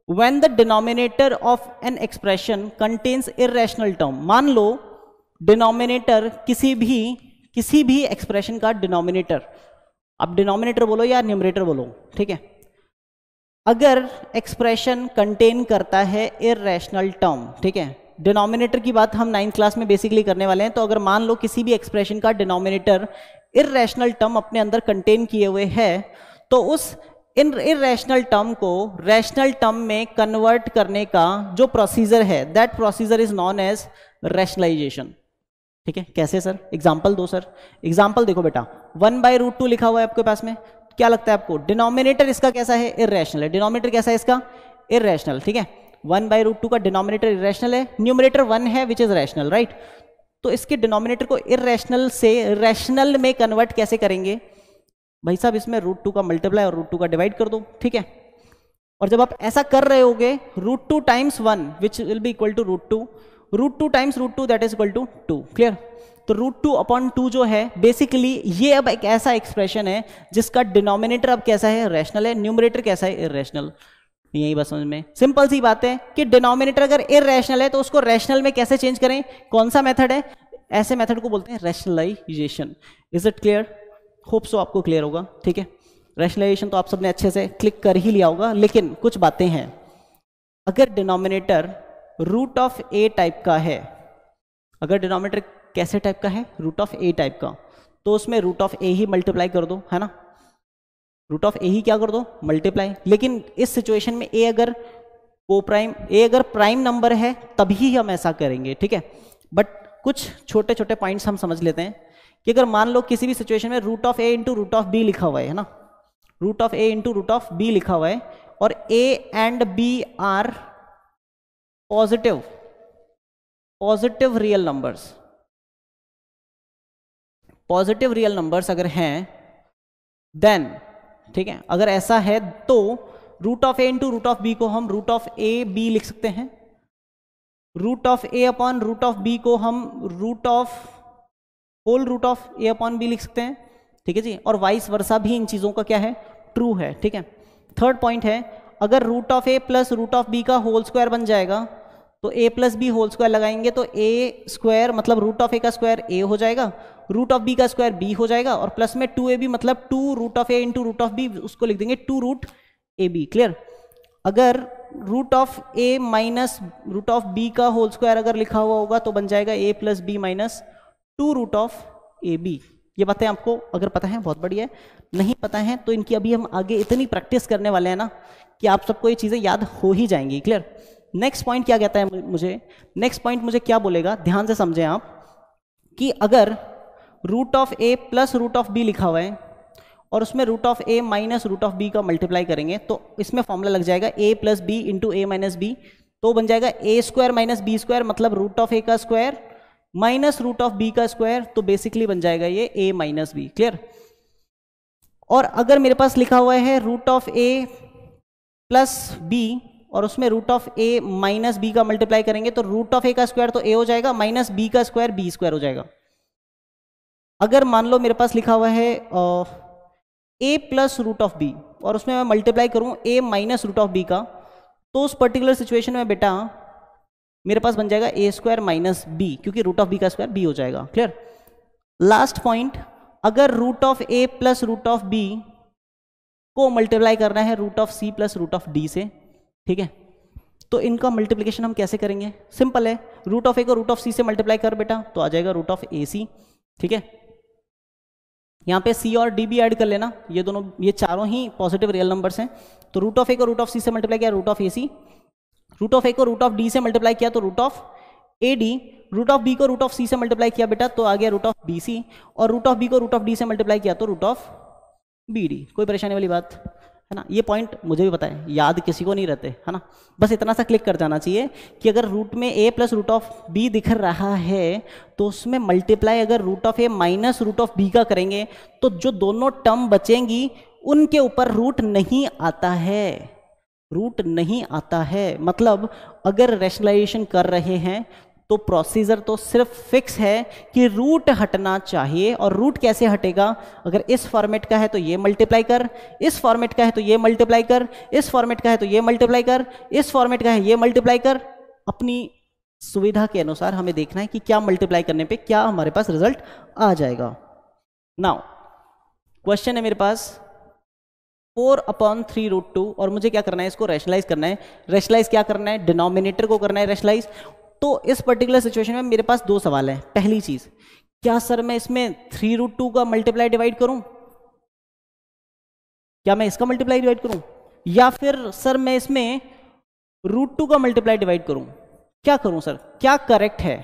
the the of an expression expression irrational term मान लो डिनोमिनेटर किसी भी किसी भी एक्सप्रेशन का डिनोमिनेटर आप डिनोमिनेटर बोलो या न्यूमरेटर बोलो ठीक है अगर एक्सप्रेशन कंटेन करता है इरेशनल टर्म ठीक है डिनोमिनेटर की बात हम नाइन्थ क्लास में बेसिकली करने वाले हैं तो अगर मान लो किसी भी एक्सप्रेशन का डिनोमिनेटर इेशनल टर्म अपने अंदर कंटेन किए हुए है तो उस इन इेशनल टर्म को रैशनल टर्म में कन्वर्ट करने का जो प्रोसीजर है that procedure is known as rationalization ठीक है कैसे सर एग्जाम्पल दो सर एग्जाम्पल देखो बेटा वन बाय रूट टू लिखा हुआ है आपके पास में क्या लगता है आपको डिनोमिनेटर इसका कैसा है इेशनल है डिनोमिनेटर कैसा है इसका इेशनल ठीक है वन बाई रूट टू का डिनोमिनेटर इेशनल है न्यूमिनेटर वन है विच इज रैशनल राइट तो इसके डिनोमिनेटर को इेशनल से रैशनल में कन्वर्ट कैसे करेंगे भाई साहब इसमें रूट टू का मल्टीप्लाई और रूट टू का डिवाइड कर दो ठीक है और जब आप ऐसा कर रहे होगे root two times one which will be equal to root two root two times root two that is equal to two clear तो रूट टू अपॉन टू जो है बेसिकली ये अब एक ऐसा एक्सप्रेशन है जिसका डिनोमिनेटर अब कैसा है रैशनल है न्यूमरेटर कैसा है इेशनल यही बस समझ में सिंपल सी बात है कि डिनोमिनेटर अगर इेशनल है तो उसको रैशनल में कैसे चेंज करें कौन सा मेथड है ऐसे मेथड को बोलते हैं rationalization is it clear hope so आपको क्लियर होगा ठीक है रैशनलाइजेशन तो आप सबने अच्छे से क्लिक कर ही लिया होगा लेकिन कुछ बातें हैं अगर denominator root of A type का है अगर डिनोमिनेटर कैसे टाइप का है रूट ऑफ ए टाइप का तो उसमें रूट ऑफ ए ही मल्टीप्लाई कर दो है ना रूट ऑफ ए ही क्या कर दो मल्टीप्लाई लेकिन इस सिचुएशन में ए अगर को प्राइम ए अगर प्राइम नंबर है तभी हम ऐसा करेंगे ठीक है बट कुछ छोटे छोटे पॉइंट्स हम समझ लेते हैं कि अगर मान लो किसी भी सिचुएशन में root of A into root of B लिखा हुआ है ना root of A into root of B लिखा हुआ है और A and B are positive positive real numbers positive real numbers अगर हैं देन ठीक है अगर ऐसा है तो root of A into root of B को हम रूट ऑफ ए बी लिख सकते हैं root of A upon root of B को हम root of whole root of A upon B लिख सकते हैं ठीक है जी और वाइस वर्षा भी इन चीज़ों का क्या है ट्रू है ठीक है थर्ड पॉइंट है अगर root of A plus root of B का होल स्क्वायर बन जाएगा तो ए प्लस बी होल स्क्वायर लगाएंगे तो ए स्क्वायर मतलब रूट ऑफ ए का स्क्वायर ए हो जाएगा रूट ऑफ बी का स्क्वायर बी हो जाएगा और प्लस में टू ए बी मतलब two root of A into root of B उसको लिख देंगे two root A B clear अगर root of A minus root of B का होल स्क्वायर अगर लिखा हुआ होगा तो बन जाएगा A plus B minus two root of A B ये बातें आपको अगर पता है बहुत बढ़िया है नहीं पता है तो इनकी अभी हम आगे इतनी प्रैक्टिस करने वाले हैं ना कि आप सबको ये चीज़ें याद हो ही जाएंगी क्लियर नेक्स्ट पॉइंट क्या कहता है मुझे नेक्स्ट पॉइंट मुझे क्या बोलेगा ध्यान से समझें आप कि अगर root of A plus root of B लिखा हुआ है और उसमें root of A minus root of B का मल्टीप्लाई करेंगे तो इसमें फॉर्मूला लग जाएगा A plus B into A minus B तो बन जाएगा A square minus B square मतलब रूट ऑफ ए का square minus root of B का स्क्वायर तो बेसिकली बन जाएगा ये ए माइनस बी क्लियर और अगर मेरे पास लिखा हुआ है root of A plus B और उसमें root of A minus B का मल्टीप्लाई करेंगे तो रूट ऑफ ए का स्क्वायर तो ए हो जाएगा माइनस बी का स्क्वायर बी स्क्वायर हो जाएगा अगर मान लो मेरे पास लिखा हुआ है A plus root of B और उसमें मैं मल्टीप्लाई करूं A minus root of B का तो उस पर्टिकुलर सिचुएशन में बेटा मेरे पास बन जाएगा ए स्क्वायर माइनस बी क्योंकि रूट ऑफ बी का स्क्वायर बी हो जाएगा क्लियर लास्ट पॉइंट अगर root of A plus root of B को मल्टीप्लाई करना है root of C plus root of D से ठीक है तो इनका मल्टीप्लीकेशन हम कैसे करेंगे सिंपल है रूट ऑफ ए को रूट ऑफ सी से मल्टीप्लाई कर बेटा तो आ जाएगा रूट ऑफ ए सी ठीक है यहाँ पे सी और डी भी ऐड कर लेना ये दोनों ये चारों ही पॉजिटिव रियल नंबर्स हैं तो रूट ऑफ ए को रूट ऑफ सी से मल्टीप्लाई किया root of A C root of A को रूट ऑफ डी से मल्टीप्लाई किया तो root of A D root of B को रूट ऑफ सी से मल्टीप्लाई किया बेटा तो आ गया रूट ऑफ बी सी और रूट ऑफ बी को रूट ऑफ डी से मल्टीप्लाई किया तो रूट ऑफ बी डी कोई परेशानी वाली बात है ना ये पॉइंट मुझे भी पता है याद किसी को नहीं रहते है ना बस इतना सा क्लिक कर जाना चाहिए कि अगर रूट में A plus root of B दिख रहा है तो उसमें मल्टीप्लाई अगर root of A minus root of B का करेंगे तो जो दोनों टर्म बचेंगी उनके ऊपर रूट नहीं आता है रूट नहीं आता है मतलब अगर रेशनलाइजेशन कर रहे हैं तो प्रोसीजर तो सिर्फ फिक्स है कि रूट हटना चाहिए और रूट कैसे हटेगा अगर इस फॉर्मेट का है तो ये मल्टीप्लाई कर इस फॉर्मेट का है तो ये मल्टीप्लाई कर इस फॉर्मेट का है तो ये मल्टीप्लाई कर इस फॉर्मेट का है ये मल्टीप्लाई कर अपनी सुविधा के अनुसार हमें देखना है कि क्या मल्टीप्लाई करने पे क्या हमारे पास रिजल्ट आ जाएगा नाउ क्वेश्चन है मेरे पास four upon three root two और मुझे क्या करना है इसको रेशलाइज करना है रेशलाइज क्या करना है डिनोमिनेटर को करना है रेशलाइज तो इस पर्टिकुलर सिचुएशन में मेरे पास दो सवाल है पहली चीज क्या सर मैं इसमें थ्री रूट टू का मल्टीप्लाई डिवाइड करूं क्या मैं इसका मल्टीप्लाई डिवाइड करूं या फिर सर मैं इसमें रूट टू का मल्टीप्लाई डिवाइड करूं क्या करूं सर क्या करेक्ट है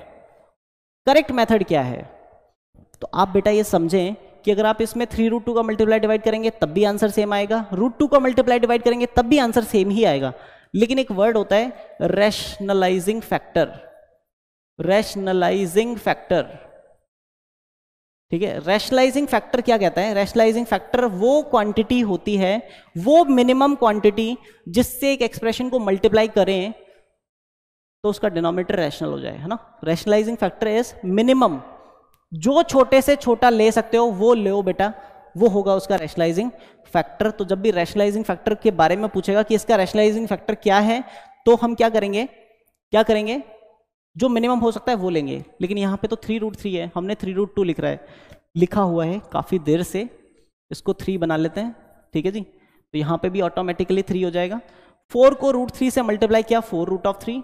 करेक्ट मेथड क्या है तो आप बेटा ये समझें कि अगर आप इसमें थ्री रूट टू का मल्टीप्लाई डिवाइड करेंगे तब भी आंसर सेम आएगा रूट टू का मल्टीप्लाई डिवाइड करेंगे तब भी आंसर सेम ही आएगा लेकिन एक वर्ड होता है रेशनलाइजिंग फैक्टर रैशनलाइजिंग फैक्टर ठीक है रैशनलाइजिंग फैक्टर क्या कहता है रैशनलाइजिंग फैक्टर वो क्वांटिटी होती है वो मिनिमम क्वांटिटी जिससे एक एक्सप्रेशन को मल्टीप्लाई करें तो उसका डिनोमिनेटर रैशनल हो जाए है ना रैशनलाइजिंग फैक्टर इज मिनिमम जो छोटे से छोटा ले सकते हो वो ले बेटा वो होगा उसका रैशनलाइजिंग फैक्टर तो जब भी रैशनलाइजिंग फैक्टर के बारे में पूछेगा कि इसका रैशनलाइजिंग फैक्टर क्या है तो हम क्या करेंगे क्या करेंगे जो मिनिमम हो सकता है वो लेंगे लेकिन यहाँ पे तो थ्री रूट थ्री है हमने थ्री रूट टू लिख रहा है लिखा हुआ है काफ़ी देर से इसको थ्री बना लेते हैं ठीक है जी तो यहाँ पे भी ऑटोमेटिकली थ्री हो जाएगा फोर को रूट थ्री से मल्टीप्लाई किया फोर रूट ऑफ थ्री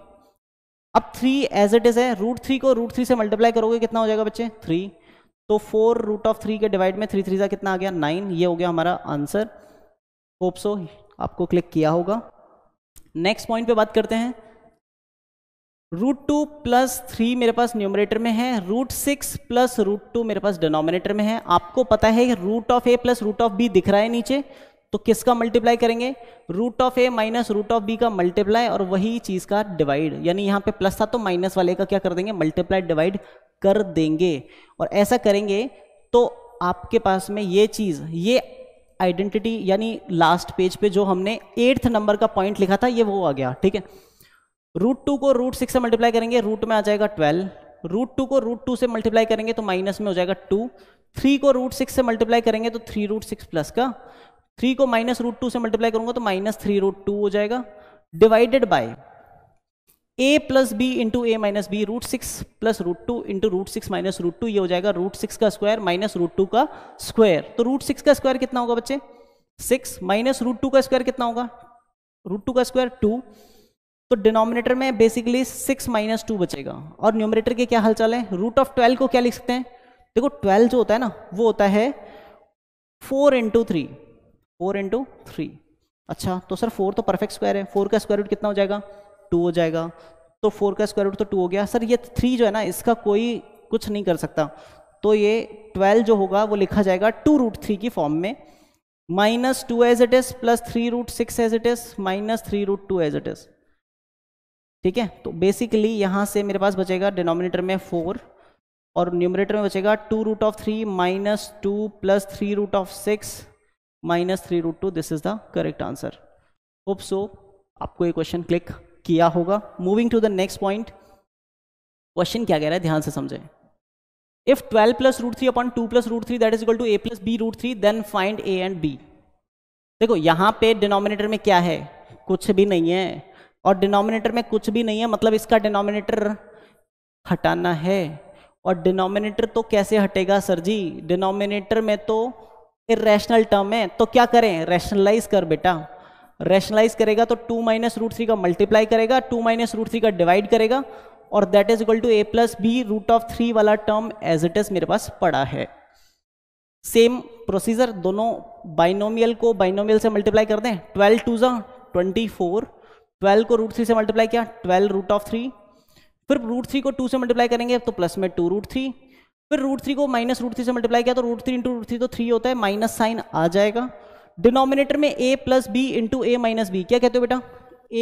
अब थ्री एज इट इज़ है रूट थ्री को रूट थ्री से मल्टीप्लाई करोगे कितना हो जाएगा बच्चे थ्री तो फोर रूट ऑफ थ्री के डिवाइड में थ्री थ्री का कितना आ गया नाइन ये हो गया हमारा आंसर होप सो आपको क्लिक किया होगा नेक्स्ट पॉइंट पे बात करते हैं रूट टू प्लस थ्री मेरे पास न्यूमरेटर में है root six plus root two मेरे पास डिनोमिनेटर में है आपको पता है root of A plus root of B दिख रहा है नीचे तो किसका मल्टीप्लाई करेंगे root of A minus root of B का मल्टीप्लाई और वही चीज का डिवाइड यानी यहाँ पे प्लस था तो माइनस वाले का क्या कर देंगे मल्टीप्लाई डिवाइड कर देंगे और ऐसा करेंगे तो आपके पास में ये चीज ये आइडेंटिटी यानी लास्ट पेज पे जो हमने एट्थ नंबर का पॉइंट लिखा था ये वो आ गया ठीक है रूट टू को रूट सिक्स से मल्टीप्लाई करेंगे रूट में आ जाएगा ट्वेल्व रूट टू को रूट टू से मल्टीप्लाई करेंगे तो माइनस में हो जाएगा टू थ्री को रूट सिक्स से मल्टीप्लाई करेंगे तो थ्री रूट सिक्स प्लस का थ्री को माइनस रूट टू से मल्टीप्लाई करूंगा तो माइनस थ्री रूट टू हो जाएगा divided by A plus B into A minus B root six plus root two into root six minus root two ये हो जाएगा रूट सिक्स का स्क्वायर माइनस रूट टू का square तो root six का square कितना होगा बच्चे सिक्स माइनस रूट टू का स्क्वायर कितना होगा रूट टू का स्क्वायर टू तो डिनोमिनेटर में बेसिकली सिक्स माइनस टू बचेगा और न्यूमिनेटर के क्या हलचल है रूट ऑफ ट्वेल्व को क्या लिख सकते हैं देखो ट्वेल्व जो होता है ना वो होता है four into three four into three अच्छा तो सर फोर तो परफेक्ट स्क्वायर है फोर का स्क्वायर रूट कितना हो जाएगा टू हो जाएगा तो फोर का स्क्वायर रूट तो टू हो गया सर ये थ्री जो है ना इसका कोई कुछ नहीं कर सकता तो ये ट्वेल्व जो होगा वो लिखा जाएगा टू रूट थ्री की फॉर्म में minus two as it is plus three root six as it is minus three root two as it is ठीक है तो बेसिकली यहाँ से मेरे पास बचेगा डिनोमिनेटर में फोर और न्यूमरेटर में बचेगा two root of three minus two plus three root of six minus three root two this is the correct answer hope so आपको ये क्वेश्चन क्लिक किया होगा moving to the next point question क्या कह रहा है ध्यान से समझें if twelve plus root three upon two plus root three that is equal to A plus B root three then find A and B देखो यहां पे डिनोमिनेटर में क्या है कुछ भी नहीं है और डिनोमिनेटर में कुछ भी नहीं है मतलब इसका डिनोमिनेटर हटाना है और डिनोमिनेटर तो कैसे हटेगा सर जी डिनोमिनेटर में तो इेशनल टर्म है तो क्या करें रैशनलाइज कर बेटा रैशनलाइज करेगा तो टू माइनस रूट थ्री का मल्टीप्लाई करेगा टू माइनस रूट थ्री का डिवाइड करेगा और that is equal to A plus B root of three वाला टर्म एज इट इज मेरे पास पड़ा है सेम प्रोसीजर दोनों बाइनोमियल को बाइनोमियल से मल्टीप्लाई कर दें ट्वेल्व टू ज़ा ट्वेंटी फोर ट्वेल्व को रूट थ्री से मल्टीप्लाई किया ट्वेल्व रूट ऑफ थ्री फिर रूट थ्री को टू से मल्टीप्लाई करेंगे तो प्लस में टू रूट थ्री फिर रूट थ्री को माइनस रूट थ्री से मल्टीप्लाई किया तो root three into root three तो थ्री होता है माइनस साइन आ जाएगा डिनोमिनेटर में A plus B into A minus B क्या कहते हो बेटा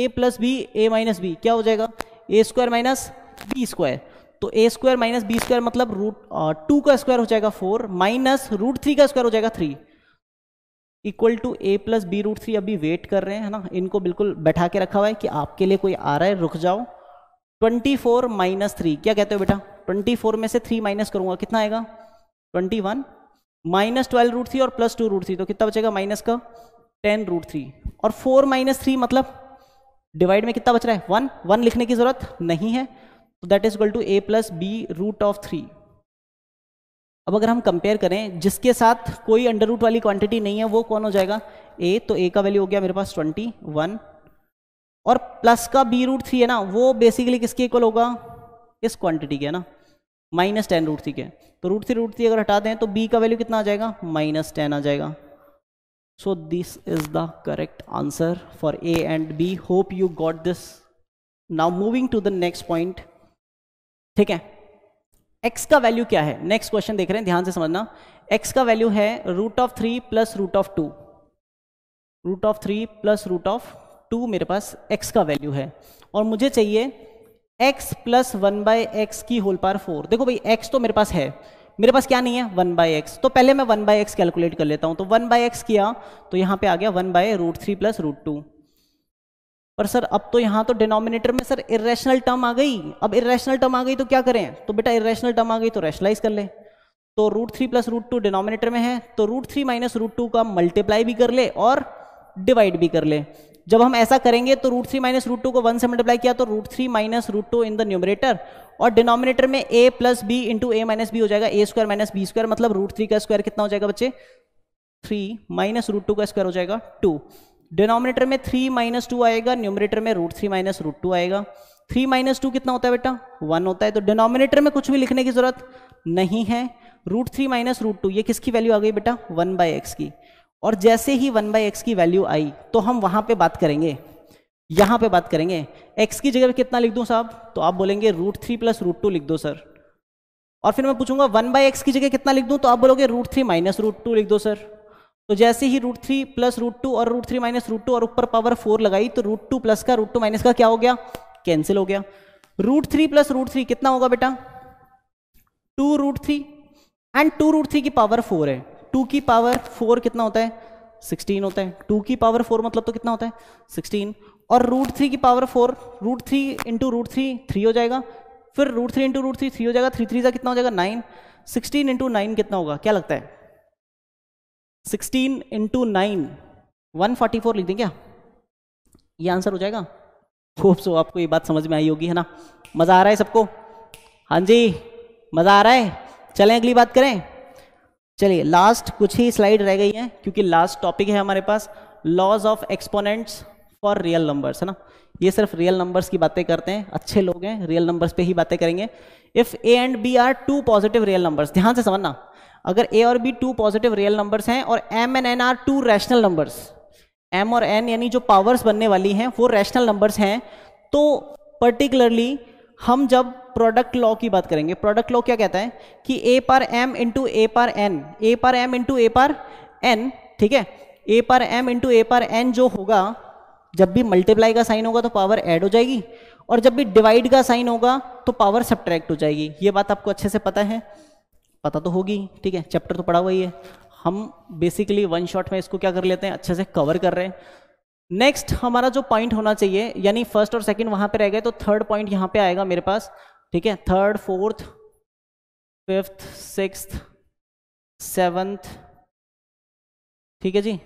ए plus B A minus B क्या हो जाएगा A square minus B square तो A square minus B square मतलब रूट टू uh, का स्क्वायर हो जाएगा फोर माइनस रूट थ्री का स्क्वायर हो जाएगा three equal to A plus B root three अभी वेट कर रहे हैं है ना इनको बिल्कुल बैठा के रखा हुआ है कि आपके लिए कोई आ रहा है रुक जाओ ट्वेंटी फोर माइनस थ्री क्या कहते हो बेटा ट्वेंटी फोर में से थ्री माइनस करूंगा कितना आएगा twenty one minus twelve root three और प्लस टू रूट थ्री तो कितना बचेगा माइनस का टेन रूट थ्री और फोर माइनस थ्री मतलब डिवाइड में कितना बच रहा है वन वन लिखने की जरूरत नहीं है तो that is equal to A plus B root of three अब अगर हम कंपेयर करें जिसके साथ कोई अंडर रूट वाली क्वांटिटी नहीं है वो कौन हो जाएगा ए तो ए का वैल्यू हो गया मेरे पास ट्वेंटी वन और प्लस का बी रूट थ्री है ना वो बेसिकली किसके इक्वल होगा इस क्वांटिटी के है ना माइनस टेन रूट थ्री के तो रूट थ्री रूट थ्री अगर हटा दें तो बी का वैल्यू कितना आ जाएगा माइनस टेन आ जाएगा so this is the correct answer for A and B hope you got this now moving to the next point ठीक है एक्स का वैल्यू क्या है नेक्स्ट क्वेश्चन देख रहे हैं ध्यान से समझना एक्स का वैल्यू है root of three plus root of two root of three plus root of two मेरे पास एक्स का वैल्यू है और मुझे चाहिए X plus one by X की होल पार फोर देखो भाई एक्स तो मेरे पास है मेरे पास क्या नहीं है वन बाय एक्स तो पहले मैं वन बाय एक्स कैलकुलेट कर लेता हूं तो वन बाय एक्स किया तो यहां पे आ गया one by root three plus root two पर सर अब तो यहाँ तो डिनोमिनेटर में सर इेशनल टर्म आ गई अब इेशनल टर्म आ गई तो क्या करें तो बेटा इेशनल टर्म आ गई तो रैशनलाइज कर ले तो root three plus root two denominator में है तो root three minus root two का मल्टीप्लाई भी कर ले और डिवाइड भी कर ले जब हम ऐसा करेंगे तो root three minus root two को वन से मल्टीप्लाई किया तो root three minus root two in the numerator और डिनोमिनेटर में A plus B into A minus B हो जाएगा A square minus B square मतलब रूट थ्री का स्क्वायर कितना हो जाएगा बच्चे थ्री माइनस रूट टू का स्क्वायर हो जाएगा टू डिनोमिनेटर में थ्री माइनस टू आएगा न्यूमिनेटर में root three minus root to आएगा थ्री माइनस टू कितना होता है बेटा वन होता है तो डिनोमिनेटर में कुछ भी लिखने की जरूरत नहीं है root three minus root two ये किसकी वैल्यू आ गई बेटा वन बाई एक्स की और जैसे ही वन बाई एक्स की वैल्यू आई तो हम वहां पे बात करेंगे यहां पे बात करेंगे एक्स तो की जगह कितना लिख दूं साहब तो आप बोलेंगे root three plus root two लिख दो सर और फिर मैं पूछूंगा वन बाय एक्स की जगह कितना लिख दूं तो आप बोलोगे root three minus root two लिख दो सर तो जैसे ही root three plus root two और root three minus root two और ऊपर पावर फोर लगाई तो रूट टू प्लस का रूट टू माइनस का क्या हो गया कैंसिल हो गया root three plus root three कितना होगा बेटा two root three and two root three की पावर फोर है टू की पावर फोर कितना होता है सिक्सटीन होता है टू की पावर फोर मतलब तो कितना होता है सिक्सटीन और रूट थ्री की power four root three into root three three हो जाएगा फिर root three into root three three हो जाएगा थ्री थ्री का कितना हो जाएगा नाइन सिक्सटीन इंटू नाइन कितना होगा क्या लगता है sixteen into nine one forty four लिख दें क्या ये आंसर हो जाएगा होप सो आपको ये बात समझ में आई होगी है ना मज़ा आ रहा है सबको हाँ जी मज़ा आ रहा है चलें अगली बात करें चलिए लास्ट कुछ ही स्लाइड रह गई हैं क्योंकि लास्ट टॉपिक है हमारे पास laws of exponents for real numbers है ना ये सिर्फ रियल नंबर्स की बातें करते हैं अच्छे लोग हैं रियल नंबर्स पे ही बातें करेंगे if A and B are two positive real numbers ध्यान से समझना अगर ए और B two positive real numbers हैं और M and N are two rational numbers M और एन यानी जो पावर्स बनने वाली हैं वो रैशनल नंबर्स हैं तो पर्टिकुलरली हम जब प्रोडक्ट लॉ की बात करेंगे प्रोडक्ट लॉ क्या कहता है कि ए पर एम इंटू ए पर एन ए पर एम इंटू ए पर एन ठीक है ए पर एम इंटू ए पर एन जो होगा जब भी मल्टीप्लाई का साइन होगा तो पावर ऐड हो जाएगी और जब भी डिवाइड का साइन होगा तो पावर सब्ट्रैक्ट हो जाएगी ये बात आपको अच्छे से पता है पता तो होगी ठीक है चैप्टर तो पढ़ा हुआ ही है हम बेसिकली वन शॉट में इसको क्या कर लेते हैं अच्छे से कवर कर रहे हैं नेक्स्ट हमारा जो पॉइंट होना चाहिए यानी फर्स्ट और सेकंड वहां पे रह गए तो थर्ड पॉइंट यहाँ पे आएगा मेरे पास ठीक है third fourth fifth six seventh ठीक है जी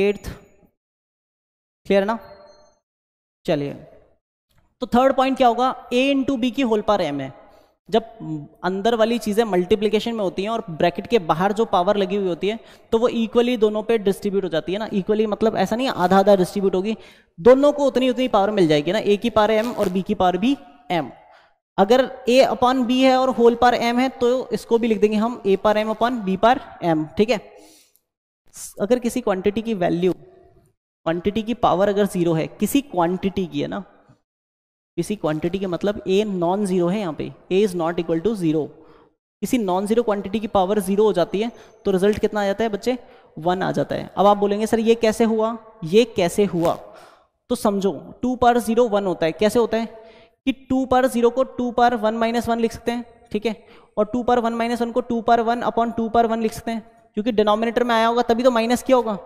एट्थ क्लियर ना चलिए तो थर्ड पॉइंट क्या होगा ए इंटू बी की होल पार एम है जब अंदर वाली चीज़ें मल्टीप्लिकेशन में होती हैं और ब्रैकेट के बाहर जो पावर लगी हुई होती है तो वो इक्वली दोनों पे डिस्ट्रीब्यूट हो जाती है ना इक्वली मतलब ऐसा नहीं आधा आधा डिस्ट्रीब्यूट होगी दोनों को उतनी उतनी पावर मिल जाएगी ना ए की पार एम और बी की पार भी एम अगर ए अपॉन बी है और होल पार एम है तो इसको भी लिख देंगे हम A par M upon B power M ठीक है अगर किसी क्वांटिटी की वैल्यू क्वांटिटी की पावर अगर जीरो है किसी क्वांटिटी की है ना किसी क्वांटिटी के मतलब ए नॉन जीरो है यहाँ पे A is not equal to zero किसी नॉन जीरो क्वांटिटी की पावर जीरो हो जाती है तो रिजल्ट कितना आ जाता है बच्चे वन आ जाता है अब आप बोलेंगे सर ये कैसे हुआ ये कैसे हुआ तो समझो टू पार जीरो वन होता है कैसे होता है कि टू पार जीरो को टू पार वन माइनस वन लिख सकते हैं ठीक है और टू पार वन माइनस वन को टू पार वन अपॉन टू पार वन लिख सकते हैं क्योंकि डिनोमिनेटर में आया होगा तभी तो माइनस किया होगा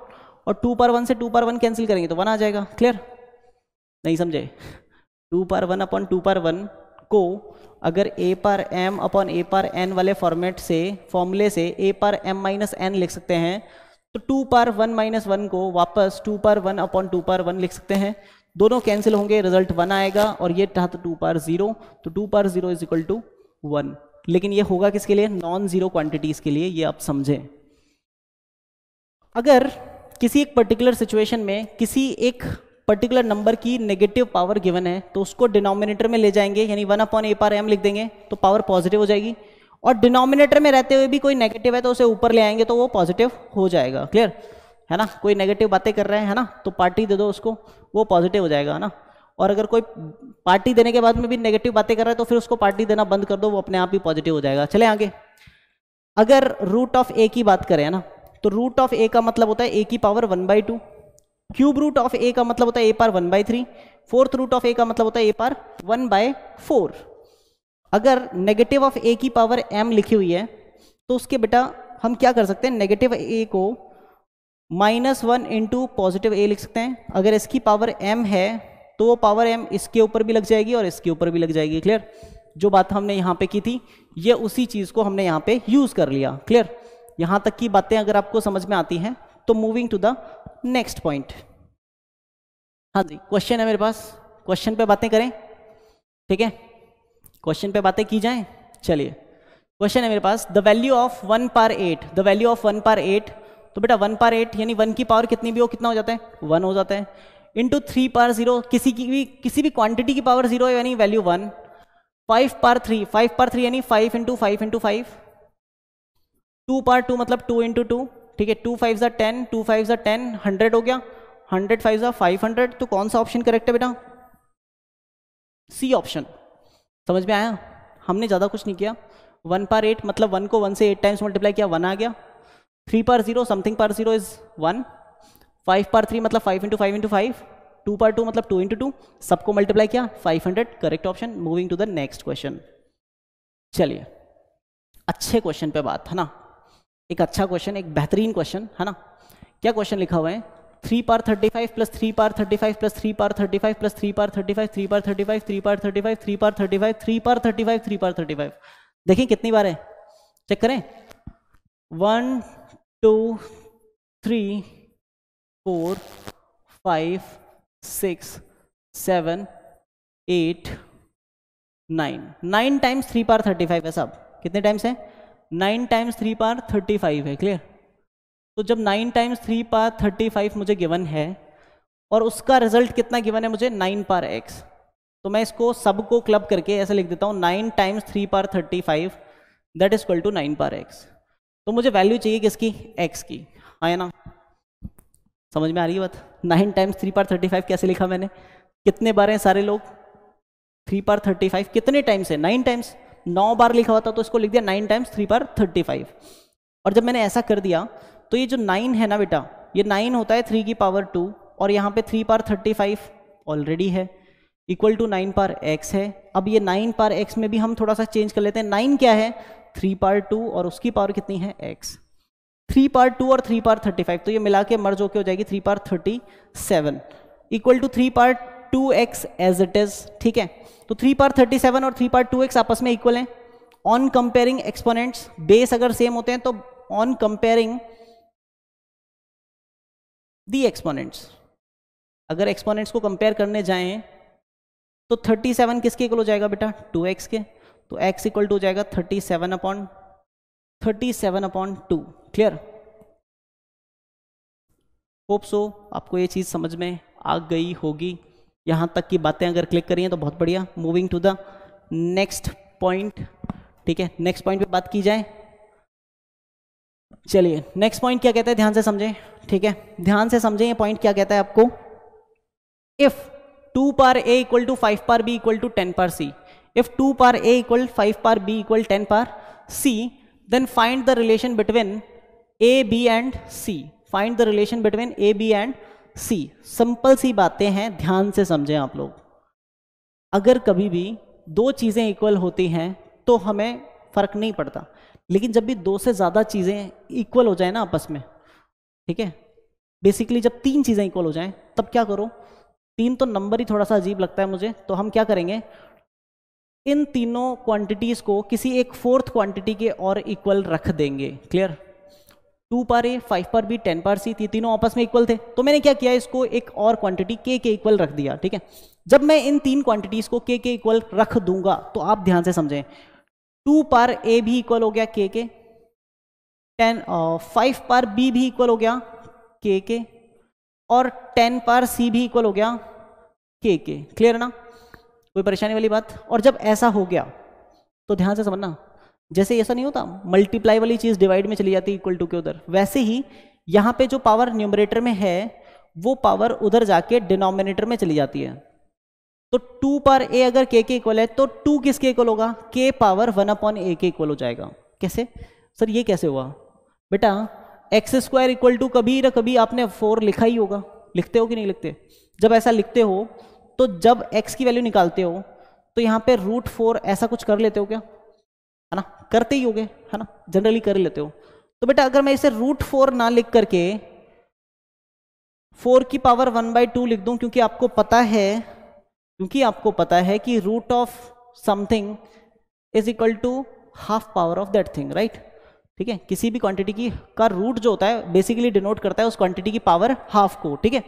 और टू पार वन से टू पार वन कैंसिल करेंगे तो वन आ जाएगा क्लियर नहीं समझे टू पार वन अपॉन टू पार वन को अगर a पार m अपॉन a पार n वाले फॉर्मेट से फॉर्मूले से a पार m माइनस एन लिख सकते हैं तो टू पार वन माइनस वन को वापस टू पार वन अपॉन टू पार वन लिख सकते हैं दोनों कैंसिल होंगे रिजल्ट वन आएगा और ये था तो टू पार जीरो तो two par zero is equal to one लेकिन ये होगा किसके लिए नॉन जीरो क्वांटिटीज के लिए ये आप समझें अगर किसी एक पर्टिकुलर सिचुएशन में किसी एक पर्टिकुलर नंबर की नेगेटिव पावर गिवन है तो उसको डिनोमिनेटर में ले जाएंगे यानी one upon A par M लिख देंगे तो पावर पॉजिटिव हो जाएगी और डिनोमिनेटर में रहते हुए भी कोई नेगेटिव है तो उसे ऊपर ले आएंगे तो वो पॉजिटिव हो जाएगा क्लियर है ना कोई नेगेटिव बातें कर रहे हैं है ना तो पार्टी दे दो उसको वो पॉजिटिव हो जाएगा है ना और अगर कोई पार्टी देने के बाद में भी नेगेटिव बातें कर रहा है तो फिर उसको पार्टी देना बंद कर दो वो अपने आप ही पॉजिटिव हो जाएगा चले आगे अगर रूट ऑफ ए की बात करें है ना तो रूट ऑफ ए का मतलब होता है ए की power one by two cube root of A का मतलब होता है ए पार one by three fourth root of A का मतलब होता है ए पार वन बाय फोर अगर नेगेटिव ऑफ ए की पावर एम लिखी हुई है तो उसके बेटा हम क्या कर सकते हैं नेगेटिव ए को minus one into positive A लिख सकते हैं अगर इसकी पावर एम है तो वो पावर एम इसके ऊपर भी लग जाएगी और इसके ऊपर भी लग जाएगी क्लियर जो बात हमने यहाँ पे की थी ये उसी चीज़ को हमने यहाँ पे यूज़ कर लिया क्लियर यहाँ तक की बातें अगर आपको समझ में आती हैं तो moving to the next point हाँ जी क्वेश्चन है मेरे पास क्वेश्चन पे बातें करें ठीक है क्वेश्चन पे बातें की जाएं चलिए क्वेश्चन है मेरे पास द वैल्यू ऑफ वन पार eight the value of one पार एट तो बेटा वन पार एट यानी वन की पावर कितनी भी हो कितना हो जाता है वन हो जाता है इंटू थ्री पार जीरो किसी की भी किसी भी क्वांटिटी की पावर जीरो यानी वैल्यू वन फाइव पार थ्री फाइव पार थ्री यानी five into five into five two पार टू मतलब टू इंटू टू ठीक है टू फाइव ज़ा टेन टू फाइव ज़ा टेन हंड्रेड हो गया हंड्रेड फाइव ज़ा फाइव हंड्रेड तो कौन सा ऑप्शन करेक्ट है बेटा सी ऑप्शन समझ में आया हमने ज़्यादा कुछ नहीं किया वन पर एट मतलब वन को वन से एट टाइम्स मल्टीप्लाई किया वन आ गया थ्री पर जीरो समथिंग पर जीरो इज़ वन फाइव पर थ्री मतलब five into five into five two पर टू मतलब टू इंटू टू सबको मल्टीप्लाई किया five hundred correct option moving to the next question चलिए अच्छे क्वेश्चन पे बात है ना एक अच्छा क्वेश्चन एक बेहतरीन क्वेश्चन है ना क्या क्वेश्चन लिखा हुआ है थ्री पार थर्टी फाइव प्लस थ्री पार थर्टी फाइव प्लस थ्री पार थर्टी फाइव प्लस थ्री पार थर्टी फाइव थ्री पार थर्टी फाइव थ्री पार थर्टी फाइव थ्री पार थर्टी फाइव थ्री पार थर्टी फाइव थ्री पार थर्टी फाइव देखिए कितनी बार है चेक करें one two three four five six seven eight nine nine times three पार थर्टी फाइव है सब कितने टाइम्स है नाइन टाइम्स थ्री पार थर्टी फाइव है क्लियर तो जब नाइन टाइम्स थ्री पार थर्टी फाइव मुझे गिवन है और उसका रिजल्ट कितना गिवन है मुझे नाइन पार एक्स तो मैं इसको सब को क्लब करके ऐसे लिख देता हूँ नाइन टाइम्स थ्री पार thirty five that is equal to nine पार एक्स तो मुझे वैल्यू चाहिए किसकी एक्स की आए हाँ है ना समझ में आ रही है बात नाइन टाइम्स थ्री पार थर्टी फाइव कैसे लिखा मैंने कितने बार हैं सारे लोग थ्री पार थर्टी फाइव कितने टाइम्स है नाइन टाइम्स नौ बार लिखा हुआ था तो इसको लिख दिया नाइन टाइम्स थ्री बार थर्टी फाइव और जब मैंने ऐसा कर दिया तो ये जो नाइन है ना बेटा ये नाइन होता है थ्री की पावर टू और यहाँ पे थ्री पार थर्टी फाइव ऑलरेडी है इक्वल टू नाइन पार एक्स है अब ये नाइन पार एक्स में भी हम थोड़ा सा चेंज कर लेते हैं नाइन क्या है थ्री पार टू और उसकी पावर कितनी है एक्स थ्री पार टू और थ्री पार थर्टी फाइव तो ये मिला के मर्ज होके हो जाएगी थ्री पार thirty seven equal to three पार two X as it is ठीक है तो थ्री पार थर्टी सेवन और थ्री पार टू एक्स आपस में इक्वल हैं ऑन कंपेयरिंग एक्सपोनेंट्स बेस अगर सेम होते हैं तो ऑन कंपेयरिंग दी एक्सपोनेंट्स अगर एक्सपोनेंट्स को कंपेयर करने जाएं तो थर्टी सेवन किसके इक्वल हो जाएगा बेटा एक्स के तो एक्स इक्वल टू हो जाएगा thirty seven upon thirty seven upon two clear hope so आपको ये चीज़ समझ में आ गई होगी यहां तक की बातें अगर क्लिक करिए तो बहुत बढ़िया moving to the next point ठीक है नेक्स्ट पॉइंट पे बात की जाए चलिए नेक्स्ट पॉइंट क्या कहता है ध्यान से समझें ठीक है ध्यान से समझें ये पॉइंट क्या कहता है आपको इफ टू पार ए इक्वल टू फाइव पार बी इक्वल टू टेन पार सी इफ टू पार ए इक्वल फाइव पार बी इक्वल टेन पार C then find the relation between A B and C find the relation between A B and C simple सी बातें हैं ध्यान से समझें आप लोग अगर कभी भी दो चीज़ें इक्वल होती हैं तो हमें फ़र्क नहीं पड़ता लेकिन जब भी दो से ज़्यादा चीज़ें इक्वल हो जाए ना आपस में ठीक है बेसिकली जब तीन चीज़ें इक्वल हो जाएं तब क्या करो तीन तो नंबर ही थोड़ा सा अजीब लगता है मुझे तो हम क्या करेंगे इन तीनों क्वांटिटीज़ को किसी एक फोर्थ क्वांटिटी के और इक्वल रख देंगे क्लियर टू पर ए फाइव पर बी टेन पर सी तीनों आपस में इक्वल थे तो मैंने क्या किया इसको एक और क्वांटिटी के के इक्वल रख दिया ठीक है जब मैं इन तीन क्वांटिटीज को के के इक्वल रख दूंगा तो आप ध्यान से समझें टू पर ए भी इक्वल हो गया के के टेन फाइव पर बी भी इक्वल हो गया के के और टेन पर सी भी इक्वल हो गया के के क्लियर ना कोई परेशानी वाली बात और जब ऐसा हो गया तो ध्यान से समझना जैसे ऐसा नहीं होता मल्टीप्लाई वाली चीज़ डिवाइड में चली जाती है इक्वल टू के उधर वैसे ही यहाँ पे जो पावर न्यूमरेटर में है वो पावर उधर जाके डिनोमिनेटर में चली जाती है तो टू पर ए अगर के के इक्वल है तो टू किसके इक्वल होगा के पावर वन अपॉन ए के इक्वल हो जाएगा कैसे सर ये कैसे हुआ बेटा एक्स स्क्वायर इक्वल टू कभी ना कभी आपने फोर लिखा ही होगा लिखते हो कि नहीं लिखते जब ऐसा लिखते हो तो जब एक्स की वैल्यू निकालते हो तो यहाँ पे रूट फोर ऐसा कुछ कर लेते हो क्या है ना करते ही गए है ना जनरली कर लेते हो तो बेटा अगर मैं इसे रूट फोर ना लिख करके फोर की पावर वन बाई टू लिख दूं क्योंकि आपको पता है क्योंकि आपको पता है कि root of something is equal to half power of that thing right ठीक है किसी भी क्वांटिटी की का रूट जो होता है बेसिकली डिनोट करता है उस क्वांटिटी की पावर हाफ को ठीक है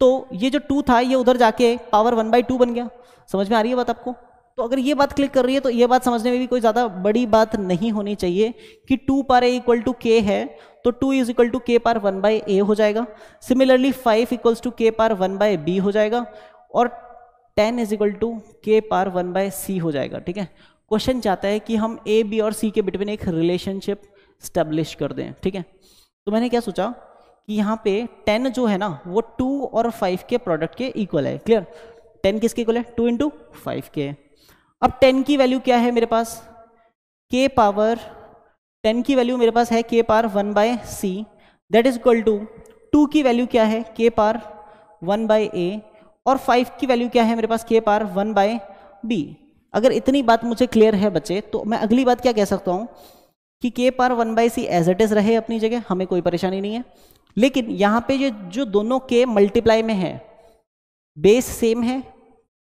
तो ये जो टू था ये उधर जाके पावर वन बाई टू बन गया समझ में आ रही है बात आपको तो अगर ये बात क्लिक कर रही है तो ये बात समझने में भी कोई ज़्यादा बड़ी बात नहीं होनी चाहिए कि टू पार ए इक्वल टू के है तो टू इज इक्वल टू के पार वन बाय ए हो जाएगा सिमिलरली फाइव इक्वल्स टू के पार वन बाय बी हो जाएगा और टेन इज इक्वल टू के पार वन बाय सी हो जाएगा ठीक है क्वेश्चन चाहता है कि हम ए बी और सी के बिटवीन एक रिलेशनशिप स्टेब्लिश कर दें ठीक है तो मैंने क्या सोचा कि यहाँ पे टेन जो है ना वो टू और फाइव के प्रोडक्ट के इक्वल है क्लियर टेन किसके इक्वल है टू इंटू फाइव के है अब टेन की वैल्यू क्या है मेरे पास के पावर टेन की वैल्यू मेरे पास है के पार one by C that is equal to two two value क्या है के पार वन बाय ए और फाइव की वैल्यू क्या है मेरे पास के पार वन बाय बी अगर इतनी बात मुझे क्लियर है बच्चे तो मैं अगली बात क्या कह सकता हूँ कि के पार one by C as it is रहे अपनी जगह हमें कोई परेशानी नहीं है लेकिन यहाँ पे ये जो दोनों के मल्टीप्लाई में है बेस सेम है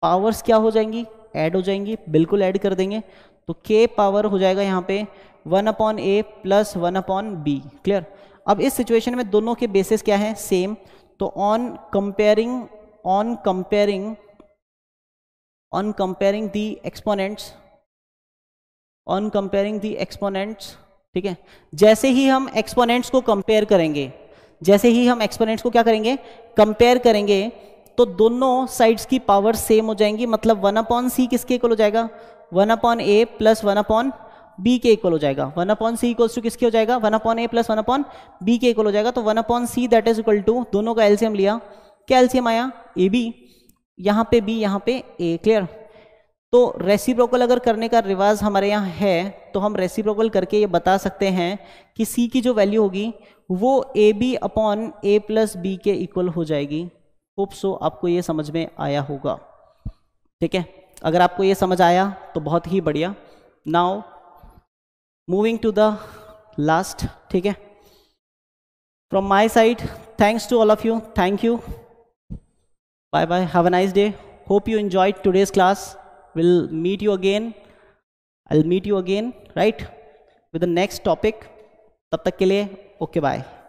पावर्स क्या हो जाएंगी ऐड हो जाएंगी बिल्कुल ऐड कर देंगे तो के पावर हो जाएगा यहाँ पे one upon A plus one upon B clear अब इस सिचुएशन में दोनों के बेसिस क्या है सेम तो on comparing on comparing on comparing the exponents on comparing the exponents ठीक है जैसे ही हम एक्सपोनेंट्स को कंपेयर करेंगे जैसे ही हम एक्सपोनेंट्स को क्या करेंगे कंपेयर करेंगे तो दोनों साइड्स की पावर सेम हो जाएंगी मतलब वन अपॉन सी किसके इक्वल हो जाएगा one upon A plus one upon B के इक्वल हो जाएगा one upon C equal to किसके हो जाएगा one upon A plus one upon B के इक्वल हो जाएगा तो one upon C that is equal to दोनों का एल्सियम लिया क्या एल्सियम आया ए बी यहाँ पे बी यहाँ पे ए क्लियर तो रेसिप्रोकल अगर करने का रिवाज हमारे यहाँ है तो हम रेसिप्रोकल करके ये बता सकते हैं कि सी की जो वैल्यू होगी वो A B upon A plus B के इक्वल हो जाएगी होप सो आपको ये समझ में आया होगा ठीक है अगर आपको ये समझ आया तो बहुत ही बढ़िया now moving to the last ठीक है from my side thanks to all of you thank you bye bye have a nice day hope you enjoy today's class will meet you again I meet you again right with the next topic तब तक के लिए okay bye